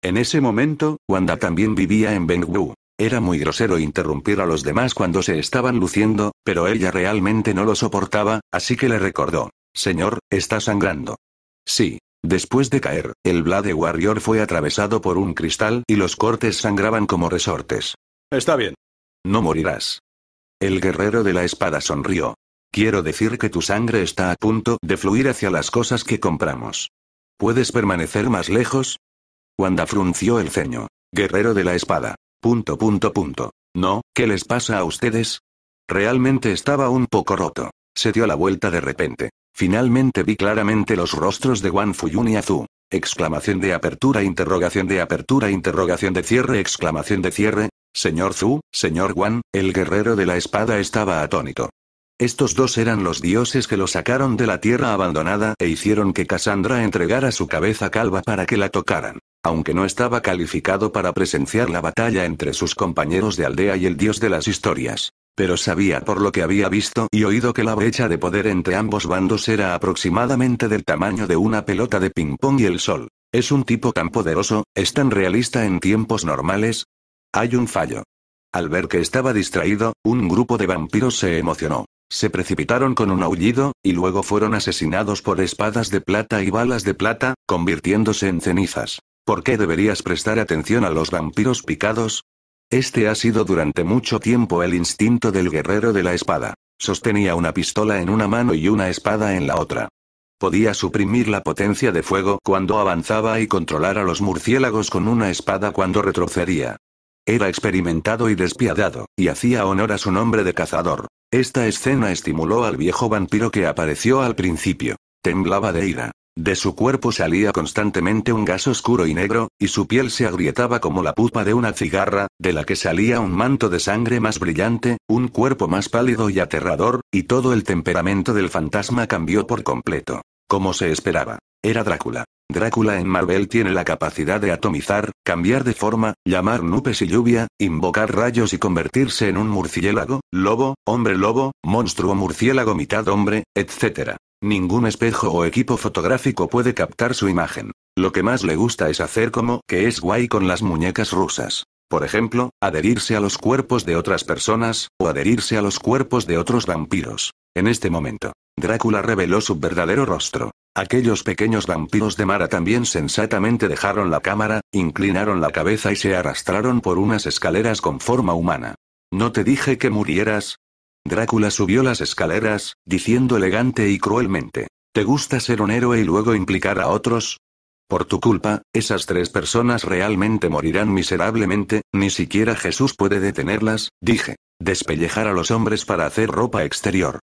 En ese momento, Wanda también vivía en Bengu. Era muy grosero interrumpir a los demás cuando se estaban luciendo, pero ella realmente no lo soportaba, así que le recordó. Señor, está sangrando. Sí. Después de caer, el Blade Warrior fue atravesado por un cristal y los cortes sangraban como resortes. Está bien. No morirás. El guerrero de la espada sonrió. Quiero decir que tu sangre está a punto de fluir hacia las cosas que compramos. ¿Puedes permanecer más lejos? Wanda frunció el ceño. Guerrero de la espada. Punto punto punto. No, ¿qué les pasa a ustedes? Realmente estaba un poco roto. Se dio la vuelta de repente. Finalmente vi claramente los rostros de Wan Fuyun y Azu. Exclamación de apertura, interrogación de apertura, interrogación de cierre, exclamación de cierre. Señor Zu, señor Wan, el guerrero de la espada estaba atónito. Estos dos eran los dioses que lo sacaron de la tierra abandonada e hicieron que Cassandra entregara su cabeza calva para que la tocaran. Aunque no estaba calificado para presenciar la batalla entre sus compañeros de aldea y el dios de las historias. Pero sabía por lo que había visto y oído que la brecha de poder entre ambos bandos era aproximadamente del tamaño de una pelota de ping-pong y el sol. Es un tipo tan poderoso, es tan realista en tiempos normales. Hay un fallo. Al ver que estaba distraído, un grupo de vampiros se emocionó se precipitaron con un aullido, y luego fueron asesinados por espadas de plata y balas de plata, convirtiéndose en cenizas. ¿Por qué deberías prestar atención a los vampiros picados? Este ha sido durante mucho tiempo el instinto del guerrero de la espada. Sostenía una pistola en una mano y una espada en la otra. Podía suprimir la potencia de fuego cuando avanzaba y controlar a los murciélagos con una espada cuando retrocedía. Era experimentado y despiadado, y hacía honor a su nombre de cazador. Esta escena estimuló al viejo vampiro que apareció al principio. Temblaba de ira. De su cuerpo salía constantemente un gas oscuro y negro, y su piel se agrietaba como la pupa de una cigarra, de la que salía un manto de sangre más brillante, un cuerpo más pálido y aterrador, y todo el temperamento del fantasma cambió por completo. Como se esperaba. Era Drácula. Drácula en Marvel tiene la capacidad de atomizar, cambiar de forma, llamar nubes y lluvia, invocar rayos y convertirse en un murciélago, lobo, hombre lobo, monstruo murciélago mitad hombre, etc. Ningún espejo o equipo fotográfico puede captar su imagen. Lo que más le gusta es hacer como que es guay con las muñecas rusas. Por ejemplo, adherirse a los cuerpos de otras personas, o adherirse a los cuerpos de otros vampiros. En este momento, Drácula reveló su verdadero rostro. Aquellos pequeños vampiros de Mara también sensatamente dejaron la cámara, inclinaron la cabeza y se arrastraron por unas escaleras con forma humana. ¿No te dije que murieras? Drácula subió las escaleras, diciendo elegante y cruelmente. ¿Te gusta ser un héroe y luego implicar a otros? Por tu culpa, esas tres personas realmente morirán miserablemente, ni siquiera Jesús puede detenerlas, dije. Despellejar a los hombres para hacer ropa exterior.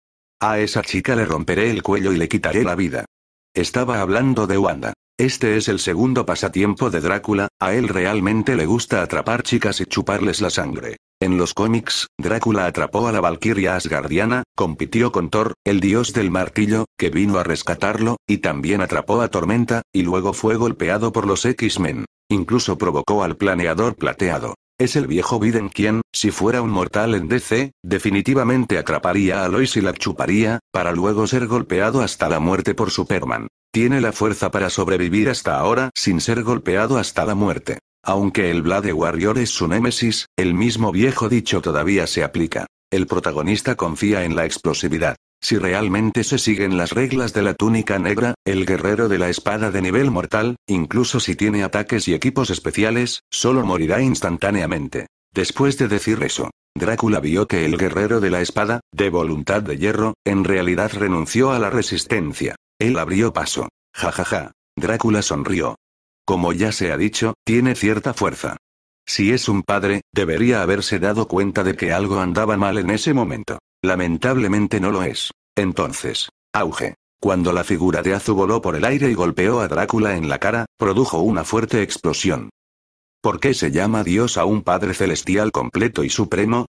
A esa chica le romperé el cuello y le quitaré la vida. Estaba hablando de Wanda. Este es el segundo pasatiempo de Drácula, a él realmente le gusta atrapar chicas y chuparles la sangre. En los cómics, Drácula atrapó a la Valquiria Asgardiana, compitió con Thor, el dios del martillo, que vino a rescatarlo, y también atrapó a Tormenta, y luego fue golpeado por los X-Men. Incluso provocó al planeador plateado. Es el viejo Biden quien, si fuera un mortal en DC, definitivamente atraparía a Lois y la chuparía, para luego ser golpeado hasta la muerte por Superman. Tiene la fuerza para sobrevivir hasta ahora sin ser golpeado hasta la muerte. Aunque el Blade Warrior es su némesis, el mismo viejo dicho todavía se aplica. El protagonista confía en la explosividad. Si realmente se siguen las reglas de la túnica negra, el guerrero de la espada de nivel mortal, incluso si tiene ataques y equipos especiales, solo morirá instantáneamente. Después de decir eso, Drácula vio que el guerrero de la espada, de voluntad de hierro, en realidad renunció a la resistencia. Él abrió paso. Jajaja. Drácula sonrió. Como ya se ha dicho, tiene cierta fuerza. Si es un padre, debería haberse dado cuenta de que algo andaba mal en ese momento. Lamentablemente no lo es. Entonces, auge. Cuando la figura de Azu voló por el aire y golpeó a Drácula en la cara, produjo una fuerte explosión. ¿Por qué se llama Dios a un Padre Celestial completo y supremo?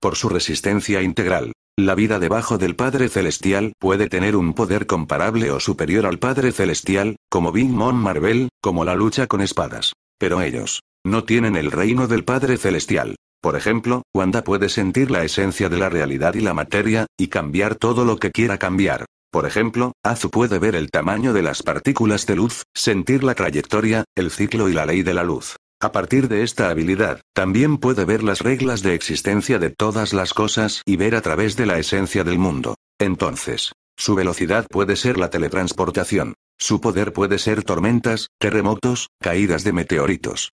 Por su resistencia integral. La vida debajo del Padre Celestial puede tener un poder comparable o superior al Padre Celestial, como Big Mom Marvel, como la lucha con espadas. Pero ellos, no tienen el reino del Padre Celestial. Por ejemplo, Wanda puede sentir la esencia de la realidad y la materia, y cambiar todo lo que quiera cambiar. Por ejemplo, Azu puede ver el tamaño de las partículas de luz, sentir la trayectoria, el ciclo y la ley de la luz. A partir de esta habilidad, también puede ver las reglas de existencia de todas las cosas y ver a través de la esencia del mundo. Entonces, su velocidad puede ser la teletransportación. Su poder puede ser tormentas, terremotos, caídas de meteoritos.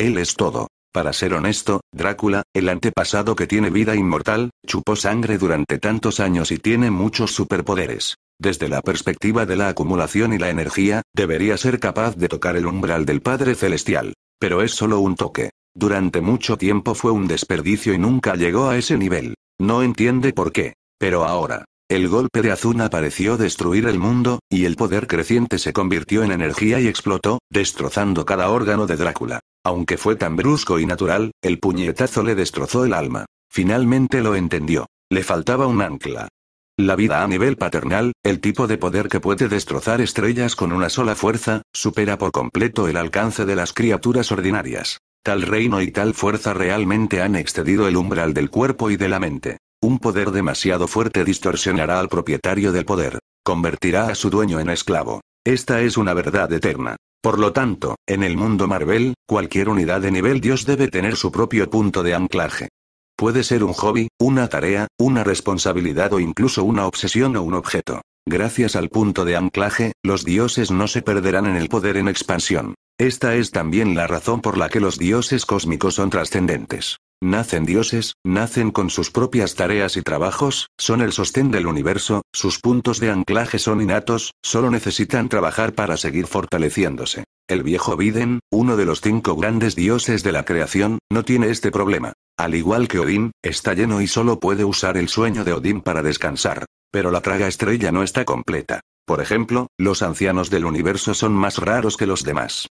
Él es todo. Para ser honesto, Drácula, el antepasado que tiene vida inmortal, chupó sangre durante tantos años y tiene muchos superpoderes. Desde la perspectiva de la acumulación y la energía, debería ser capaz de tocar el umbral del Padre Celestial. Pero es solo un toque. Durante mucho tiempo fue un desperdicio y nunca llegó a ese nivel. No entiende por qué. Pero ahora, el golpe de Azuna pareció destruir el mundo, y el poder creciente se convirtió en energía y explotó, destrozando cada órgano de Drácula. Aunque fue tan brusco y natural, el puñetazo le destrozó el alma. Finalmente lo entendió. Le faltaba un ancla. La vida a nivel paternal, el tipo de poder que puede destrozar estrellas con una sola fuerza, supera por completo el alcance de las criaturas ordinarias. Tal reino y tal fuerza realmente han excedido el umbral del cuerpo y de la mente. Un poder demasiado fuerte distorsionará al propietario del poder. Convertirá a su dueño en esclavo. Esta es una verdad eterna. Por lo tanto, en el mundo Marvel, cualquier unidad de nivel Dios debe tener su propio punto de anclaje. Puede ser un hobby, una tarea, una responsabilidad o incluso una obsesión o un objeto. Gracias al punto de anclaje, los dioses no se perderán en el poder en expansión. Esta es también la razón por la que los dioses cósmicos son trascendentes. Nacen dioses, nacen con sus propias tareas y trabajos, son el sostén del universo, sus puntos de anclaje son innatos, solo necesitan trabajar para seguir fortaleciéndose. El viejo Biden, uno de los cinco grandes dioses de la creación, no tiene este problema. Al igual que Odín, está lleno y solo puede usar el sueño de Odín para descansar. Pero la traga estrella no está completa. Por ejemplo, los ancianos del universo son más raros que los demás.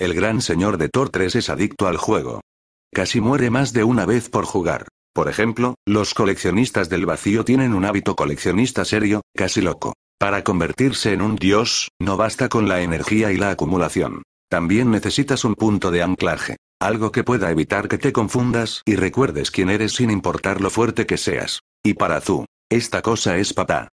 El gran señor de Thor 3 es adicto al juego. Casi muere más de una vez por jugar. Por ejemplo, los coleccionistas del vacío tienen un hábito coleccionista serio, casi loco. Para convertirse en un dios, no basta con la energía y la acumulación. También necesitas un punto de anclaje, algo que pueda evitar que te confundas y recuerdes quién eres sin importar lo fuerte que seas. Y para Zu, esta cosa es papá.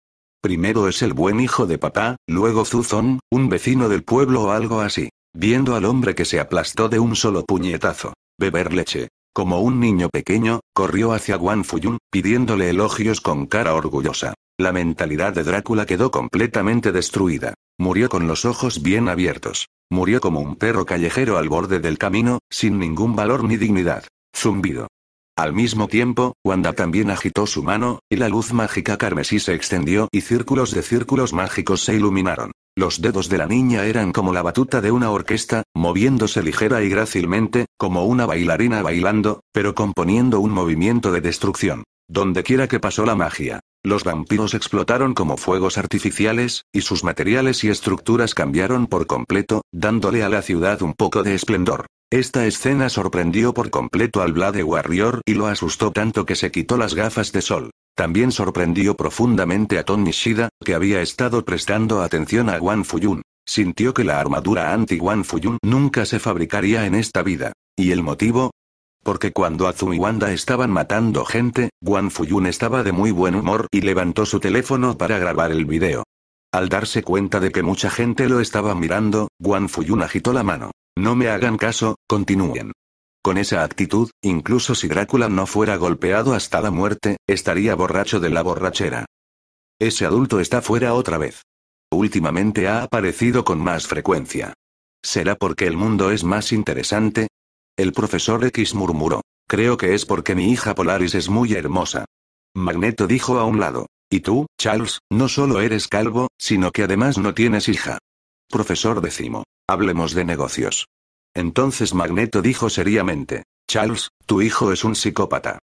Primero es el buen hijo de papá, luego Zuzón, un vecino del pueblo o algo así, viendo al hombre que se aplastó de un solo puñetazo beber leche. Como un niño pequeño, corrió hacia Guan Fuyun, pidiéndole elogios con cara orgullosa. La mentalidad de Drácula quedó completamente destruida. Murió con los ojos bien abiertos. Murió como un perro callejero al borde del camino, sin ningún valor ni dignidad. Zumbido. Al mismo tiempo, Wanda también agitó su mano, y la luz mágica carmesí se extendió y círculos de círculos mágicos se iluminaron. Los dedos de la niña eran como la batuta de una orquesta, moviéndose ligera y grácilmente, como una bailarina bailando, pero componiendo un movimiento de destrucción. quiera que pasó la magia. Los vampiros explotaron como fuegos artificiales, y sus materiales y estructuras cambiaron por completo, dándole a la ciudad un poco de esplendor. Esta escena sorprendió por completo al Blade Warrior y lo asustó tanto que se quitó las gafas de sol. También sorprendió profundamente a Ton Nishida, que había estado prestando atención a Guan Fuyun. Sintió que la armadura anti wan Fuyun nunca se fabricaría en esta vida. ¿Y el motivo? Porque cuando Azu y Wanda estaban matando gente, Wan Fuyun estaba de muy buen humor y levantó su teléfono para grabar el video. Al darse cuenta de que mucha gente lo estaba mirando, Wan Fuyun agitó la mano. No me hagan caso, continúen. Con esa actitud, incluso si Drácula no fuera golpeado hasta la muerte, estaría borracho de la borrachera. Ese adulto está fuera otra vez. Últimamente ha aparecido con más frecuencia. ¿Será porque el mundo es más interesante? El profesor X murmuró. Creo que es porque mi hija Polaris es muy hermosa. Magneto dijo a un lado. Y tú, Charles, no solo eres calvo, sino que además no tienes hija. Profesor decimo. Hablemos de negocios. Entonces Magneto dijo seriamente. Charles, tu hijo es un psicópata.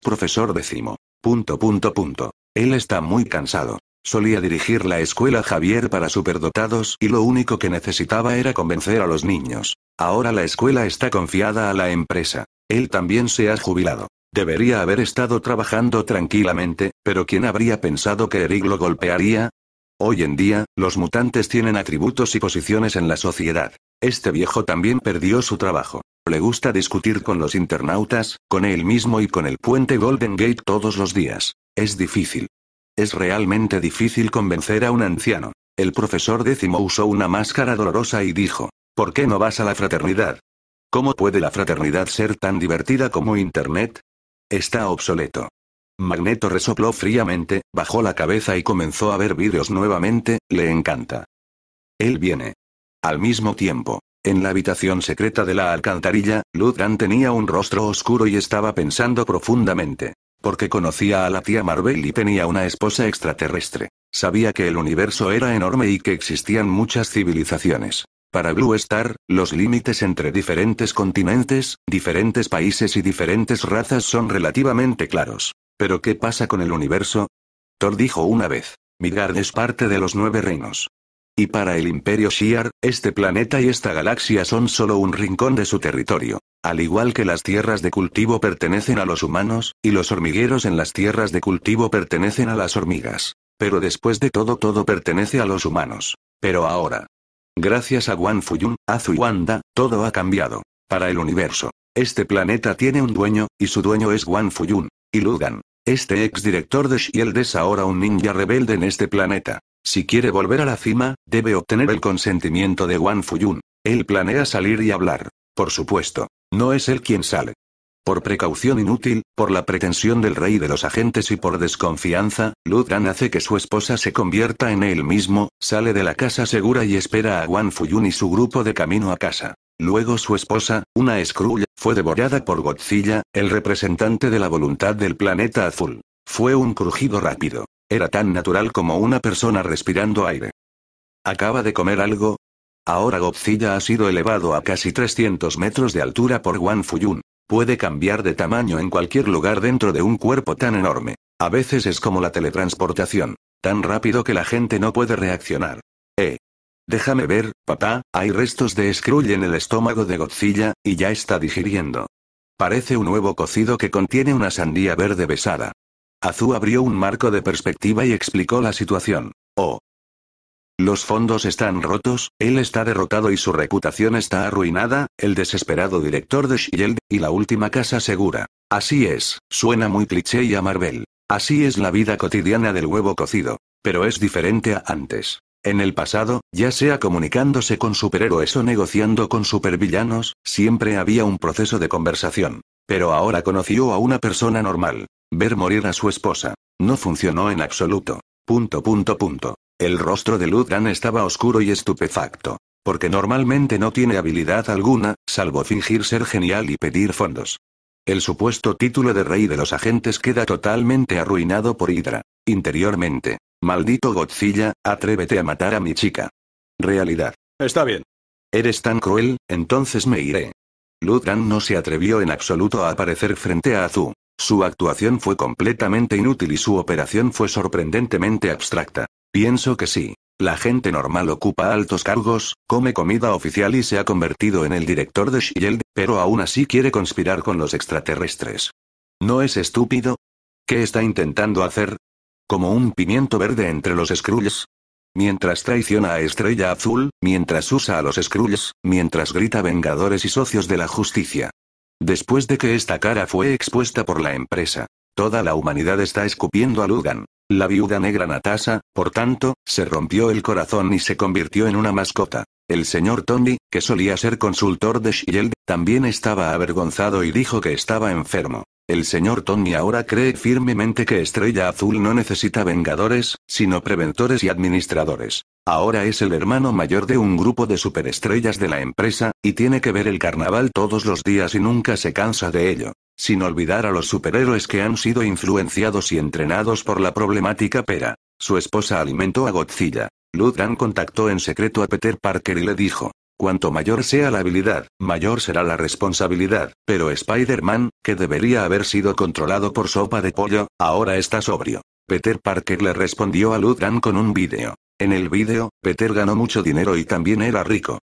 Profesor décimo. Punto punto punto. Él está muy cansado. Solía dirigir la escuela Javier para superdotados y lo único que necesitaba era convencer a los niños. Ahora la escuela está confiada a la empresa. Él también se ha jubilado. Debería haber estado trabajando tranquilamente, pero ¿quién habría pensado que Eric lo golpearía? Hoy en día, los mutantes tienen atributos y posiciones en la sociedad. Este viejo también perdió su trabajo. Le gusta discutir con los internautas, con él mismo y con el puente Golden Gate todos los días. Es difícil. Es realmente difícil convencer a un anciano. El profesor décimo usó una máscara dolorosa y dijo, ¿por qué no vas a la fraternidad? ¿Cómo puede la fraternidad ser tan divertida como Internet? Está obsoleto. Magneto resopló fríamente, bajó la cabeza y comenzó a ver vídeos nuevamente, le encanta. Él viene. Al mismo tiempo, en la habitación secreta de la alcantarilla, Ludran tenía un rostro oscuro y estaba pensando profundamente. Porque conocía a la tía Marvel y tenía una esposa extraterrestre. Sabía que el universo era enorme y que existían muchas civilizaciones. Para Blue Star, los límites entre diferentes continentes, diferentes países y diferentes razas son relativamente claros. ¿Pero qué pasa con el universo? Thor dijo una vez. Midgard es parte de los nueve reinos. Y para el Imperio Shiar, este planeta y esta galaxia son solo un rincón de su territorio. Al igual que las tierras de cultivo pertenecen a los humanos, y los hormigueros en las tierras de cultivo pertenecen a las hormigas. Pero después de todo todo pertenece a los humanos. Pero ahora. Gracias a Wan Fuyun, Azu y Wanda, todo ha cambiado. Para el universo. Este planeta tiene un dueño, y su dueño es Wan Fuyun. Y Lugan. Este ex director de Shield es ahora un ninja rebelde en este planeta. Si quiere volver a la cima, debe obtener el consentimiento de Wan Fuyun. Él planea salir y hablar. Por supuesto. No es él quien sale. Por precaución inútil, por la pretensión del rey de los agentes y por desconfianza, Ludran hace que su esposa se convierta en él mismo, sale de la casa segura y espera a Wan Fuyun y su grupo de camino a casa. Luego su esposa, una escrulla, fue devorada por Godzilla, el representante de la voluntad del planeta azul. Fue un crujido rápido. Era tan natural como una persona respirando aire. ¿Acaba de comer algo? Ahora Godzilla ha sido elevado a casi 300 metros de altura por Wan Fuyun. Puede cambiar de tamaño en cualquier lugar dentro de un cuerpo tan enorme. A veces es como la teletransportación. Tan rápido que la gente no puede reaccionar. Eh. Déjame ver, papá, hay restos de Skrull en el estómago de Godzilla, y ya está digiriendo. Parece un huevo cocido que contiene una sandía verde besada. Azú abrió un marco de perspectiva y explicó la situación. Oh. Los fondos están rotos, él está derrotado y su reputación está arruinada, el desesperado director de Shield, y la última casa segura. Así es, suena muy cliché y a Marvel. Así es la vida cotidiana del huevo cocido. Pero es diferente a antes. En el pasado, ya sea comunicándose con superhéroes o negociando con supervillanos, siempre había un proceso de conversación. Pero ahora conoció a una persona normal. Ver morir a su esposa. No funcionó en absoluto. Punto punto punto. El rostro de Ludran estaba oscuro y estupefacto. Porque normalmente no tiene habilidad alguna, salvo fingir ser genial y pedir fondos. El supuesto título de rey de los agentes queda totalmente arruinado por Hydra. Interiormente. Maldito Godzilla, atrévete a matar a mi chica. Realidad. Está bien. Eres tan cruel, entonces me iré. Ludran no se atrevió en absoluto a aparecer frente a Azu. Su actuación fue completamente inútil y su operación fue sorprendentemente abstracta. Pienso que sí. La gente normal ocupa altos cargos, come comida oficial y se ha convertido en el director de Shield, pero aún así quiere conspirar con los extraterrestres. ¿No es estúpido? ¿Qué está intentando hacer? ¿Como un pimiento verde entre los Skrulls? Mientras traiciona a Estrella Azul, mientras usa a los Skrulls, mientras grita Vengadores y Socios de la Justicia. Después de que esta cara fue expuesta por la empresa, toda la humanidad está escupiendo a Lugan. La viuda negra Natasha, por tanto, se rompió el corazón y se convirtió en una mascota. El señor Tony, que solía ser consultor de Shield, también estaba avergonzado y dijo que estaba enfermo. El señor Tony ahora cree firmemente que Estrella Azul no necesita vengadores, sino preventores y administradores. Ahora es el hermano mayor de un grupo de superestrellas de la empresa, y tiene que ver el carnaval todos los días y nunca se cansa de ello. Sin olvidar a los superhéroes que han sido influenciados y entrenados por la problemática pera. Su esposa alimentó a Godzilla. Lutran contactó en secreto a Peter Parker y le dijo, Cuanto mayor sea la habilidad, mayor será la responsabilidad, pero Spider-Man, que debería haber sido controlado por sopa de pollo, ahora está sobrio. Peter Parker le respondió a Ludran con un vídeo. En el vídeo, Peter ganó mucho dinero y también era rico.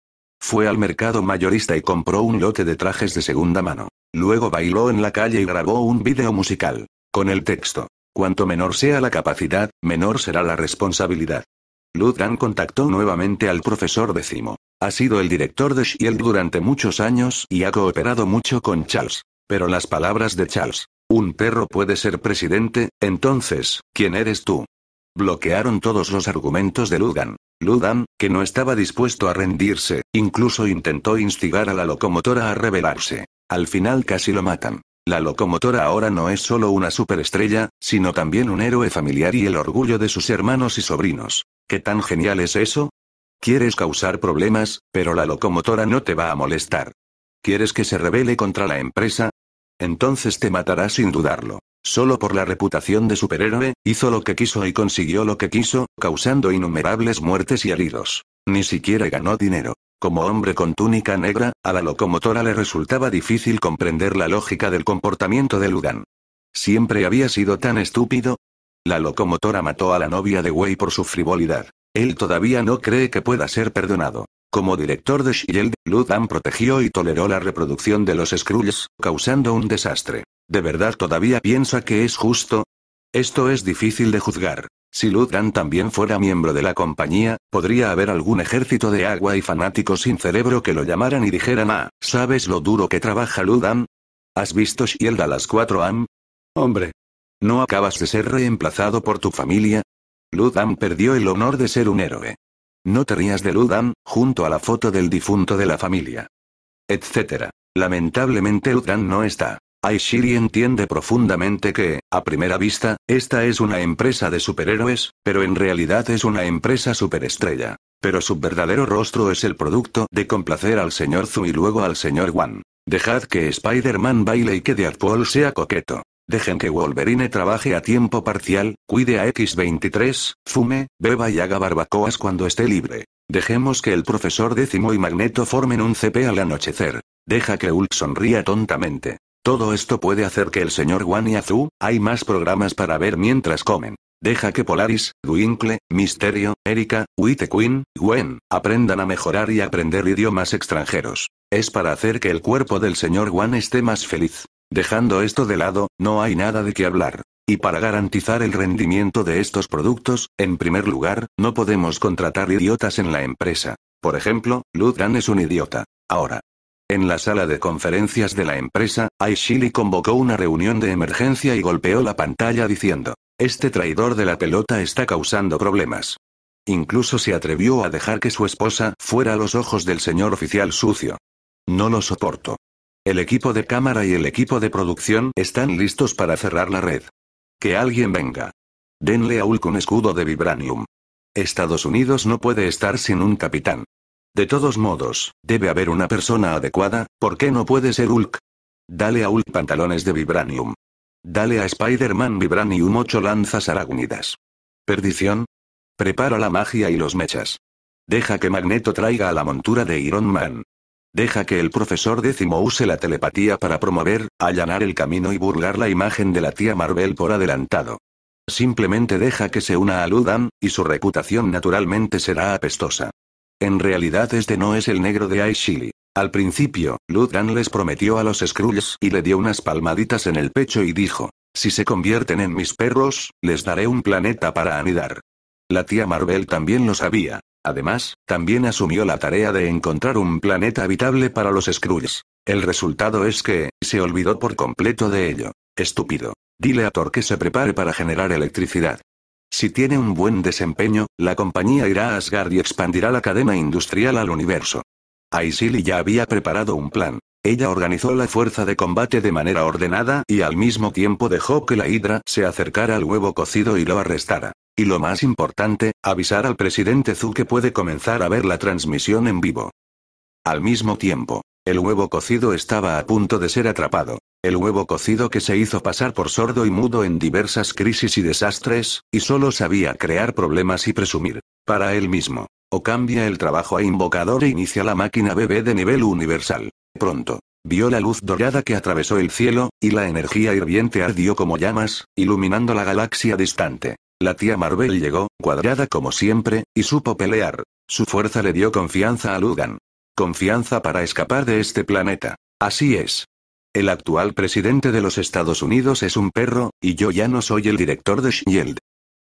Fue al mercado mayorista y compró un lote de trajes de segunda mano. Luego bailó en la calle y grabó un vídeo musical. Con el texto. Cuanto menor sea la capacidad, menor será la responsabilidad. Ludan contactó nuevamente al profesor Decimo. Ha sido el director de Shield durante muchos años y ha cooperado mucho con Charles. Pero las palabras de Charles, un perro puede ser presidente, entonces, ¿quién eres tú? Bloquearon todos los argumentos de Ludan. Ludan, que no estaba dispuesto a rendirse, incluso intentó instigar a la locomotora a rebelarse. Al final casi lo matan. La locomotora ahora no es solo una superestrella, sino también un héroe familiar y el orgullo de sus hermanos y sobrinos. ¿Qué tan genial es eso? Quieres causar problemas, pero la locomotora no te va a molestar. ¿Quieres que se rebele contra la empresa? Entonces te matará sin dudarlo. Solo por la reputación de superhéroe, hizo lo que quiso y consiguió lo que quiso, causando innumerables muertes y heridos. Ni siquiera ganó dinero. Como hombre con túnica negra, a la locomotora le resultaba difícil comprender la lógica del comportamiento de Lugan. Siempre había sido tan estúpido, la locomotora mató a la novia de Wei por su frivolidad. Él todavía no cree que pueda ser perdonado. Como director de Shield, Ludan protegió y toleró la reproducción de los Skrulls, causando un desastre. ¿De verdad todavía piensa que es justo? Esto es difícil de juzgar. Si Ludan también fuera miembro de la compañía, podría haber algún ejército de agua y fanáticos sin cerebro que lo llamaran y dijeran ah, ¿sabes lo duro que trabaja Ludan? ¿Has visto Shield a las 4 am? Hombre, ¿No acabas de ser reemplazado por tu familia? Ludan perdió el honor de ser un héroe. No te rías de Ludan, junto a la foto del difunto de la familia. Etcétera. Lamentablemente Ludan no está. Aishiri entiende profundamente que, a primera vista, esta es una empresa de superhéroes, pero en realidad es una empresa superestrella. Pero su verdadero rostro es el producto de complacer al señor Zu y luego al señor Wan. Dejad que Spider-Man baile y que Deadpool sea coqueto. Dejen que Wolverine trabaje a tiempo parcial, cuide a X-23, fume, beba y haga barbacoas cuando esté libre. Dejemos que el profesor décimo y Magneto formen un CP al anochecer. Deja que Hulk sonría tontamente. Todo esto puede hacer que el señor Wan y Azu, hay más programas para ver mientras comen. Deja que Polaris, Duinkle, Misterio, Erika, Witte Queen, Gwen, aprendan a mejorar y aprender idiomas extranjeros. Es para hacer que el cuerpo del señor Wan esté más feliz. Dejando esto de lado, no hay nada de qué hablar. Y para garantizar el rendimiento de estos productos, en primer lugar, no podemos contratar idiotas en la empresa. Por ejemplo, Ludran es un idiota. Ahora. En la sala de conferencias de la empresa, Aishili convocó una reunión de emergencia y golpeó la pantalla diciendo, este traidor de la pelota está causando problemas. Incluso se atrevió a dejar que su esposa fuera a los ojos del señor oficial sucio. No lo soporto. El equipo de cámara y el equipo de producción están listos para cerrar la red. Que alguien venga. Denle a Hulk un escudo de vibranium. Estados Unidos no puede estar sin un capitán. De todos modos, debe haber una persona adecuada, ¿por qué no puede ser Hulk? Dale a Hulk pantalones de vibranium. Dale a Spider-Man vibranium 8 lanzas arácnidas. Perdición. Prepara la magia y los mechas. Deja que Magneto traiga a la montura de Iron Man. Deja que el profesor décimo use la telepatía para promover, allanar el camino y burlar la imagen de la tía Marvel por adelantado. Simplemente deja que se una a Ludan, y su reputación naturalmente será apestosa. En realidad este no es el negro de Aishili. Al principio, Ludan les prometió a los Skrulls y le dio unas palmaditas en el pecho y dijo, si se convierten en mis perros, les daré un planeta para anidar. La tía Marvel también lo sabía. Además, también asumió la tarea de encontrar un planeta habitable para los Skrulls. El resultado es que, se olvidó por completo de ello. Estúpido. Dile a Thor que se prepare para generar electricidad. Si tiene un buen desempeño, la compañía irá a Asgard y expandirá la cadena industrial al universo. Aisili ya había preparado un plan. Ella organizó la fuerza de combate de manera ordenada y al mismo tiempo dejó que la hidra se acercara al huevo cocido y lo arrestara. Y lo más importante, avisar al presidente Zhu que puede comenzar a ver la transmisión en vivo. Al mismo tiempo, el huevo cocido estaba a punto de ser atrapado. El huevo cocido que se hizo pasar por sordo y mudo en diversas crisis y desastres, y solo sabía crear problemas y presumir. Para él mismo. O cambia el trabajo a invocador e inicia la máquina bebé de nivel universal pronto, vio la luz dorada que atravesó el cielo, y la energía hirviente ardió como llamas, iluminando la galaxia distante. La tía Marvel llegó, cuadrada como siempre, y supo pelear. Su fuerza le dio confianza a Lugan. Confianza para escapar de este planeta. Así es. El actual presidente de los Estados Unidos es un perro, y yo ya no soy el director de Shield.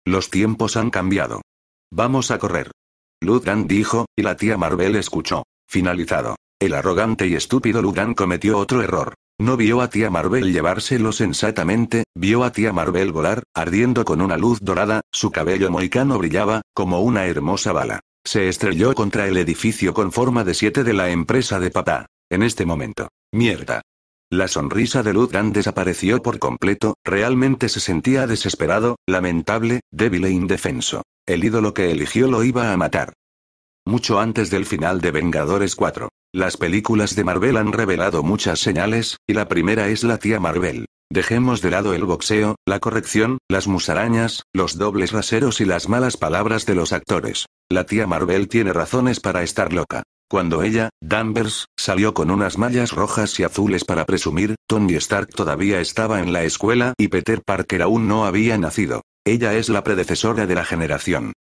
Los tiempos han cambiado. Vamos a correr. Lugan dijo, y la tía Marvel escuchó. Finalizado. El arrogante y estúpido Lugan cometió otro error. No vio a tía Marvel llevárselo sensatamente, vio a tía Marvel volar, ardiendo con una luz dorada, su cabello moicano brillaba, como una hermosa bala. Se estrelló contra el edificio con forma de siete de la empresa de papá. En este momento. Mierda. La sonrisa de Lugan desapareció por completo, realmente se sentía desesperado, lamentable, débil e indefenso. El ídolo que eligió lo iba a matar mucho antes del final de Vengadores 4. Las películas de Marvel han revelado muchas señales, y la primera es la tía Marvel. Dejemos de lado el boxeo, la corrección, las musarañas, los dobles raseros y las malas palabras de los actores. La tía Marvel tiene razones para estar loca. Cuando ella, Danvers, salió con unas mallas rojas y azules para presumir, Tony Stark todavía estaba en la escuela y Peter Parker aún no había nacido. Ella es la predecesora de la generación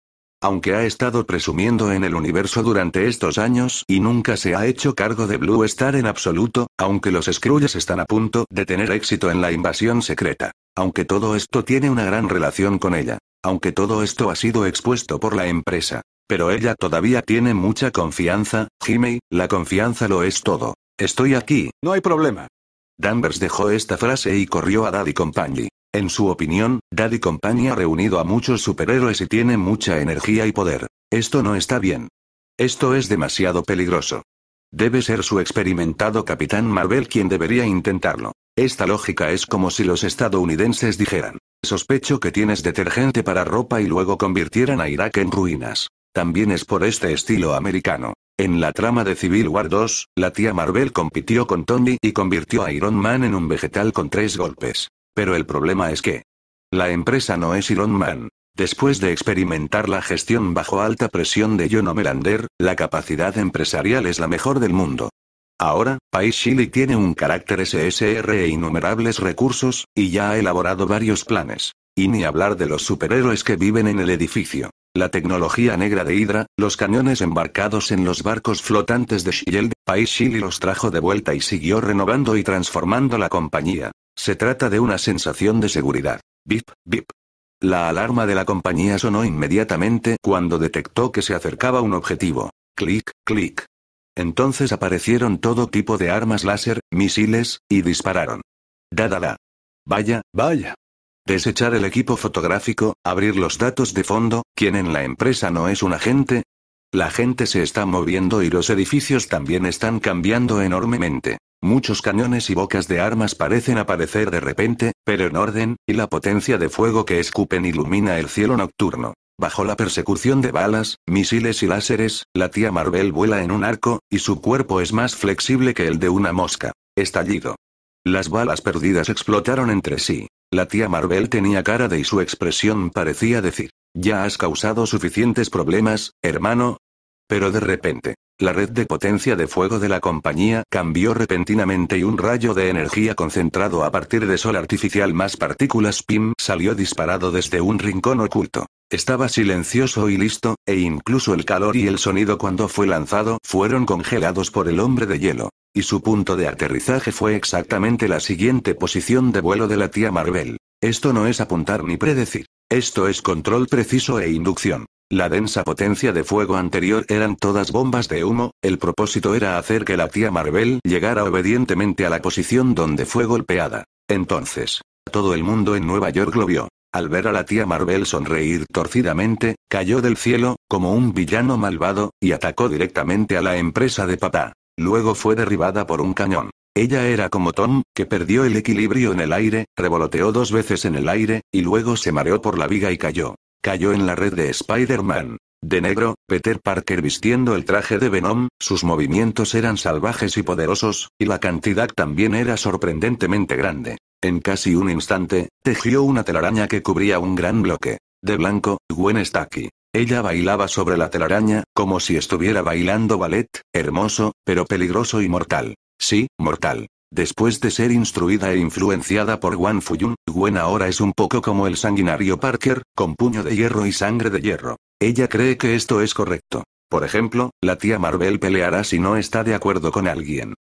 aunque ha estado presumiendo en el universo durante estos años y nunca se ha hecho cargo de Blue Star en absoluto, aunque los Skrulls están a punto de tener éxito en la invasión secreta, aunque todo esto tiene una gran relación con ella, aunque todo esto ha sido expuesto por la empresa. Pero ella todavía tiene mucha confianza, Jimmy, la confianza lo es todo. Estoy aquí, no hay problema. Danvers dejó esta frase y corrió a Daddy Company. En su opinión, Daddy Company ha reunido a muchos superhéroes y tiene mucha energía y poder. Esto no está bien. Esto es demasiado peligroso. Debe ser su experimentado Capitán Marvel quien debería intentarlo. Esta lógica es como si los estadounidenses dijeran, sospecho que tienes detergente para ropa y luego convirtieran a Irak en ruinas. También es por este estilo americano. En la trama de Civil War 2, la tía Marvel compitió con Tony y convirtió a Iron Man en un vegetal con tres golpes. Pero el problema es que la empresa no es Iron Man. Después de experimentar la gestión bajo alta presión de John Melander, la capacidad empresarial es la mejor del mundo. Ahora, País Chile tiene un carácter SSR e innumerables recursos, y ya ha elaborado varios planes. Y ni hablar de los superhéroes que viven en el edificio. La tecnología negra de Hydra, los cañones embarcados en los barcos flotantes de Shield, País los trajo de vuelta y siguió renovando y transformando la compañía. Se trata de una sensación de seguridad. Bip, bip. La alarma de la compañía sonó inmediatamente cuando detectó que se acercaba un objetivo. Clic, clic. Entonces aparecieron todo tipo de armas láser, misiles, y dispararon. Da Vaya, vaya. Desechar el equipo fotográfico, abrir los datos de fondo, ¿quién en la empresa no es un agente? La gente se está moviendo y los edificios también están cambiando enormemente. Muchos cañones y bocas de armas parecen aparecer de repente, pero en orden, y la potencia de fuego que escupen ilumina el cielo nocturno. Bajo la persecución de balas, misiles y láseres, la tía Marvel vuela en un arco, y su cuerpo es más flexible que el de una mosca. Estallido. Las balas perdidas explotaron entre sí. La tía Marvel tenía cara de y su expresión parecía decir, ya has causado suficientes problemas, hermano, pero de repente, la red de potencia de fuego de la compañía cambió repentinamente y un rayo de energía concentrado a partir de sol artificial más partículas PIM salió disparado desde un rincón oculto. Estaba silencioso y listo, e incluso el calor y el sonido cuando fue lanzado fueron congelados por el hombre de hielo. Y su punto de aterrizaje fue exactamente la siguiente posición de vuelo de la tía Marvel. Esto no es apuntar ni predecir. Esto es control preciso e inducción. La densa potencia de fuego anterior eran todas bombas de humo, el propósito era hacer que la tía Marvel llegara obedientemente a la posición donde fue golpeada. Entonces, todo el mundo en Nueva York lo vio. Al ver a la tía Marvel sonreír torcidamente, cayó del cielo, como un villano malvado, y atacó directamente a la empresa de papá. Luego fue derribada por un cañón. Ella era como Tom, que perdió el equilibrio en el aire, revoloteó dos veces en el aire, y luego se mareó por la viga y cayó. Cayó en la red de Spider-Man. De negro, Peter Parker vistiendo el traje de Venom, sus movimientos eran salvajes y poderosos, y la cantidad también era sorprendentemente grande. En casi un instante, tejió una telaraña que cubría un gran bloque. De blanco, Gwen está aquí. Ella bailaba sobre la telaraña, como si estuviera bailando ballet, hermoso, pero peligroso y mortal. Sí, mortal. Después de ser instruida e influenciada por Wan Fuyun, Gwen ahora es un poco como el sanguinario Parker, con puño de hierro y sangre de hierro. Ella cree que esto es correcto. Por ejemplo, la tía Marvel peleará si no está de acuerdo con alguien.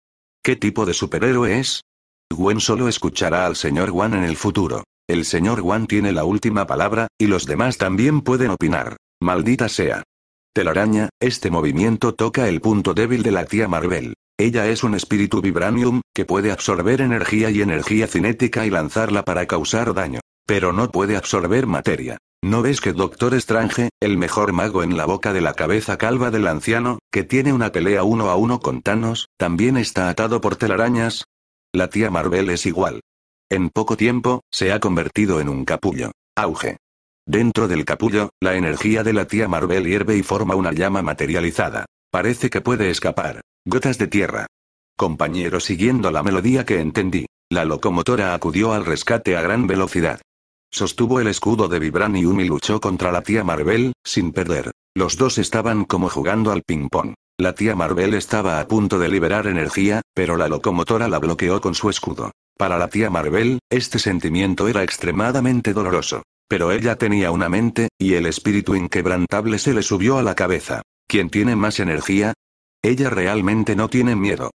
¿Qué tipo de superhéroe es? Gwen solo escuchará al señor Wan en el futuro. El señor Wan tiene la última palabra, y los demás también pueden opinar. Maldita sea. Telaraña, este movimiento toca el punto débil de la tía Marvel. Ella es un espíritu vibranium, que puede absorber energía y energía cinética y lanzarla para causar daño. Pero no puede absorber materia. ¿No ves que Doctor Strange, el mejor mago en la boca de la cabeza calva del anciano, que tiene una pelea uno a uno con Thanos, también está atado por telarañas? La tía Marvel es igual. En poco tiempo, se ha convertido en un capullo. Auge. Dentro del capullo, la energía de la tía Marvel hierve y forma una llama materializada. Parece que puede escapar. Gotas de tierra. Compañero siguiendo la melodía que entendí. La locomotora acudió al rescate a gran velocidad. Sostuvo el escudo de Vibranium y luchó contra la tía Marvel, sin perder. Los dos estaban como jugando al ping-pong. La tía Marvel estaba a punto de liberar energía, pero la locomotora la bloqueó con su escudo. Para la tía Marvel, este sentimiento era extremadamente doloroso. Pero ella tenía una mente, y el espíritu inquebrantable se le subió a la cabeza. Quien tiene más energía, ella realmente no tiene miedo.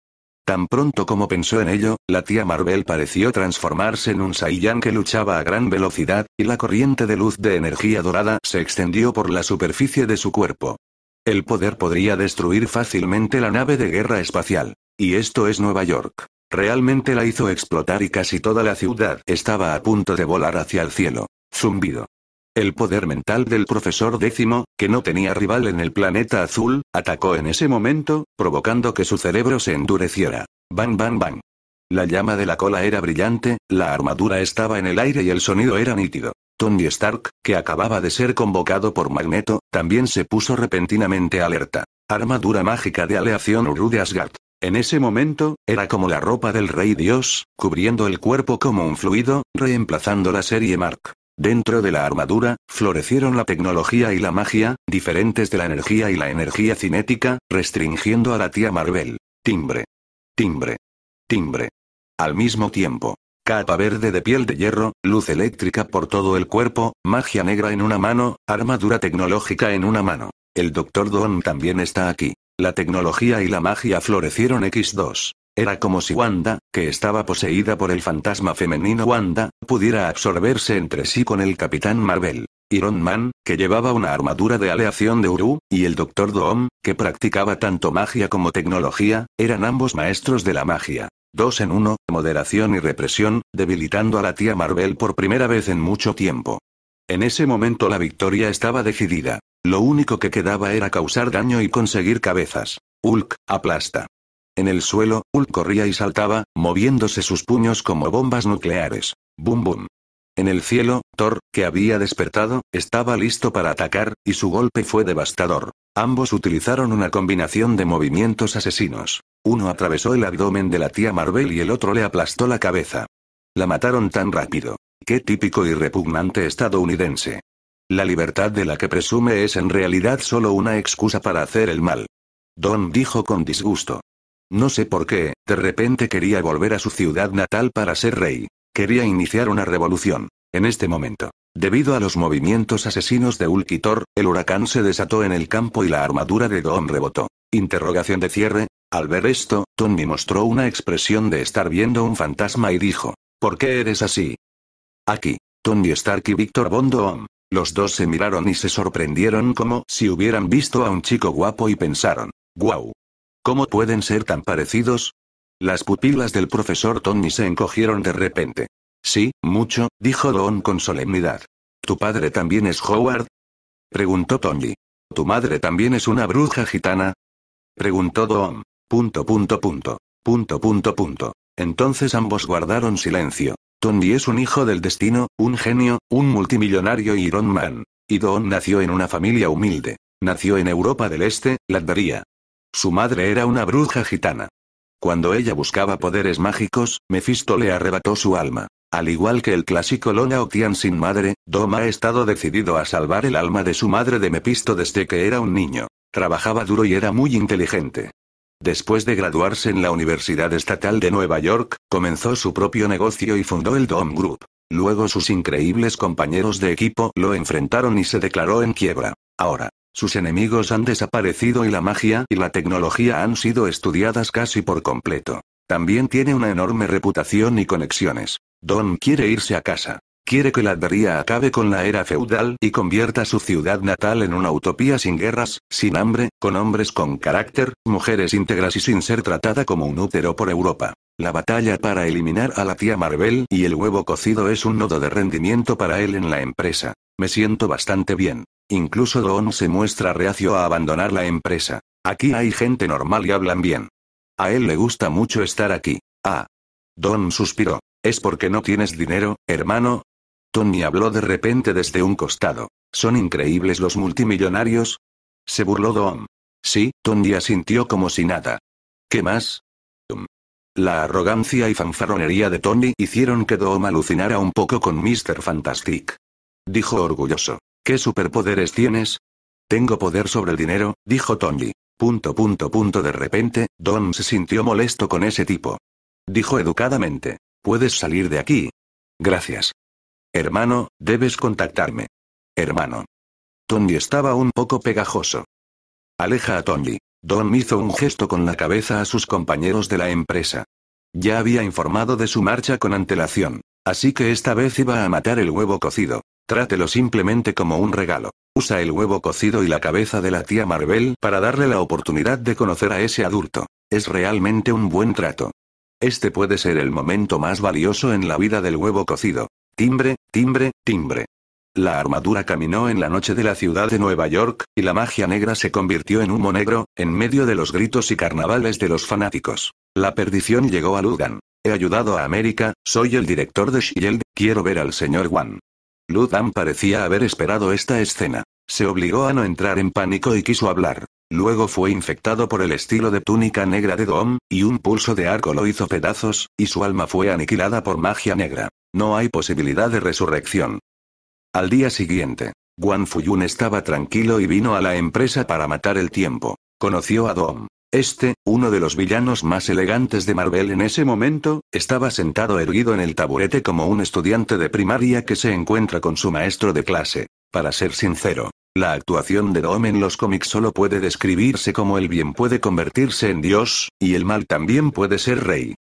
Tan pronto como pensó en ello, la tía Marvel pareció transformarse en un Saiyan que luchaba a gran velocidad, y la corriente de luz de energía dorada se extendió por la superficie de su cuerpo. El poder podría destruir fácilmente la nave de guerra espacial. Y esto es Nueva York. Realmente la hizo explotar y casi toda la ciudad estaba a punto de volar hacia el cielo. Zumbido. El poder mental del profesor décimo, que no tenía rival en el planeta azul, atacó en ese momento, provocando que su cerebro se endureciera. Bang, bang, bang. La llama de la cola era brillante, la armadura estaba en el aire y el sonido era nítido. Tony Stark, que acababa de ser convocado por Magneto, también se puso repentinamente alerta. Armadura mágica de aleación Uru de Asgard. En ese momento, era como la ropa del Rey Dios, cubriendo el cuerpo como un fluido, reemplazando la serie Mark. Dentro de la armadura, florecieron la tecnología y la magia, diferentes de la energía y la energía cinética, restringiendo a la tía Marvel. Timbre. Timbre. Timbre. Al mismo tiempo. Capa verde de piel de hierro, luz eléctrica por todo el cuerpo, magia negra en una mano, armadura tecnológica en una mano. El Dr. Don también está aquí. La tecnología y la magia florecieron X2. Era como si Wanda, que estaba poseída por el fantasma femenino Wanda, pudiera absorberse entre sí con el Capitán Marvel. Iron Man, que llevaba una armadura de aleación de Uru, y el Doctor Doom, que practicaba tanto magia como tecnología, eran ambos maestros de la magia. Dos en uno, moderación y represión, debilitando a la tía Marvel por primera vez en mucho tiempo. En ese momento la victoria estaba decidida. Lo único que quedaba era causar daño y conseguir cabezas. Hulk, aplasta. En el suelo, Hulk corría y saltaba, moviéndose sus puños como bombas nucleares. Bum bum. En el cielo, Thor, que había despertado, estaba listo para atacar, y su golpe fue devastador. Ambos utilizaron una combinación de movimientos asesinos. Uno atravesó el abdomen de la tía Marvel y el otro le aplastó la cabeza. La mataron tan rápido. Qué típico y repugnante estadounidense. La libertad de la que presume es en realidad solo una excusa para hacer el mal. Don dijo con disgusto. No sé por qué, de repente quería volver a su ciudad natal para ser rey. Quería iniciar una revolución. En este momento. Debido a los movimientos asesinos de Ulquitor, el huracán se desató en el campo y la armadura de Doom rebotó. Interrogación de cierre. Al ver esto, Tony mostró una expresión de estar viendo un fantasma y dijo, ¿por qué eres así? Aquí. Tony Stark y Víctor Bondoom. Los dos se miraron y se sorprendieron como si hubieran visto a un chico guapo y pensaron, Guau. ¿Cómo pueden ser tan parecidos? Las pupilas del profesor Tony se encogieron de repente. Sí, mucho, dijo Don con solemnidad. ¿Tu padre también es Howard? Preguntó Tony. ¿Tu madre también es una bruja gitana? Preguntó Don. Punto, punto, punto. Punto, punto, punto. Entonces ambos guardaron silencio. Tony es un hijo del destino, un genio, un multimillonario y Iron Man. Y Don nació en una familia humilde. Nació en Europa del Este, daría. Su madre era una bruja gitana. Cuando ella buscaba poderes mágicos, Mephisto le arrebató su alma. Al igual que el clásico Lona Octian sin madre, Dom ha estado decidido a salvar el alma de su madre de Mephisto desde que era un niño. Trabajaba duro y era muy inteligente. Después de graduarse en la Universidad Estatal de Nueva York, comenzó su propio negocio y fundó el Dom Group. Luego sus increíbles compañeros de equipo lo enfrentaron y se declaró en quiebra. Ahora, sus enemigos han desaparecido y la magia y la tecnología han sido estudiadas casi por completo. También tiene una enorme reputación y conexiones. Don quiere irse a casa. Quiere que la Adria acabe con la era feudal y convierta su ciudad natal en una utopía sin guerras, sin hambre, con hombres con carácter, mujeres íntegras y sin ser tratada como un útero por Europa. La batalla para eliminar a la tía Marvel y el huevo cocido es un nodo de rendimiento para él en la empresa. Me siento bastante bien. Incluso Don se muestra reacio a abandonar la empresa. Aquí hay gente normal y hablan bien. A él le gusta mucho estar aquí. Ah. Don suspiró. ¿Es porque no tienes dinero, hermano? Tony habló de repente desde un costado. ¿Son increíbles los multimillonarios? Se burló Don. Sí, Tony asintió como si nada. ¿Qué más? La arrogancia y fanfarronería de Tony hicieron que Don alucinara un poco con Mr. Fantastic. Dijo orgulloso. ¿Qué superpoderes tienes? Tengo poder sobre el dinero, dijo Tony. Punto punto punto de repente, Don se sintió molesto con ese tipo. Dijo educadamente. Puedes salir de aquí. Gracias. Hermano, debes contactarme. Hermano. Tony estaba un poco pegajoso. Aleja a Tony. Don hizo un gesto con la cabeza a sus compañeros de la empresa. Ya había informado de su marcha con antelación, así que esta vez iba a matar el huevo cocido. Trátelo simplemente como un regalo. Usa el huevo cocido y la cabeza de la tía Marvel para darle la oportunidad de conocer a ese adulto. Es realmente un buen trato. Este puede ser el momento más valioso en la vida del huevo cocido. Timbre, timbre, timbre. La armadura caminó en la noche de la ciudad de Nueva York, y la magia negra se convirtió en humo negro, en medio de los gritos y carnavales de los fanáticos. La perdición llegó a Lugan. He ayudado a América, soy el director de Shield, quiero ver al señor Wan. Dan parecía haber esperado esta escena. Se obligó a no entrar en pánico y quiso hablar. Luego fue infectado por el estilo de túnica negra de Dom, y un pulso de arco lo hizo pedazos, y su alma fue aniquilada por magia negra. No hay posibilidad de resurrección. Al día siguiente, Guan Fuyun estaba tranquilo y vino a la empresa para matar el tiempo. Conoció a Dom. Este, uno de los villanos más elegantes de Marvel en ese momento, estaba sentado erguido en el taburete como un estudiante de primaria que se encuentra con su maestro de clase. Para ser sincero, la actuación de Doom en los cómics solo puede describirse como el bien puede convertirse en Dios, y el mal también puede ser rey.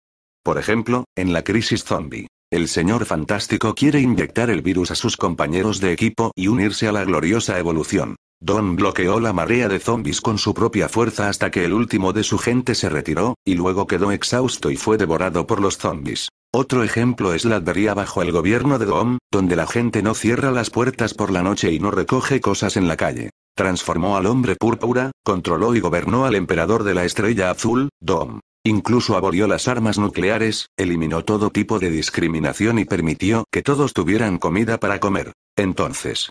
Por ejemplo, en la crisis zombie. El señor fantástico quiere inyectar el virus a sus compañeros de equipo y unirse a la gloriosa evolución. Don bloqueó la marea de zombies con su propia fuerza hasta que el último de su gente se retiró, y luego quedó exhausto y fue devorado por los zombies. Otro ejemplo es la albería bajo el gobierno de Dom, donde la gente no cierra las puertas por la noche y no recoge cosas en la calle. Transformó al hombre púrpura, controló y gobernó al emperador de la estrella azul, Dom. Incluso abolió las armas nucleares, eliminó todo tipo de discriminación y permitió que todos tuvieran comida para comer. Entonces,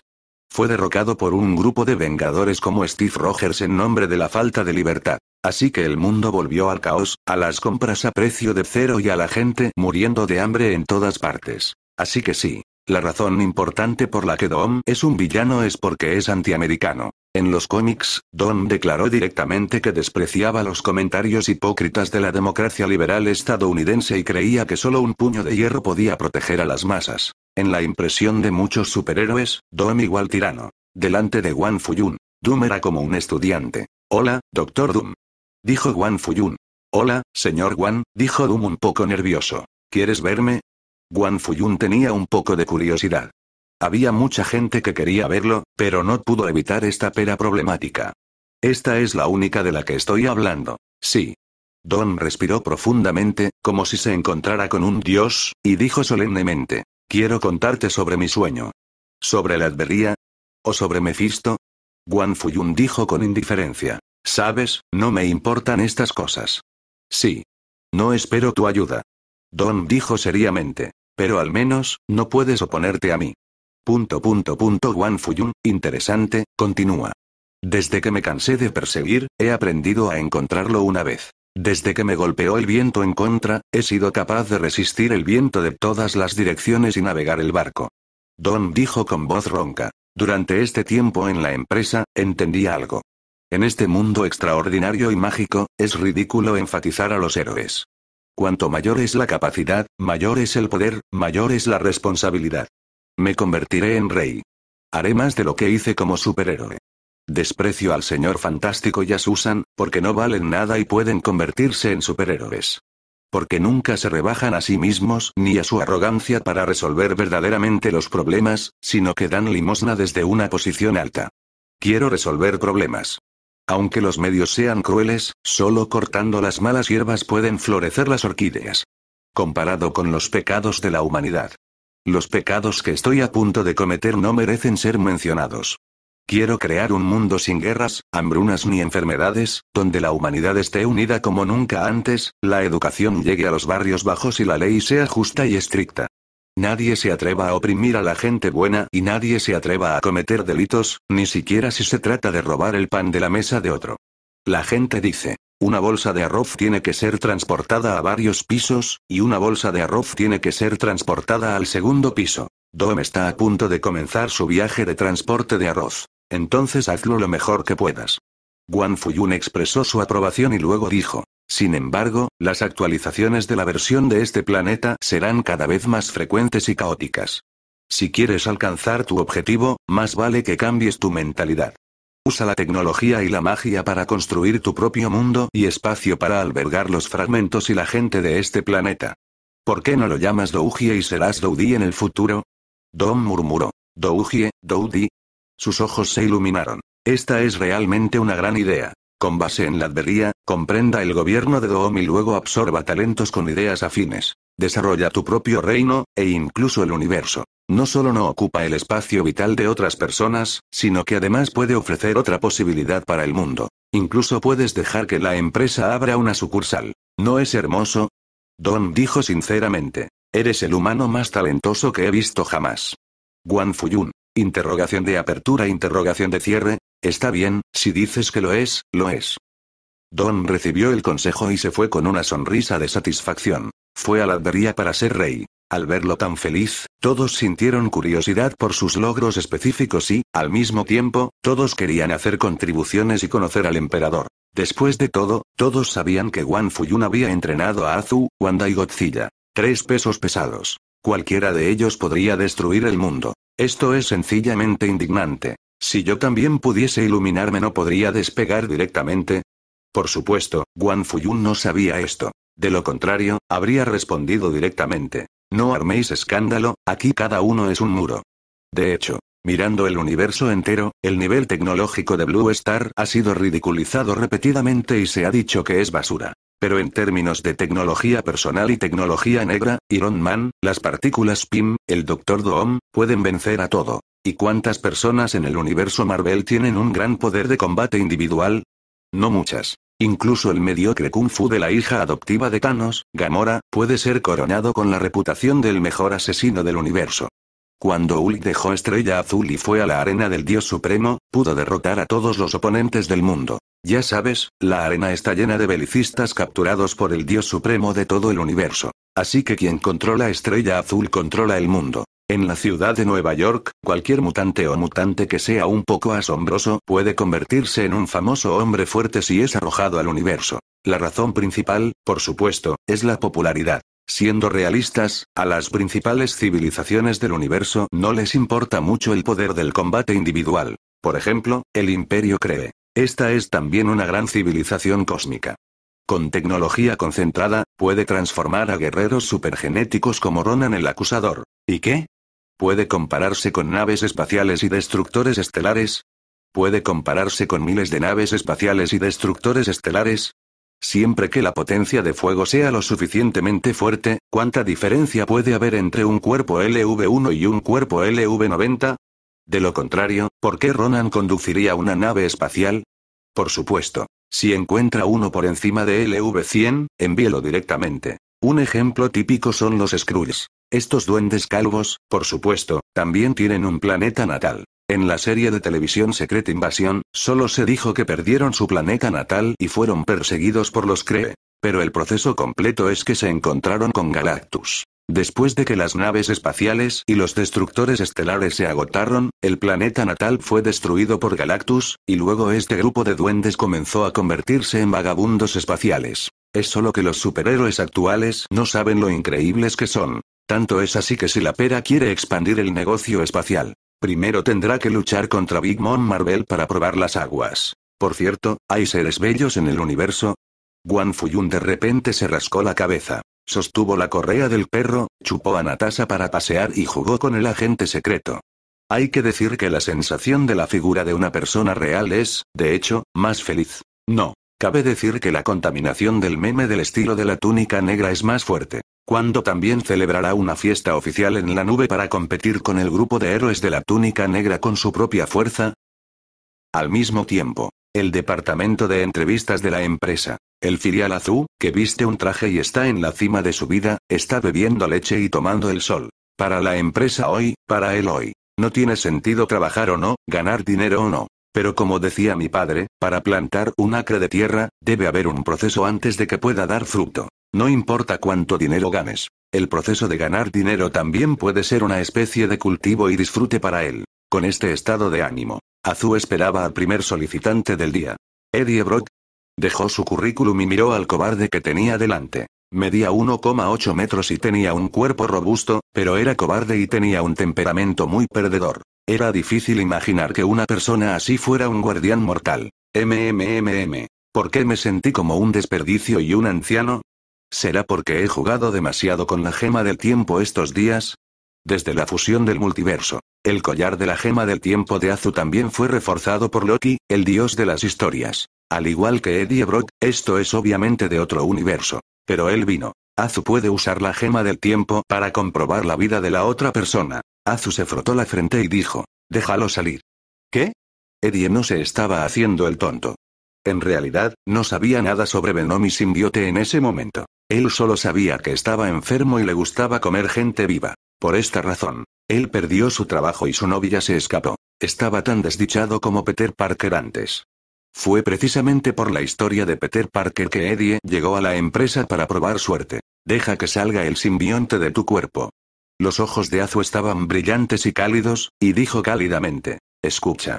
fue derrocado por un grupo de vengadores como Steve Rogers en nombre de la falta de libertad. Así que el mundo volvió al caos, a las compras a precio de cero y a la gente muriendo de hambre en todas partes. Así que sí, la razón importante por la que Dom es un villano es porque es antiamericano. En los cómics, Don declaró directamente que despreciaba los comentarios hipócritas de la democracia liberal estadounidense y creía que solo un puño de hierro podía proteger a las masas. En la impresión de muchos superhéroes, Dom igual tirano. Delante de Wan Fuyun, Doom era como un estudiante. Hola, doctor Doom. Dijo Wan Fuyun. Hola, señor Wan, dijo Doom un poco nervioso. ¿Quieres verme? Wan Fuyun tenía un poco de curiosidad. Había mucha gente que quería verlo, pero no pudo evitar esta pera problemática. Esta es la única de la que estoy hablando. Sí. Don respiró profundamente, como si se encontrara con un dios, y dijo solemnemente, quiero contarte sobre mi sueño. ¿Sobre la advería? ¿O sobre Mefisto? Guan Fuyun dijo con indiferencia, sabes, no me importan estas cosas. Sí. No espero tu ayuda. Don dijo seriamente, pero al menos, no puedes oponerte a mí. Punto punto punto Fuyun, interesante, continúa. Desde que me cansé de perseguir, he aprendido a encontrarlo una vez. Desde que me golpeó el viento en contra, he sido capaz de resistir el viento de todas las direcciones y navegar el barco. Don dijo con voz ronca. Durante este tiempo en la empresa, entendí algo. En este mundo extraordinario y mágico, es ridículo enfatizar a los héroes. Cuanto mayor es la capacidad, mayor es el poder, mayor es la responsabilidad. Me convertiré en rey. Haré más de lo que hice como superhéroe. Desprecio al Señor Fantástico y a Susan, porque no valen nada y pueden convertirse en superhéroes. Porque nunca se rebajan a sí mismos ni a su arrogancia para resolver verdaderamente los problemas, sino que dan limosna desde una posición alta. Quiero resolver problemas. Aunque los medios sean crueles, solo cortando las malas hierbas pueden florecer las orquídeas. Comparado con los pecados de la humanidad, los pecados que estoy a punto de cometer no merecen ser mencionados. Quiero crear un mundo sin guerras, hambrunas ni enfermedades, donde la humanidad esté unida como nunca antes, la educación llegue a los barrios bajos y la ley sea justa y estricta. Nadie se atreva a oprimir a la gente buena y nadie se atreva a cometer delitos, ni siquiera si se trata de robar el pan de la mesa de otro. La gente dice, una bolsa de arroz tiene que ser transportada a varios pisos, y una bolsa de arroz tiene que ser transportada al segundo piso. Dom está a punto de comenzar su viaje de transporte de arroz. Entonces hazlo lo mejor que puedas. Guan Fuyun expresó su aprobación y luego dijo. Sin embargo, las actualizaciones de la versión de este planeta serán cada vez más frecuentes y caóticas. Si quieres alcanzar tu objetivo, más vale que cambies tu mentalidad. Usa la tecnología y la magia para construir tu propio mundo y espacio para albergar los fragmentos y la gente de este planeta. ¿Por qué no lo llamas Dougie y serás Doudi en el futuro? Dom murmuró. Dougie, Doudi. Sus ojos se iluminaron. Esta es realmente una gran idea con base en la advería, comprenda el gobierno de Doom y luego absorba talentos con ideas afines. Desarrolla tu propio reino, e incluso el universo. No solo no ocupa el espacio vital de otras personas, sino que además puede ofrecer otra posibilidad para el mundo. Incluso puedes dejar que la empresa abra una sucursal. ¿No es hermoso? Don dijo sinceramente. Eres el humano más talentoso que he visto jamás. Guan Fuyun. Interrogación de apertura, interrogación de cierre, Está bien, si dices que lo es, lo es. Don recibió el consejo y se fue con una sonrisa de satisfacción. Fue a la albería para ser rey. Al verlo tan feliz, todos sintieron curiosidad por sus logros específicos y, al mismo tiempo, todos querían hacer contribuciones y conocer al emperador. Después de todo, todos sabían que Wan Fuyun había entrenado a Azu, Wanda y Godzilla. Tres pesos pesados. Cualquiera de ellos podría destruir el mundo. Esto es sencillamente indignante. Si yo también pudiese iluminarme no podría despegar directamente. Por supuesto, Guan Fuyun no sabía esto. De lo contrario, habría respondido directamente. No arméis escándalo, aquí cada uno es un muro. De hecho, mirando el universo entero, el nivel tecnológico de Blue Star ha sido ridiculizado repetidamente y se ha dicho que es basura. Pero en términos de tecnología personal y tecnología negra, Iron Man, las partículas PIM, el Dr. Doom, pueden vencer a todo. ¿Y cuántas personas en el universo Marvel tienen un gran poder de combate individual? No muchas. Incluso el mediocre Kung Fu de la hija adoptiva de Thanos, Gamora, puede ser coronado con la reputación del mejor asesino del universo. Cuando Hulk dejó Estrella Azul y fue a la arena del Dios Supremo, pudo derrotar a todos los oponentes del mundo. Ya sabes, la arena está llena de belicistas capturados por el Dios Supremo de todo el universo. Así que quien controla Estrella Azul controla el mundo. En la ciudad de Nueva York, cualquier mutante o mutante que sea un poco asombroso puede convertirse en un famoso hombre fuerte si es arrojado al universo. La razón principal, por supuesto, es la popularidad. Siendo realistas, a las principales civilizaciones del universo no les importa mucho el poder del combate individual. Por ejemplo, el imperio cree. Esta es también una gran civilización cósmica. Con tecnología concentrada, puede transformar a guerreros supergenéticos como Ronan el Acusador. ¿Y qué? Puede compararse con naves espaciales y destructores estelares. Puede compararse con miles de naves espaciales y destructores estelares. Siempre que la potencia de fuego sea lo suficientemente fuerte, ¿cuánta diferencia puede haber entre un cuerpo LV1 y un cuerpo LV90? De lo contrario, ¿por qué Ronan conduciría una nave espacial? Por supuesto, si encuentra uno por encima de LV100, envíelo directamente. Un ejemplo típico son los Skrulls. Estos duendes calvos, por supuesto, también tienen un planeta natal. En la serie de televisión Secret Invasión, solo se dijo que perdieron su planeta natal y fueron perseguidos por los Cree, Pero el proceso completo es que se encontraron con Galactus. Después de que las naves espaciales y los destructores estelares se agotaron, el planeta natal fue destruido por Galactus, y luego este grupo de duendes comenzó a convertirse en vagabundos espaciales. Es solo que los superhéroes actuales no saben lo increíbles que son. Tanto es así que si la pera quiere expandir el negocio espacial, primero tendrá que luchar contra Big Mom Marvel para probar las aguas. Por cierto, ¿hay seres bellos en el universo? Guan Fuyun de repente se rascó la cabeza. Sostuvo la correa del perro, chupó a Natasha para pasear y jugó con el agente secreto. Hay que decir que la sensación de la figura de una persona real es, de hecho, más feliz. No, Cabe decir que la contaminación del meme del estilo de la túnica negra es más fuerte. Cuando también celebrará una fiesta oficial en la nube para competir con el grupo de héroes de la túnica negra con su propia fuerza. Al mismo tiempo, el departamento de entrevistas de la empresa, el filial azul, que viste un traje y está en la cima de su vida, está bebiendo leche y tomando el sol. Para la empresa hoy, para él hoy. No tiene sentido trabajar o no, ganar dinero o no. Pero como decía mi padre, para plantar un acre de tierra, debe haber un proceso antes de que pueda dar fruto. No importa cuánto dinero ganes. El proceso de ganar dinero también puede ser una especie de cultivo y disfrute para él. Con este estado de ánimo, Azú esperaba al primer solicitante del día. Eddie Brock dejó su currículum y miró al cobarde que tenía delante. Medía 1,8 metros y tenía un cuerpo robusto, pero era cobarde y tenía un temperamento muy perdedor. Era difícil imaginar que una persona así fuera un guardián mortal. MMMM. ¿Por qué me sentí como un desperdicio y un anciano? ¿Será porque he jugado demasiado con la gema del tiempo estos días? Desde la fusión del multiverso, el collar de la gema del tiempo de Azu también fue reforzado por Loki, el dios de las historias. Al igual que Eddie Brock, esto es obviamente de otro universo. Pero él vino. Azu puede usar la gema del tiempo para comprobar la vida de la otra persona. Azu se frotó la frente y dijo, déjalo salir. ¿Qué? Eddie no se estaba haciendo el tonto. En realidad, no sabía nada sobre Venom y Simbiote en ese momento. Él solo sabía que estaba enfermo y le gustaba comer gente viva. Por esta razón, él perdió su trabajo y su novia se escapó. Estaba tan desdichado como Peter Parker antes. Fue precisamente por la historia de Peter Parker que Eddie llegó a la empresa para probar suerte. Deja que salga el simbionte de tu cuerpo. Los ojos de Azu estaban brillantes y cálidos, y dijo cálidamente, escucha.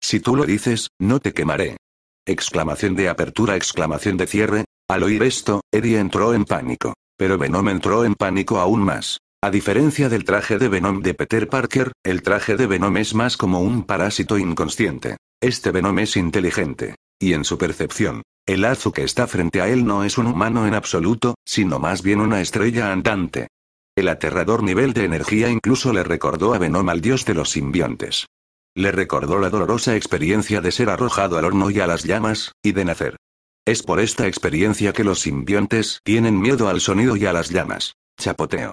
Si tú lo dices, no te quemaré. Exclamación de apertura, exclamación de cierre. Al oír esto, Eddie entró en pánico. Pero Venom entró en pánico aún más. A diferencia del traje de Venom de Peter Parker, el traje de Venom es más como un parásito inconsciente. Este Venom es inteligente. Y en su percepción, el Azu que está frente a él no es un humano en absoluto, sino más bien una estrella andante. El aterrador nivel de energía incluso le recordó a Venom al dios de los simbiontes. Le recordó la dolorosa experiencia de ser arrojado al horno y a las llamas, y de nacer. Es por esta experiencia que los simbiontes tienen miedo al sonido y a las llamas. Chapoteo.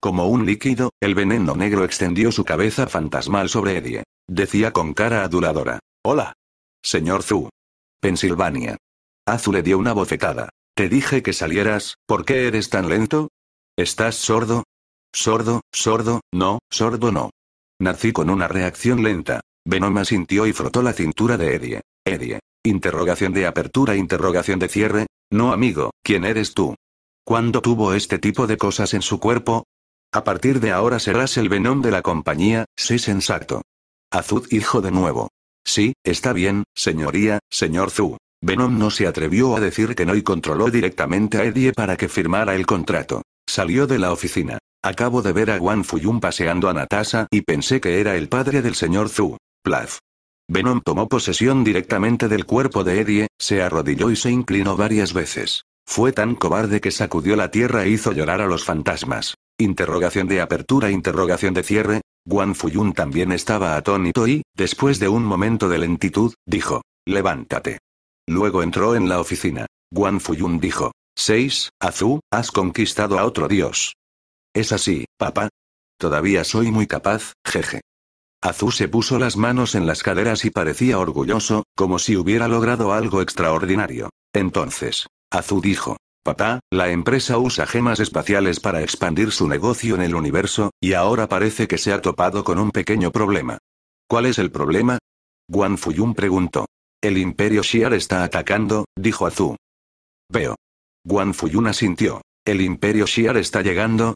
Como un líquido, el veneno negro extendió su cabeza fantasmal sobre Eddie. Decía con cara aduladora. Hola. Señor Zhu. Pensilvania. Azu le dio una bofetada. Te dije que salieras, ¿por qué eres tan lento? ¿Estás sordo? Sordo, sordo, no, sordo no. Nací con una reacción lenta. Venoma sintió y frotó la cintura de Eddie. Eddie. Interrogación de apertura, interrogación de cierre. No, amigo, ¿quién eres tú? ¿Cuándo tuvo este tipo de cosas en su cuerpo? A partir de ahora serás el Venom de la compañía, sí sensato. Azud hijo de nuevo. Sí, está bien, señoría, señor Zhu. Venom no se atrevió a decir que no y controló directamente a Eddie para que firmara el contrato. Salió de la oficina. Acabo de ver a Wan Fuyun paseando a Natasha y pensé que era el padre del señor Zhu. Plaf. Venom tomó posesión directamente del cuerpo de Eddie, se arrodilló y se inclinó varias veces. Fue tan cobarde que sacudió la tierra e hizo llorar a los fantasmas. Interrogación de apertura, interrogación de cierre, Guan Fuyun también estaba atónito y, después de un momento de lentitud, dijo, levántate. Luego entró en la oficina. Guan Fuyun dijo, "Seis, Azu, has conquistado a otro dios. Es así, papá. Todavía soy muy capaz, jeje. Azu se puso las manos en las caderas y parecía orgulloso, como si hubiera logrado algo extraordinario. Entonces, Azu dijo, Papá, la empresa usa gemas espaciales para expandir su negocio en el universo, y ahora parece que se ha topado con un pequeño problema. ¿Cuál es el problema? Guan Fuyun preguntó. El imperio Xiar está atacando, dijo Azu. Veo. Guan Fuyun asintió. ¿El imperio Xiar está llegando?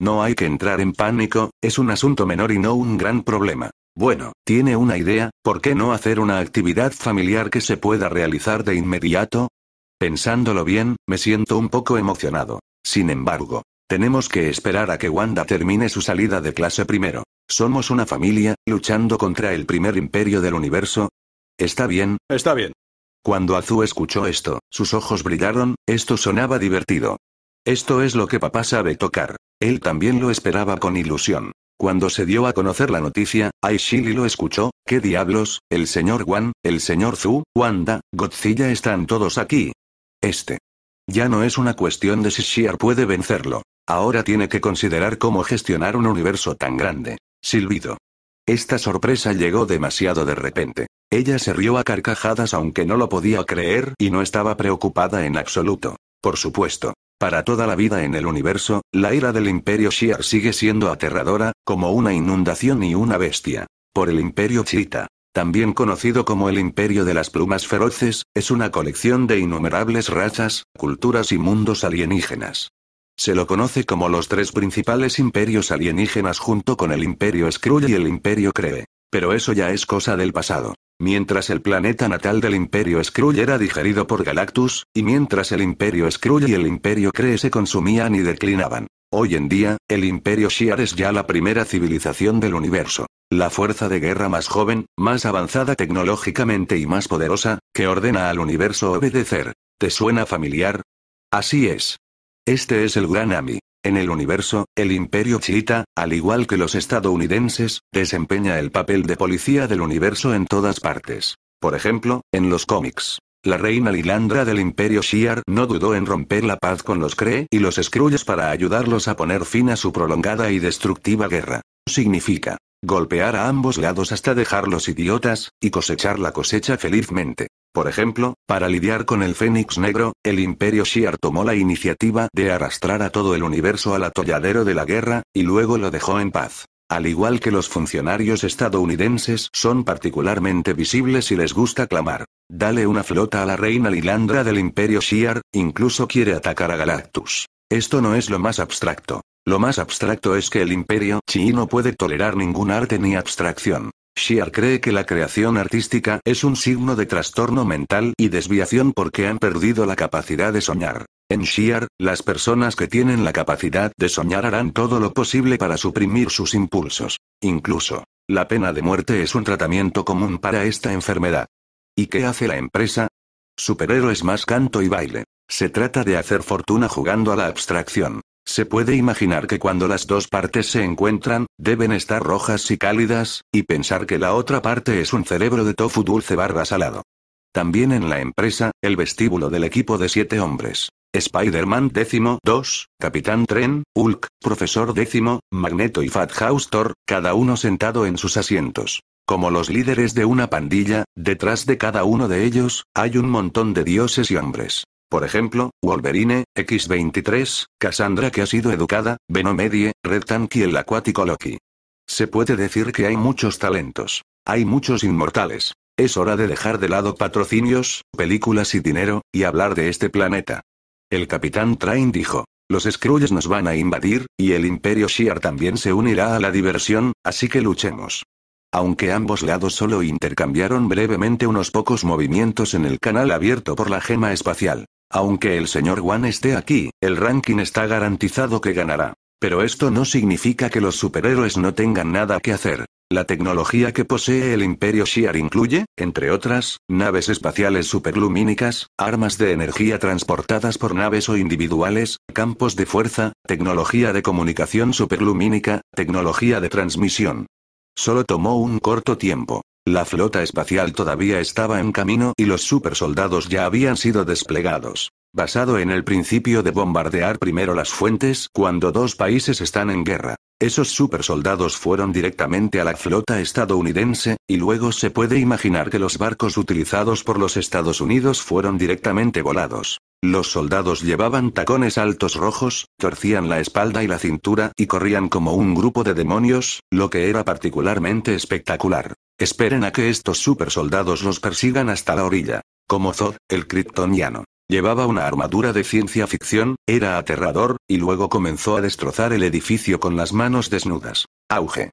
No hay que entrar en pánico, es un asunto menor y no un gran problema. Bueno, tiene una idea, ¿por qué no hacer una actividad familiar que se pueda realizar de inmediato? Pensándolo bien, me siento un poco emocionado. Sin embargo, tenemos que esperar a que Wanda termine su salida de clase primero. Somos una familia, luchando contra el primer imperio del universo. Está bien. Está bien. Cuando Azu escuchó esto, sus ojos brillaron, esto sonaba divertido. Esto es lo que papá sabe tocar. Él también lo esperaba con ilusión. Cuando se dio a conocer la noticia, Aishili lo escuchó, ¿qué diablos? El señor Wan, el señor Zu, Wanda, Godzilla están todos aquí. Este. Ya no es una cuestión de si Shear puede vencerlo. Ahora tiene que considerar cómo gestionar un universo tan grande. Silbido. Esta sorpresa llegó demasiado de repente. Ella se rió a carcajadas aunque no lo podía creer y no estaba preocupada en absoluto. Por supuesto. Para toda la vida en el universo, la ira del imperio Shiar sigue siendo aterradora, como una inundación y una bestia. Por el imperio Chita también conocido como el Imperio de las Plumas Feroces, es una colección de innumerables razas, culturas y mundos alienígenas. Se lo conoce como los tres principales imperios alienígenas junto con el Imperio Skrull y el Imperio Cree. Pero eso ya es cosa del pasado. Mientras el planeta natal del Imperio Skrull era digerido por Galactus, y mientras el Imperio Skrull y el Imperio Cree se consumían y declinaban. Hoy en día, el Imperio Shiar es ya la primera civilización del universo la fuerza de guerra más joven, más avanzada tecnológicamente y más poderosa, que ordena al universo obedecer. ¿Te suena familiar? Así es. Este es el Gran Ami. En el universo, el imperio chiita, al igual que los estadounidenses, desempeña el papel de policía del universo en todas partes. Por ejemplo, en los cómics. La reina Lilandra del imperio Shiar no dudó en romper la paz con los Kree y los Skrulls para ayudarlos a poner fin a su prolongada y destructiva guerra. Significa, golpear a ambos lados hasta dejarlos idiotas, y cosechar la cosecha felizmente. Por ejemplo, para lidiar con el Fénix Negro, el Imperio Shiar tomó la iniciativa de arrastrar a todo el universo al atolladero de la guerra, y luego lo dejó en paz. Al igual que los funcionarios estadounidenses son particularmente visibles y les gusta clamar. Dale una flota a la reina Lilandra del Imperio Shiar, incluso quiere atacar a Galactus. Esto no es lo más abstracto. Lo más abstracto es que el imperio chi no puede tolerar ningún arte ni abstracción. Shiar cree que la creación artística es un signo de trastorno mental y desviación porque han perdido la capacidad de soñar. En Shiar, las personas que tienen la capacidad de soñar harán todo lo posible para suprimir sus impulsos. Incluso, la pena de muerte es un tratamiento común para esta enfermedad. ¿Y qué hace la empresa? Superhéroes más canto y baile. Se trata de hacer fortuna jugando a la abstracción. Se puede imaginar que cuando las dos partes se encuentran, deben estar rojas y cálidas, y pensar que la otra parte es un cerebro de tofu dulce barra salado. También en la empresa, el vestíbulo del equipo de siete hombres. Spider-Man décimo 2, Capitán Tren, Hulk, Profesor décimo, Magneto y Fat Thor, cada uno sentado en sus asientos. Como los líderes de una pandilla, detrás de cada uno de ellos, hay un montón de dioses y hombres. Por ejemplo, Wolverine, X-23, Cassandra que ha sido educada, Venomedie, Red Tank y el acuático Loki. Se puede decir que hay muchos talentos. Hay muchos inmortales. Es hora de dejar de lado patrocinios, películas y dinero, y hablar de este planeta. El capitán Train dijo. Los Skrulls nos van a invadir, y el Imperio Shear también se unirá a la diversión, así que luchemos. Aunque ambos lados solo intercambiaron brevemente unos pocos movimientos en el canal abierto por la gema espacial. Aunque el señor Wan esté aquí, el ranking está garantizado que ganará. Pero esto no significa que los superhéroes no tengan nada que hacer. La tecnología que posee el Imperio Shiar incluye, entre otras, naves espaciales superlumínicas, armas de energía transportadas por naves o individuales, campos de fuerza, tecnología de comunicación superlumínica, tecnología de transmisión. Solo tomó un corto tiempo. La flota espacial todavía estaba en camino y los supersoldados ya habían sido desplegados. Basado en el principio de bombardear primero las fuentes cuando dos países están en guerra. Esos supersoldados fueron directamente a la flota estadounidense, y luego se puede imaginar que los barcos utilizados por los Estados Unidos fueron directamente volados. Los soldados llevaban tacones altos rojos, torcían la espalda y la cintura y corrían como un grupo de demonios, lo que era particularmente espectacular. Esperen a que estos supersoldados los persigan hasta la orilla. Como Zod, el kryptoniano. Llevaba una armadura de ciencia ficción, era aterrador, y luego comenzó a destrozar el edificio con las manos desnudas. Auge.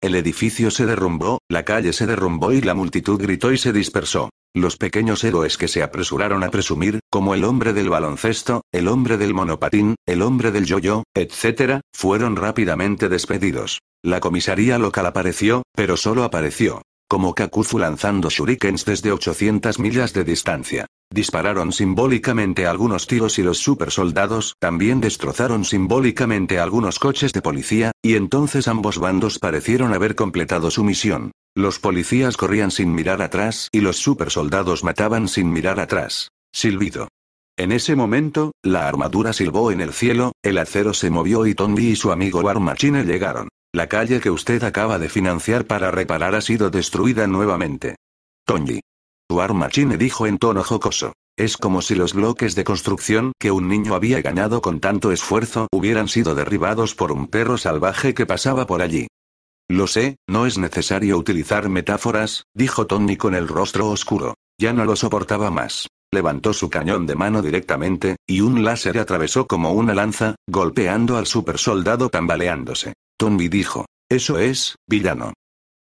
El edificio se derrumbó, la calle se derrumbó y la multitud gritó y se dispersó. Los pequeños héroes que se apresuraron a presumir, como el hombre del baloncesto, el hombre del monopatín, el hombre del yo-yo, etc., fueron rápidamente despedidos. La comisaría local apareció, pero solo apareció como Kakuzu lanzando shurikens desde 800 millas de distancia. Dispararon simbólicamente algunos tiros y los supersoldados también destrozaron simbólicamente algunos coches de policía, y entonces ambos bandos parecieron haber completado su misión. Los policías corrían sin mirar atrás y los supersoldados mataban sin mirar atrás. Silbido. En ese momento, la armadura silbó en el cielo, el acero se movió y Tommy y su amigo War Machine llegaron. La calle que usted acaba de financiar para reparar ha sido destruida nuevamente. su arma Machine dijo en tono jocoso. Es como si los bloques de construcción que un niño había ganado con tanto esfuerzo hubieran sido derribados por un perro salvaje que pasaba por allí. Lo sé, no es necesario utilizar metáforas, dijo Tony con el rostro oscuro. Ya no lo soportaba más. Levantó su cañón de mano directamente, y un láser atravesó como una lanza, golpeando al supersoldado tambaleándose. Tommy dijo. Eso es, villano.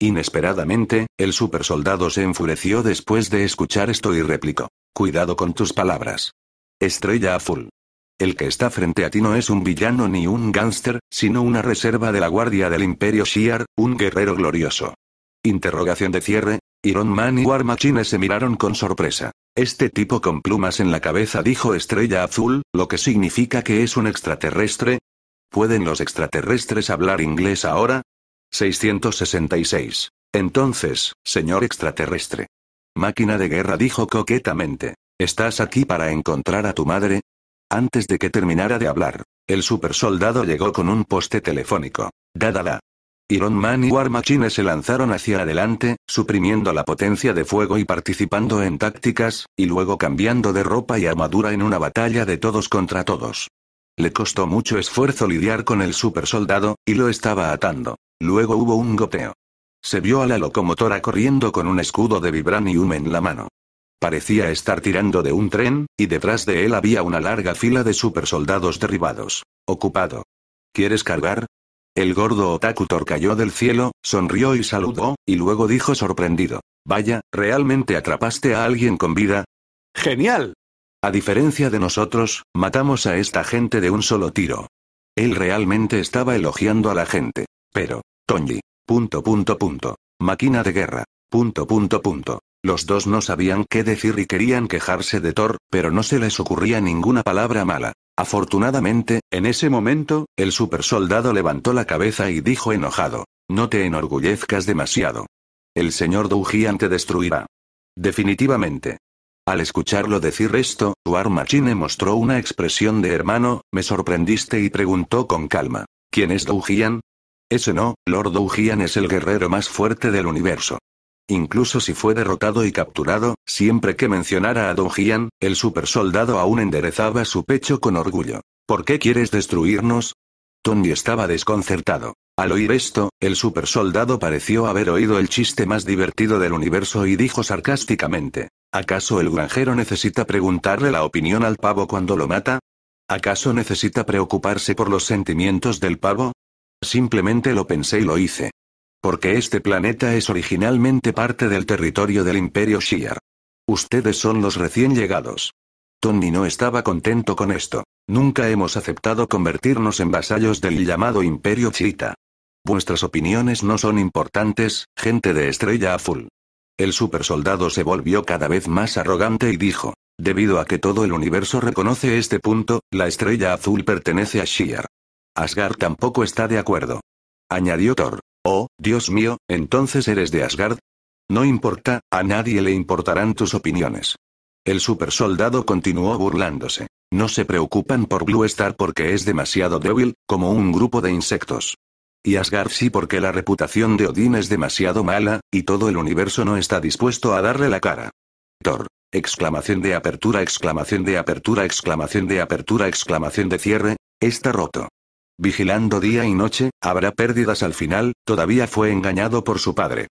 Inesperadamente, el supersoldado se enfureció después de escuchar esto y replicó. Cuidado con tus palabras. Estrella azul. El que está frente a ti no es un villano ni un gángster, sino una reserva de la Guardia del Imperio Shiar, un guerrero glorioso. Interrogación de cierre. Iron Man y War Machine se miraron con sorpresa. Este tipo con plumas en la cabeza dijo estrella azul, lo que significa que es un extraterrestre, ¿Pueden los extraterrestres hablar inglés ahora? 666. Entonces, señor extraterrestre. Máquina de guerra dijo coquetamente. ¿Estás aquí para encontrar a tu madre? Antes de que terminara de hablar, el supersoldado llegó con un poste telefónico. Dadala. Iron Man y War Machine se lanzaron hacia adelante, suprimiendo la potencia de fuego y participando en tácticas, y luego cambiando de ropa y armadura en una batalla de todos contra todos. Le costó mucho esfuerzo lidiar con el supersoldado, y lo estaba atando. Luego hubo un goteo. Se vio a la locomotora corriendo con un escudo de vibranium en la mano. Parecía estar tirando de un tren, y detrás de él había una larga fila de supersoldados derribados. Ocupado. ¿Quieres cargar? El gordo Otacutor cayó del cielo, sonrió y saludó, y luego dijo sorprendido. Vaya, ¿realmente atrapaste a alguien con vida? Genial. A diferencia de nosotros, matamos a esta gente de un solo tiro. Él realmente estaba elogiando a la gente. Pero, Tony. Punto punto punto. Máquina de guerra. Punto punto punto. Los dos no sabían qué decir y querían quejarse de Thor, pero no se les ocurría ninguna palabra mala. Afortunadamente, en ese momento, el supersoldado levantó la cabeza y dijo enojado. No te enorgullezcas demasiado. El señor Doujian te destruirá. Definitivamente. Al escucharlo decir esto, War Machine mostró una expresión de hermano, me sorprendiste y preguntó con calma. ¿Quién es Doujian? Ese no, Lord Doujian es el guerrero más fuerte del universo. Incluso si fue derrotado y capturado, siempre que mencionara a Doujian, el supersoldado aún enderezaba su pecho con orgullo. ¿Por qué quieres destruirnos? Tony estaba desconcertado. Al oír esto, el supersoldado pareció haber oído el chiste más divertido del universo y dijo sarcásticamente. ¿Acaso el granjero necesita preguntarle la opinión al pavo cuando lo mata? ¿Acaso necesita preocuparse por los sentimientos del pavo? Simplemente lo pensé y lo hice. Porque este planeta es originalmente parte del territorio del Imperio Shiar. Ustedes son los recién llegados. Tony no estaba contento con esto. Nunca hemos aceptado convertirnos en vasallos del llamado Imperio Chita. Vuestras opiniones no son importantes, gente de estrella azul. El supersoldado se volvió cada vez más arrogante y dijo. Debido a que todo el universo reconoce este punto, la estrella azul pertenece a Shiar. Asgard tampoco está de acuerdo. Añadió Thor. Oh, Dios mío, entonces eres de Asgard. No importa, a nadie le importarán tus opiniones. El supersoldado continuó burlándose. No se preocupan por Blue Star porque es demasiado débil, como un grupo de insectos. Y Asgard sí porque la reputación de Odín es demasiado mala, y todo el universo no está dispuesto a darle la cara. Thor. Exclamación de apertura, exclamación de apertura, exclamación de apertura, exclamación de cierre, está roto. Vigilando día y noche, habrá pérdidas al final, todavía fue engañado por su padre.